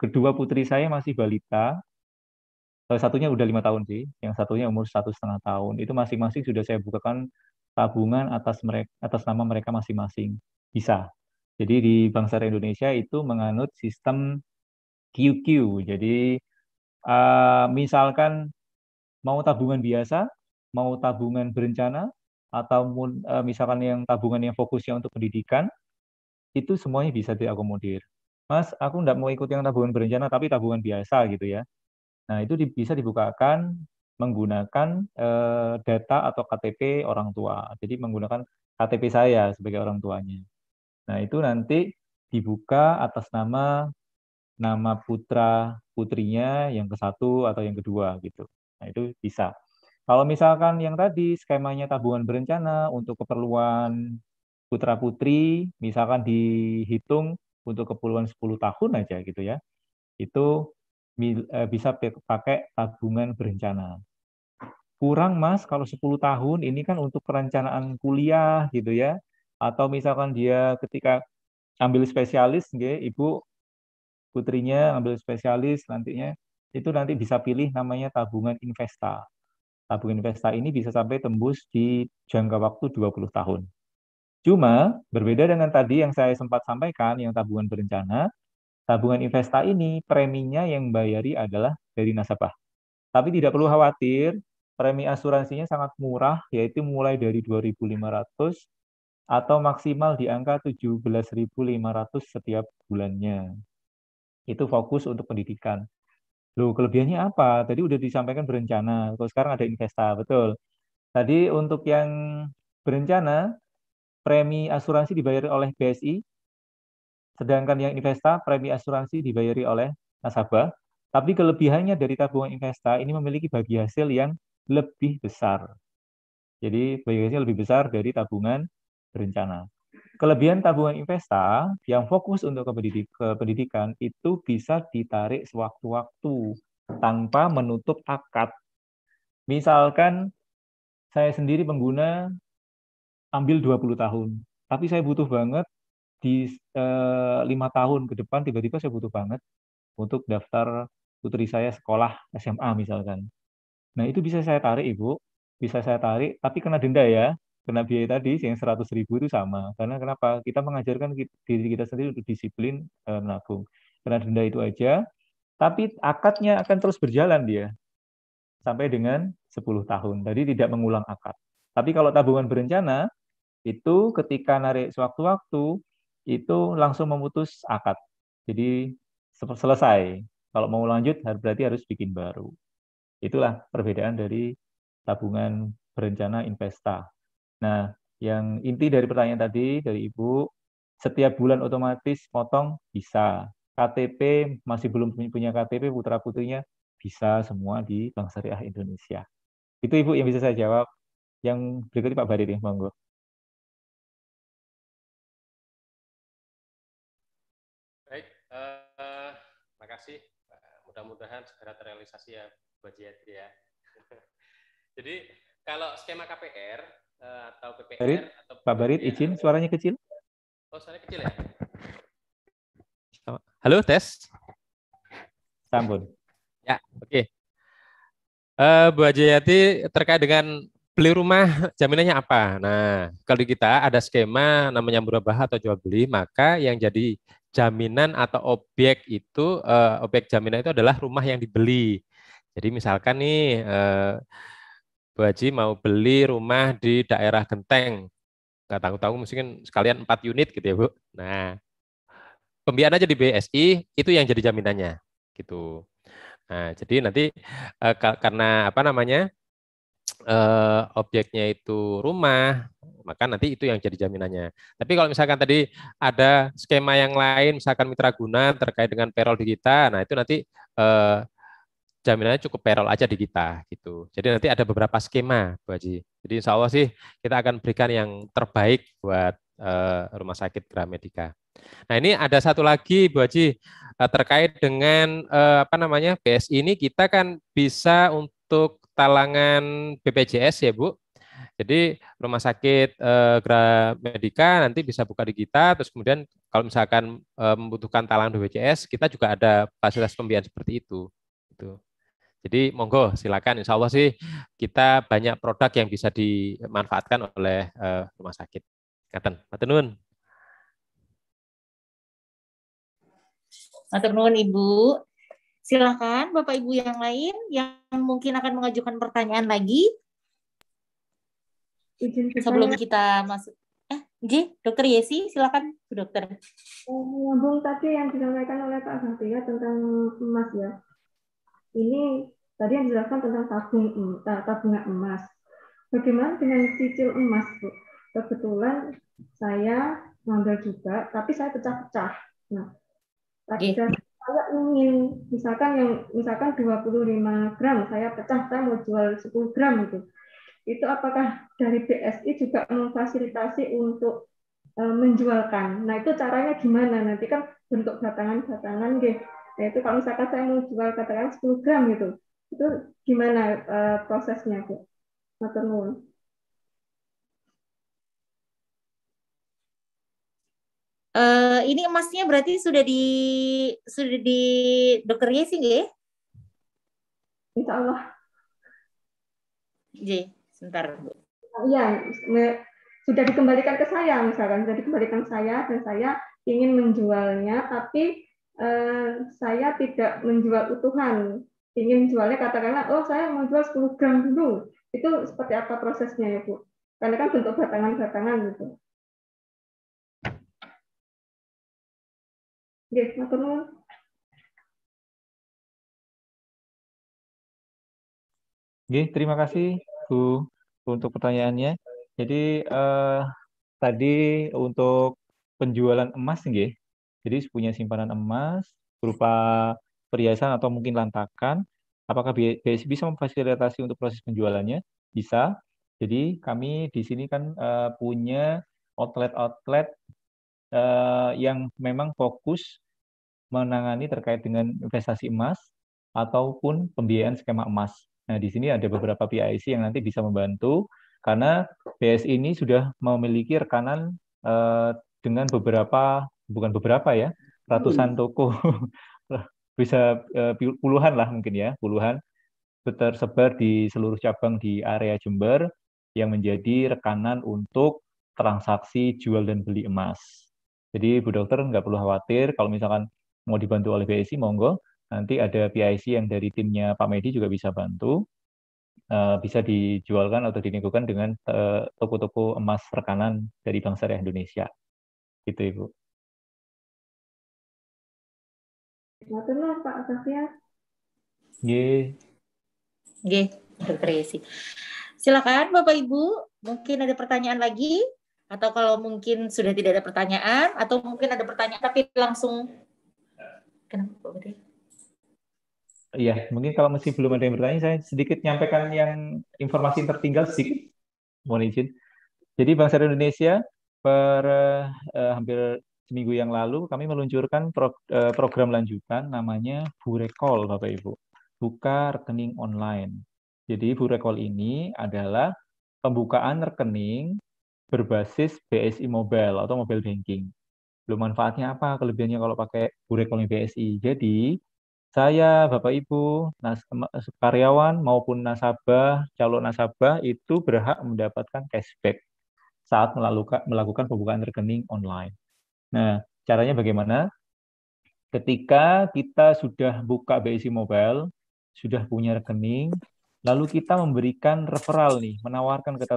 Kedua putri saya masih balita. Salah eh, Satunya udah lima tahun sih, yang satunya umur satu setengah tahun. Itu masing-masing sudah saya bukakan tabungan atas mereka atas nama mereka masing-masing. Bisa. Jadi di bangsa Indonesia itu menganut sistem QQ. Jadi uh, misalkan mau tabungan biasa, mau tabungan berencana, atau eh, misalkan yang tabungan yang fokusnya untuk pendidikan, itu semuanya bisa diakomodir. Mas, aku tidak mau ikut yang tabungan berencana, tapi tabungan biasa gitu ya. Nah, itu bisa dibukakan menggunakan eh, data atau KTP orang tua. Jadi menggunakan KTP saya sebagai orang tuanya. Nah, itu nanti dibuka atas nama nama putra putrinya yang ke satu atau yang kedua gitu. Nah, itu bisa. Kalau misalkan yang tadi skemanya tabungan berencana untuk keperluan putra-putri, misalkan dihitung untuk keperluan 10 tahun aja gitu ya, itu eh, bisa pakai tabungan berencana. Kurang mas, kalau 10 tahun ini kan untuk perencanaan kuliah gitu ya, atau misalkan dia ketika ambil spesialis, gitu, ibu putrinya ambil spesialis nantinya, itu nanti bisa pilih namanya tabungan investa tabung investa ini bisa sampai tembus di jangka waktu 20 tahun. Cuma berbeda dengan tadi yang saya sempat sampaikan yang tabungan berencana, tabungan investa ini preminya yang bayari adalah dari nasabah. Tapi tidak perlu khawatir, premi asuransinya sangat murah yaitu mulai dari 2.500 atau maksimal di angka 17.500 setiap bulannya. Itu fokus untuk pendidikan. Loh, kelebihannya apa? Tadi udah disampaikan berencana, kalau sekarang ada investa, betul. Tadi untuk yang berencana, premi asuransi dibayar oleh BSI, sedangkan yang investa, premi asuransi dibayari oleh nasabah. Tapi kelebihannya dari tabungan investa ini memiliki bagi hasil yang lebih besar. Jadi bagi hasil lebih besar dari tabungan berencana. Kelebihan tabungan investa yang fokus untuk kependidikan itu bisa ditarik sewaktu-waktu tanpa menutup akad. Misalkan saya sendiri pengguna ambil 20 tahun, tapi saya butuh banget di eh, lima e, tahun ke depan tiba-tiba saya butuh banget untuk daftar putri saya sekolah SMA misalkan. Nah, itu bisa saya tarik, Ibu. Bisa saya tarik, tapi kena denda ya kena biaya tadi yang 100 ribu itu sama. Karena kenapa? Kita mengajarkan diri kita sendiri untuk disiplin eh, menabung. Karena denda itu aja, tapi akadnya akan terus berjalan dia sampai dengan 10 tahun. Jadi tidak mengulang akad. Tapi kalau tabungan berencana, itu ketika narik sewaktu-waktu, itu langsung memutus akad. Jadi selesai. Kalau mau lanjut, berarti harus bikin baru. Itulah perbedaan dari tabungan berencana investa Nah, yang inti dari pertanyaan tadi dari Ibu, setiap bulan otomatis potong bisa. KTP masih belum punya KTP putra putrinya bisa semua di Bank Syariah Indonesia. Itu Ibu yang bisa saya jawab. Yang berikutnya Pak ya, monggo. Baik, uh, makasih. Mudah-mudahan segera terrealisasi ya, Bu Haji ya. <laughs> Jadi kalau skema KPR Eh, atau PPR Barit, atau Pak Barit izin izin suaranya kecil. Oh, suaranya kecil ya? Halo, tes. Sambun. Ya, oke. Okay. Uh, eh, Bu Haji terkait dengan beli rumah jaminannya apa? Nah, kalau kita ada skema namanya murabah atau jual beli, maka yang jadi jaminan atau objek itu uh, objek jaminan itu adalah rumah yang dibeli. Jadi misalkan nih uh, Bu Haji mau beli rumah di daerah Genteng. Nggak tahu tanggung mungkin sekalian 4 unit gitu ya Bu. Nah, pembiayaan aja di BSI itu yang jadi jaminannya gitu. Nah, jadi nanti eh, karena apa namanya eh, objeknya itu rumah, maka nanti itu yang jadi jaminannya. Tapi kalau misalkan tadi ada skema yang lain, misalkan mitra guna terkait dengan payroll di kita, nah itu nanti eh, jaminannya cukup perol aja di kita gitu. Jadi nanti ada beberapa skema, Bu Haji. Jadi insya Allah sih kita akan berikan yang terbaik buat uh, rumah sakit Gramedika. Nah ini ada satu lagi Bu Haji uh, terkait dengan uh, apa namanya BSI ini kita kan bisa untuk talangan BPJS ya Bu. Jadi rumah sakit eh, Gramedika nanti bisa buka di kita, terus kemudian kalau misalkan membutuhkan talangan BPJS, kita juga ada fasilitas pembiayaan seperti itu. Itu. Jadi monggo silakan insya Allah sih kita banyak produk yang bisa dimanfaatkan oleh uh, rumah sakit. Ngaten, Matenun. Matenun Ibu. Silakan Bapak Ibu yang lain yang mungkin akan mengajukan pertanyaan lagi. Sebelum kita masuk eh J, Dokter Yesi, silakan Bu Dokter. bung eh, tadi yang disampaikan oleh Pak Satria tentang emas ya ini tadi yang dijelaskan tentang tabung eh, tabungan emas. Bagaimana dengan cicil emas, Bu? Kebetulan saya ngambil juga, tapi saya pecah-pecah. Nah, tadi okay. saya ingin misalkan yang misalkan 25 gram saya pecah, saya mau jual 10 gram itu. Itu apakah dari BSI juga memfasilitasi untuk eh, menjualkan? Nah, itu caranya gimana? Nanti kan bentuk batangan-batangan gitu itu kalau misalkan saya mau jual katakan 10 gram gitu itu gimana uh, prosesnya Bu? Matur nuwun. Uh, ini emasnya berarti sudah di sudah di dokernya sih nggih? Insya Allah. J, sebentar Bu. Iya, sudah dikembalikan ke saya misalkan sudah dikembalikan saya dan saya ingin menjualnya tapi Eh, saya tidak menjual utuhan, ingin jualnya katakanlah, oh saya mau jual 10 gram dulu, itu seperti apa prosesnya ya Bu? Karena kan bentuk batangan-batangan gitu. Oke, matur Oke, terima kasih Bu untuk pertanyaannya. Jadi eh, tadi untuk penjualan emas nggih jadi punya simpanan emas berupa perhiasan atau mungkin lantakan. Apakah BSI bisa memfasilitasi untuk proses penjualannya? Bisa. Jadi kami di sini kan uh, punya outlet-outlet uh, yang memang fokus menangani terkait dengan investasi emas ataupun pembiayaan skema emas. Nah, di sini ada beberapa PIC yang nanti bisa membantu karena BSI ini sudah memiliki rekanan uh, dengan beberapa bukan beberapa ya, ratusan hmm. toko <laughs> bisa eh, puluhan lah mungkin ya, puluhan tersebar di seluruh cabang di area Jember yang menjadi rekanan untuk transaksi jual dan beli emas. Jadi Bu Dokter nggak perlu khawatir kalau misalkan mau dibantu oleh BSI monggo. Nanti ada PIC yang dari timnya Pak Medi juga bisa bantu. Eh, bisa dijualkan atau dinegokan dengan eh, toko-toko emas rekanan dari Bank Syariah Indonesia. Gitu Ibu. Matur nuwun Pak Sofia. Nggih. Nggih, Silakan Bapak Ibu, mungkin ada pertanyaan lagi atau kalau mungkin sudah tidak ada pertanyaan atau mungkin ada pertanyaan tapi langsung kenapa Pak Budi? Iya, mungkin kalau masih belum ada yang bertanya, saya sedikit nyampaikan yang informasi yang tertinggal sedikit. Mohon izin. Jadi bangsa Indonesia per eh, hampir seminggu yang lalu kami meluncurkan eh, program lanjutan namanya Burekol Bapak Ibu. Buka rekening online. Jadi Burekol ini adalah pembukaan rekening berbasis BSI Mobile atau mobile banking. Belum manfaatnya apa kelebihannya kalau pakai Burekol BSI. Jadi saya, Bapak Ibu, karyawan maupun nasabah, calon nasabah itu berhak mendapatkan cashback saat melakukan pembukaan rekening online. Nah, caranya bagaimana? Ketika kita sudah buka BSI Mobile, sudah punya rekening, lalu kita memberikan referral nih, menawarkan ke,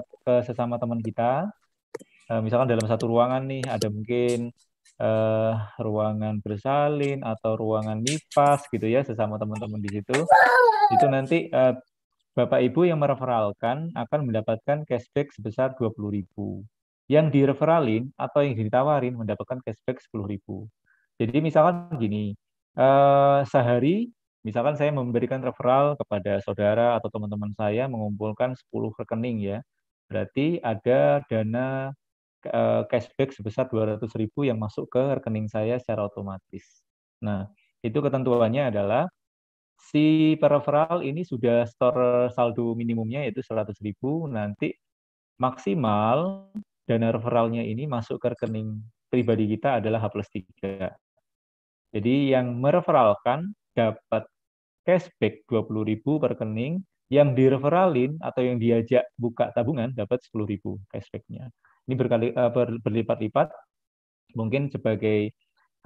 sesama teman kita, uh, misalkan dalam satu ruangan nih, ada mungkin uh, ruangan bersalin atau ruangan nifas gitu ya, sesama teman-teman di situ, itu nanti uh, Bapak Ibu yang mereferalkan akan mendapatkan cashback sebesar puluh ribu yang direferalin atau yang ditawarin mendapatkan cashback 10.000. Jadi misalkan gini, eh, sehari misalkan saya memberikan referral kepada saudara atau teman-teman saya mengumpulkan 10 rekening ya. Berarti ada dana eh, cashback sebesar 200.000 yang masuk ke rekening saya secara otomatis. Nah, itu ketentuannya adalah si referral ini sudah store saldo minimumnya yaitu 100.000 nanti maksimal dana referralnya ini masuk ke rekening pribadi kita adalah H plus 3. Jadi yang mereferalkan dapat cashback 20.000 per rekening, yang direferalin atau yang diajak buka tabungan dapat 10.000 cashbacknya. Ini berkali eh, ber, berlipat-lipat. Mungkin sebagai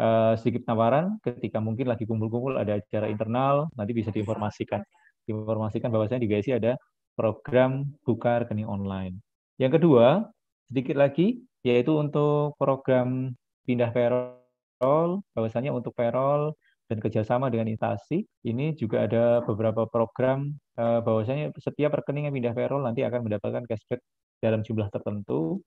uh, sedikit tawaran ketika mungkin lagi kumpul-kumpul ada acara internal, nanti bisa diinformasikan. Diinformasikan bahwasanya di GSI ada program buka rekening online. Yang kedua, sedikit lagi yaitu untuk program pindah payroll bahwasanya untuk payroll dan kerjasama dengan instansi ini juga ada beberapa program eh, bahwasanya setiap rekening yang pindah payroll nanti akan mendapatkan cashback dalam jumlah tertentu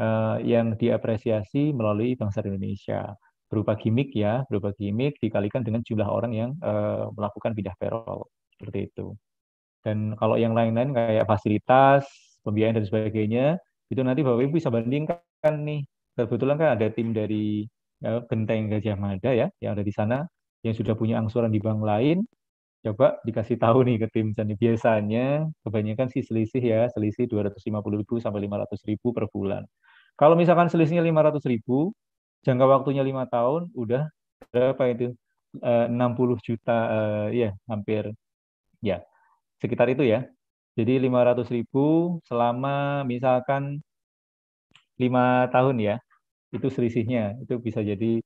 eh, yang diapresiasi melalui bangsa Indonesia berupa gimmick ya, berupa gimmick dikalikan dengan jumlah orang yang eh, melakukan pindah payroll seperti itu. Dan kalau yang lain-lain kayak fasilitas, pembiayaan dan sebagainya, itu nanti Bapak Ibu bisa bandingkan nih. Kebetulan kan ada tim dari ya, Genteng Gajah Mada ya, yang ada di sana, yang sudah punya angsuran di bank lain, coba dikasih tahu nih ke tim misalnya biasanya kebanyakan sih selisih ya selisih 250.000 sampai 500.000 per bulan. Kalau misalkan selisihnya 500.000, jangka waktunya 5 tahun udah berapa itu? 60 eh, juta ya hampir ya sekitar itu ya. Jadi 500 ribu selama misalkan lima tahun ya, itu selisihnya. Itu bisa jadi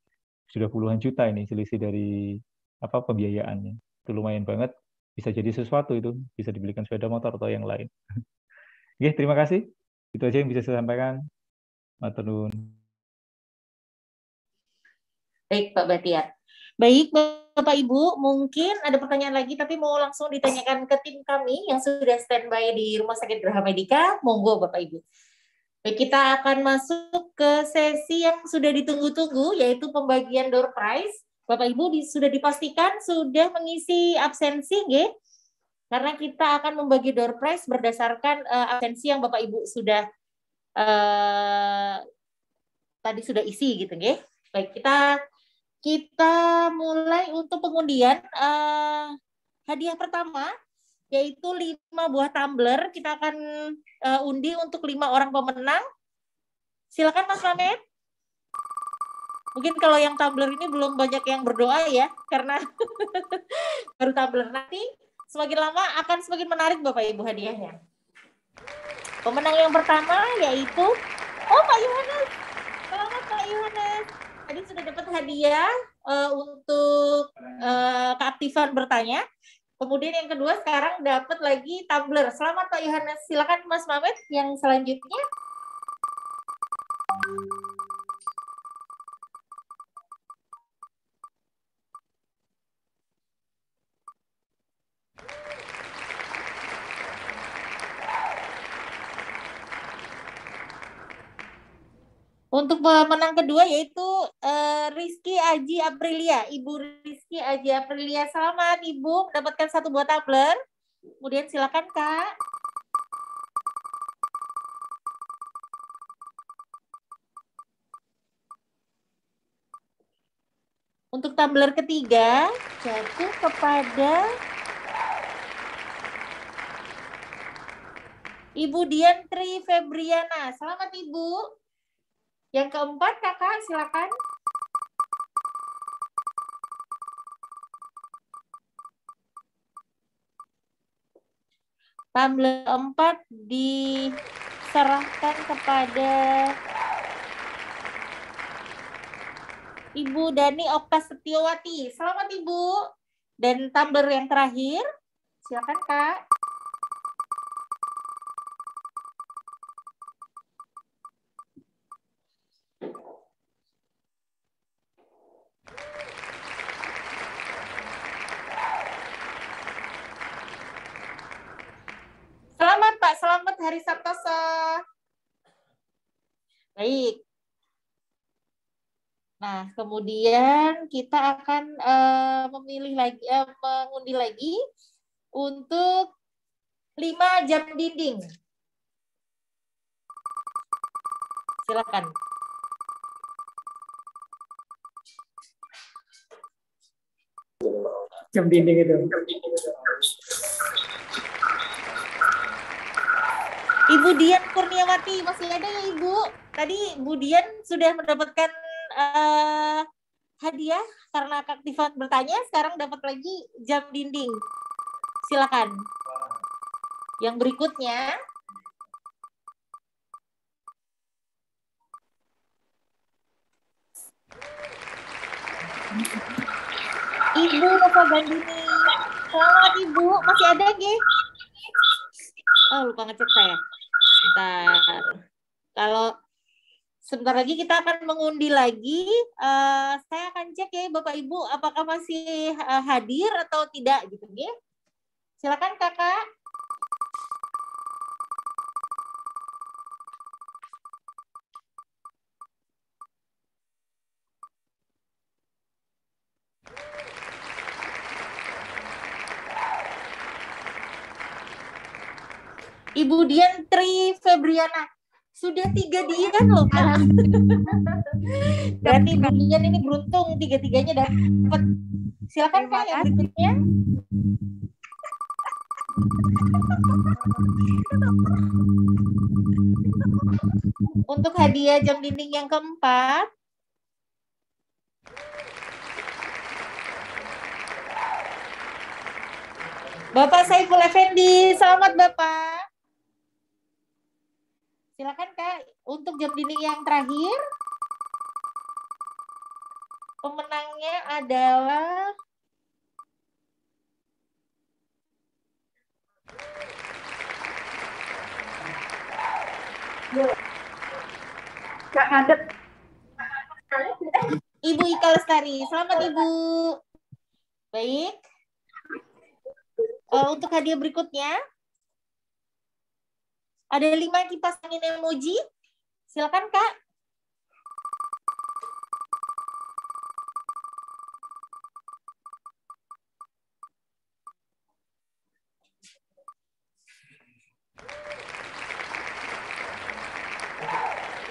sudah puluhan juta ini selisih dari apa pembiayaannya. Itu lumayan banget, bisa jadi sesuatu itu. Bisa dibelikan sepeda motor atau yang lain. <laughs> Oke, terima kasih. Itu aja yang bisa saya sampaikan. Matur Baik, Pak Batiar. Baik, Bapak Ibu, mungkin ada pertanyaan lagi, tapi mau langsung ditanyakan ke tim kami yang sudah standby di Rumah Sakit Graha Medika. Monggo, Bapak Ibu. Baik, kita akan masuk ke sesi yang sudah ditunggu-tunggu, yaitu pembagian door prize. Bapak Ibu sudah dipastikan sudah mengisi absensi, ya? Karena kita akan membagi door prize berdasarkan uh, absensi yang Bapak Ibu sudah uh, tadi sudah isi gitu, ya? Baik, kita kita mulai untuk pengundian uh, hadiah pertama yaitu lima buah tumbler kita akan uh, undi untuk lima orang pemenang silakan Mas Ramen mungkin kalau yang tumbler ini belum banyak yang berdoa ya karena <laughs> baru tumbler nanti semakin lama akan semakin menarik Bapak Ibu hadiahnya pemenang yang pertama yaitu oh Pak Yohanes selamat Pak Yohanes tadi sudah dapat hadiah uh, untuk uh, eh, keaktifan bertanya. Kemudian yang kedua sekarang dapat lagi tumbler. Selamat Pak Yohanes. Silakan Mas Mamet yang selanjutnya. Untuk pemenang kedua yaitu uh, Rizky Aji Aprilia, Ibu Rizky Aji Aprilia. Selamat Ibu mendapatkan satu buah tumbler. Kemudian silakan Kak. Untuk tumbler ketiga jatuh kepada Ibu Dian Tri Febriana. Selamat Ibu. Yang keempat, kakak, silakan. Tablet empat diserahkan kepada Ibu Dani Okta Setiawati. Selamat Ibu. Dan tumbler yang terakhir, silakan Kak. Pak Selamat Hari Sartosa. Baik. Nah, kemudian kita akan uh, memilih lagi, uh, mengundi lagi untuk lima jam dinding. Silakan. Jam dinding itu. Jam dinding itu. Ibu Dian Kurniawati masih ada ya Ibu? Tadi Bu Dian sudah mendapatkan uh, hadiah karena Kak Tifan bertanya, sekarang dapat lagi jam dinding. Silakan. Yang berikutnya Ibu Nova Gandini. Selamat Ibu, masih ada nggih? Oh, lupa ngecek saya. Bentar. Kalau sebentar lagi kita akan mengundi lagi. Uh, saya akan cek ya Bapak Ibu apakah masih uh, hadir atau tidak gitu ya. Silakan Kakak. Ibu Dian Tri Febriana. Sudah tiga Dian loh, Kak. Berarti Ibu Dian ini beruntung, tiga-tiganya dapat. Silakan Kak yang berikutnya. Untuk hadiah jam dinding yang keempat, Bapak Saiful Effendi, selamat Bapak. Silakan Kak, untuk jam dini yang terakhir pemenangnya adalah Kak ngadet. Ibu Ika Lestari. Selamat Ibu. Baik. Uh, untuk hadiah berikutnya, ada lima kipas angin emoji. Silakan Kak.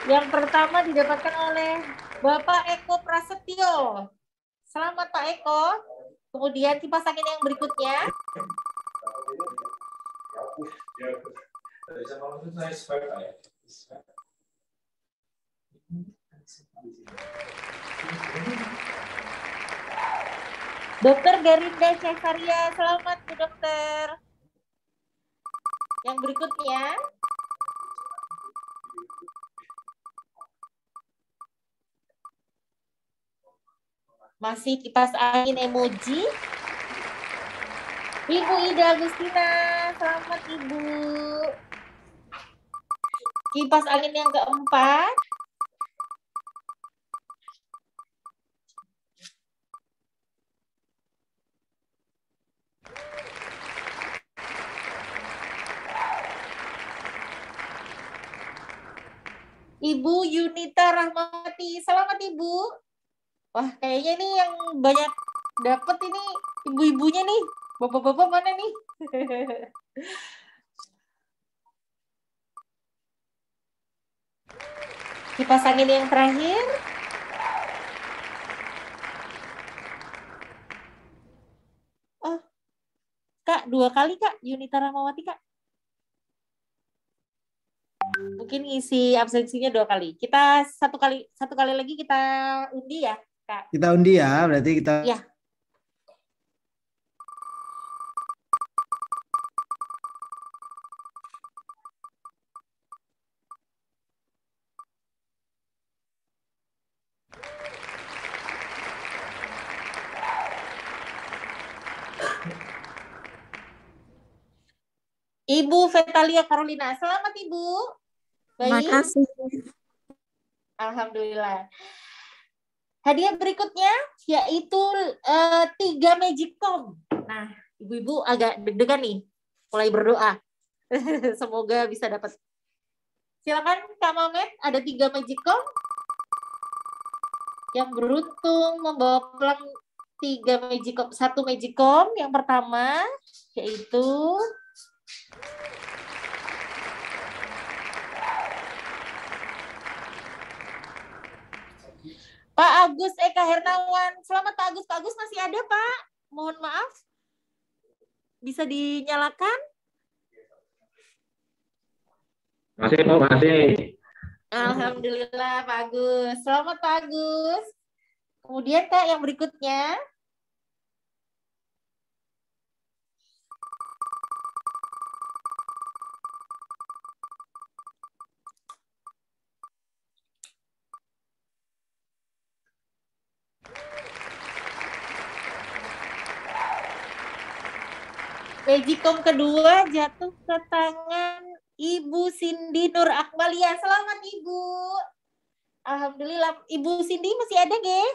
Yang pertama didapatkan oleh Bapak Eko Prasetyo. Selamat Pak Eko. Kemudian kipas angin yang berikutnya. Dokter Gerinda Cesaria, selamat Bu ya, Dokter. Yang berikutnya. Masih kipas angin emoji. Ibu Ida Agustina, selamat Ibu. Kipas angin yang keempat. Ibu Yunita Rahmati. Selamat Ibu. Wah, kayaknya ini yang banyak dapat ini ibu-ibunya nih. Bapak-bapak mana nih? <laughs> Kipas angin yang terakhir. Oh, Kak, dua kali Kak, Yunita Ramawati Kak. Mungkin isi absensinya dua kali. Kita satu kali satu kali lagi kita undi ya, Kak. Kita undi ya, berarti kita. Ya. Natalia Carolina. Selamat Ibu. Baik. Makasih. Alhamdulillah. Hadiah berikutnya yaitu uh, tiga magicom. Nah, ibu-ibu agak deg-degan nih, mulai berdoa. <laughs> Semoga bisa dapat. Silakan Kak Mamet, ada tiga magic magicom yang beruntung membawa pulang tiga magic magicom, satu magic magicom yang pertama yaitu Pak Agus Eka Hernawan. Selamat Pak Agus. Pak Agus masih ada Pak? Mohon maaf. Bisa dinyalakan? Masih Pak, masih. Alhamdulillah Pak Agus. Selamat Pak Agus. Kemudian Kak yang berikutnya. Magicom kedua jatuh ke tangan Ibu Cindy Nur Akmalia. Selamat Ibu. Alhamdulillah. Ibu Cindy masih ada ge?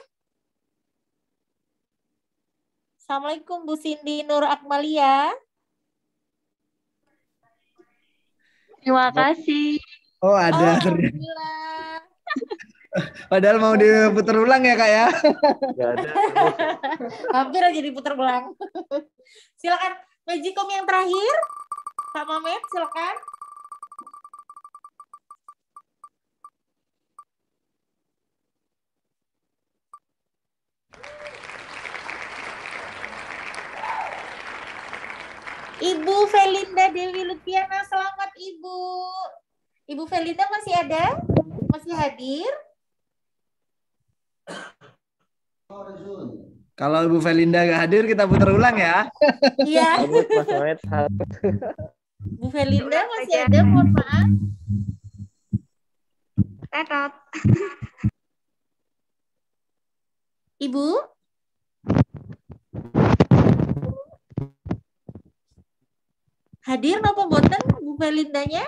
Assalamualaikum Bu Cindy Nur Akmalia. Terima kasih. Oh ada. Alhamdulillah. <laughs> Padahal mau diputar ulang ya kak ya. Gak ada. <laughs> Hampir aja diputar ulang. Silakan Magicom yang terakhir, Kak Mamet, silakan. Ibu Felinda Dewi Lutfiana, selamat Ibu. Ibu Felinda masih ada? Masih hadir? Kalau Bu Felinda nggak hadir, kita putar ulang ya. Iya. iya. Bu Felinda masih ada, mohon maaf. Tetot. Ibu? Hadir apa boten Bu Felindanya?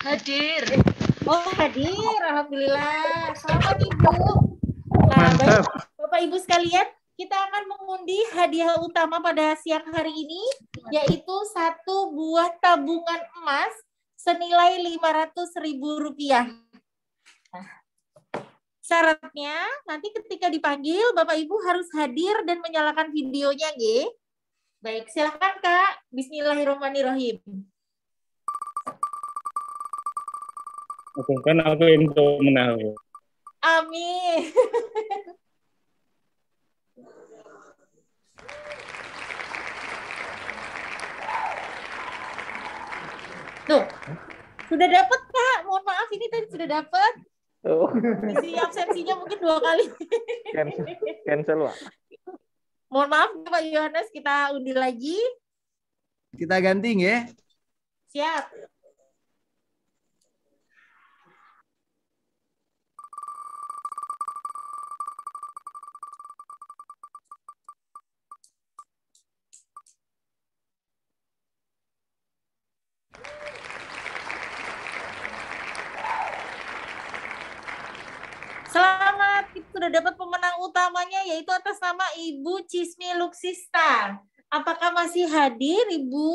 Hadir. Oh, hadir. Alhamdulillah. Selamat Ibu. Mantap. Bapak Ibu sekalian, kita akan mengundi hadiah utama pada siang hari ini, yaitu satu buah tabungan emas senilai Rp500.000. Nah, syaratnya nanti ketika dipanggil, Bapak Ibu harus hadir dan menyalakan videonya, G. Baik, silahkan Kak. Bismillahirrahmanirrahim. Aku kan aku yang menang. Amin. <laughs> Tuh. Sudah dapat, Kak. Mohon maaf ini tadi sudah dapat. Oh. Isi absensinya mungkin dua kali. Cancel, cancel Pak. Mohon maaf Pak Yohanes, kita undi lagi. Kita ganti ya. Siap. dapat pemenang utamanya yaitu atas nama Ibu Cismi Luksista. Apakah masih hadir Ibu?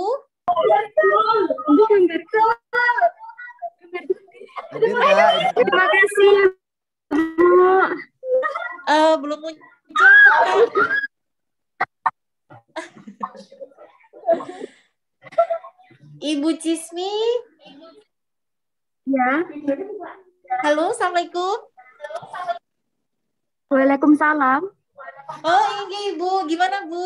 Terima kasih eh Uh, belum muncul. Ibu Cismi. Ya. Halo, Assalamualaikum. Halo, Assalamualaikum. Waalaikumsalam. Oh ini Ibu, gimana Bu?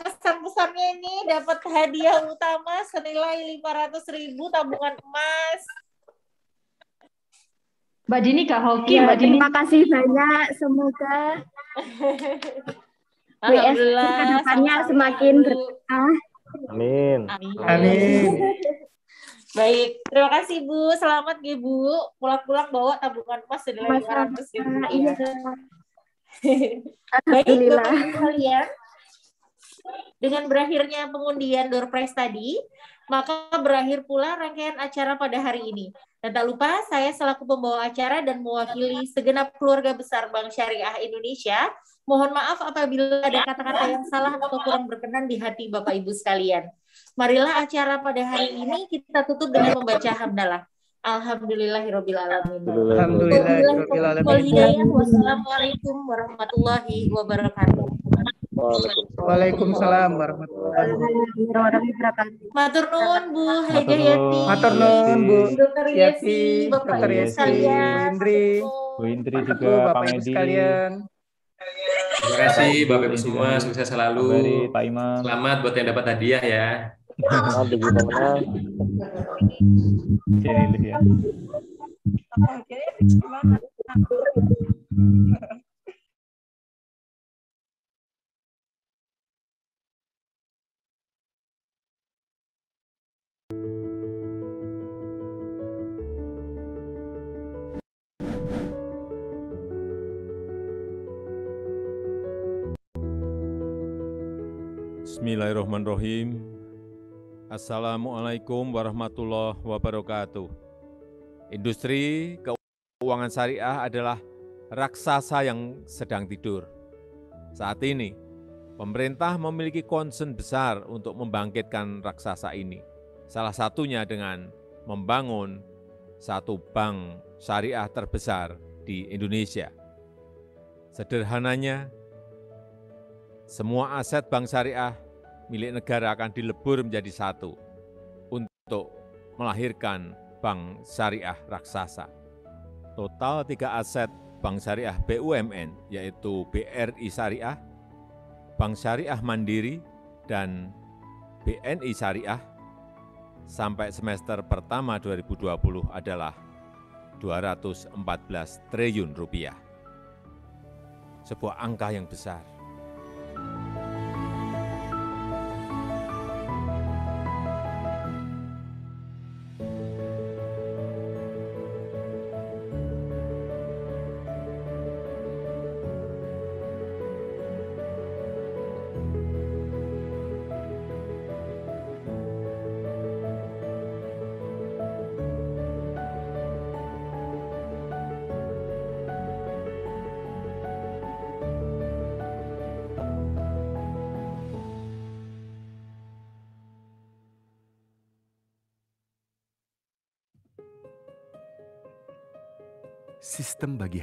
Kesan-kesannya eh, ini dapat hadiah utama senilai 500 ribu tabungan emas. Mbak Dini kak hoki, ya, Mbak Dini. Terima kasih banyak, semoga <laughs> Alhamdulillah, WS kedepannya semakin berkah. Amin. Amin. Amin. <laughs> Baik, terima kasih Bu. Selamat nih Bu. Pulang-pulang bawa tabungan emas dari lima ratus ribu. Baik, kalian. Dengan berakhirnya pengundian door prize tadi, maka berakhir pula rangkaian acara pada hari ini. Dan tak lupa, saya selaku pembawa acara dan mewakili segenap keluarga besar Bank Syariah Indonesia, mohon maaf apabila ada kata-kata yang salah atau kurang berkenan di hati Bapak-Ibu sekalian. Marilah acara pada hari ini kita tutup dengan membaca hamdalah. Alhamdulillahirobbilalamin. Alhamdulillahirobbilalamin. Wassalamualaikum warahmatullahi wabarakatuh. Waalaikumsalam warahmatullahi wabarakatuh. Matur nuwun Bu Hidayati. Matur nuwun Bu Yati, Yati, Bu Indri. juga Bapak sekalian. Terima kasih Bapak Ibu semua, selalu. Pak Imam. Selamat buat yang dapat hadiah ya. Nah, begitu menang. Jadi ya. Bismillahirrahmanirrahim. Assalamualaikum warahmatullahi wabarakatuh. Industri keuangan syariah adalah raksasa yang sedang tidur. Saat ini, pemerintah memiliki konsen besar untuk membangkitkan raksasa ini. Salah satunya dengan membangun satu bank syariah terbesar di Indonesia. Sederhananya, semua aset bank syariah milik negara akan dilebur menjadi satu untuk melahirkan bank syariah raksasa. Total tiga aset bank syariah BUMN yaitu BRI Syariah, Bank Syariah Mandiri, dan BNI Syariah sampai semester pertama 2020 adalah 214 triliun rupiah. Sebuah angka yang besar.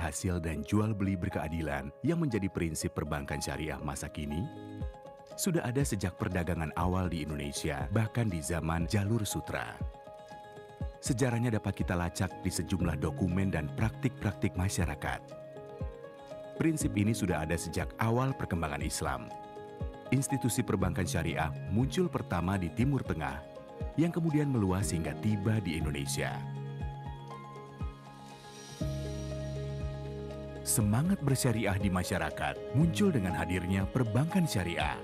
hasil dan jual beli berkeadilan yang menjadi prinsip perbankan syariah masa kini? Sudah ada sejak perdagangan awal di Indonesia, bahkan di zaman jalur sutra. Sejarahnya dapat kita lacak di sejumlah dokumen dan praktik-praktik masyarakat. Prinsip ini sudah ada sejak awal perkembangan Islam. Institusi perbankan syariah muncul pertama di Timur Tengah, yang kemudian meluas hingga tiba di Indonesia. Semangat bersyariah di masyarakat muncul dengan hadirnya perbankan syariah.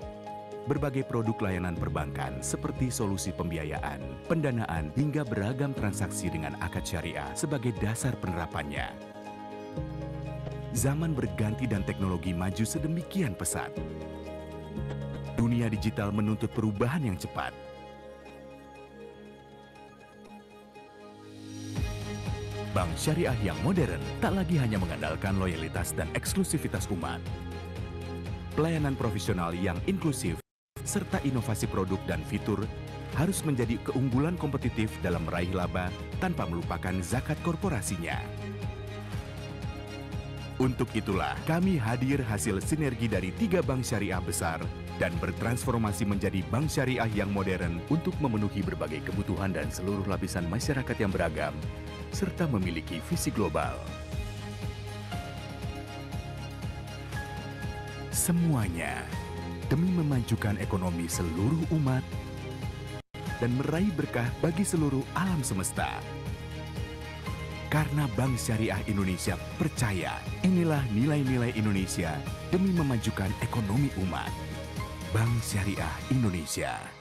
Berbagai produk layanan perbankan seperti solusi pembiayaan, pendanaan, hingga beragam transaksi dengan akad syariah sebagai dasar penerapannya. Zaman berganti dan teknologi maju sedemikian pesat. Dunia digital menuntut perubahan yang cepat, Bank syariah yang modern tak lagi hanya mengandalkan loyalitas dan eksklusivitas umat. Pelayanan profesional yang inklusif serta inovasi produk dan fitur harus menjadi keunggulan kompetitif dalam meraih laba tanpa melupakan zakat korporasinya. Untuk itulah kami hadir hasil sinergi dari tiga bank syariah besar dan bertransformasi menjadi bank syariah yang modern untuk memenuhi berbagai kebutuhan dan seluruh lapisan masyarakat yang beragam serta memiliki visi global. Semuanya demi memajukan ekonomi seluruh umat dan meraih berkah bagi seluruh alam semesta. Karena Bank Syariah Indonesia percaya inilah nilai-nilai Indonesia demi memajukan ekonomi umat. Bank Syariah Indonesia.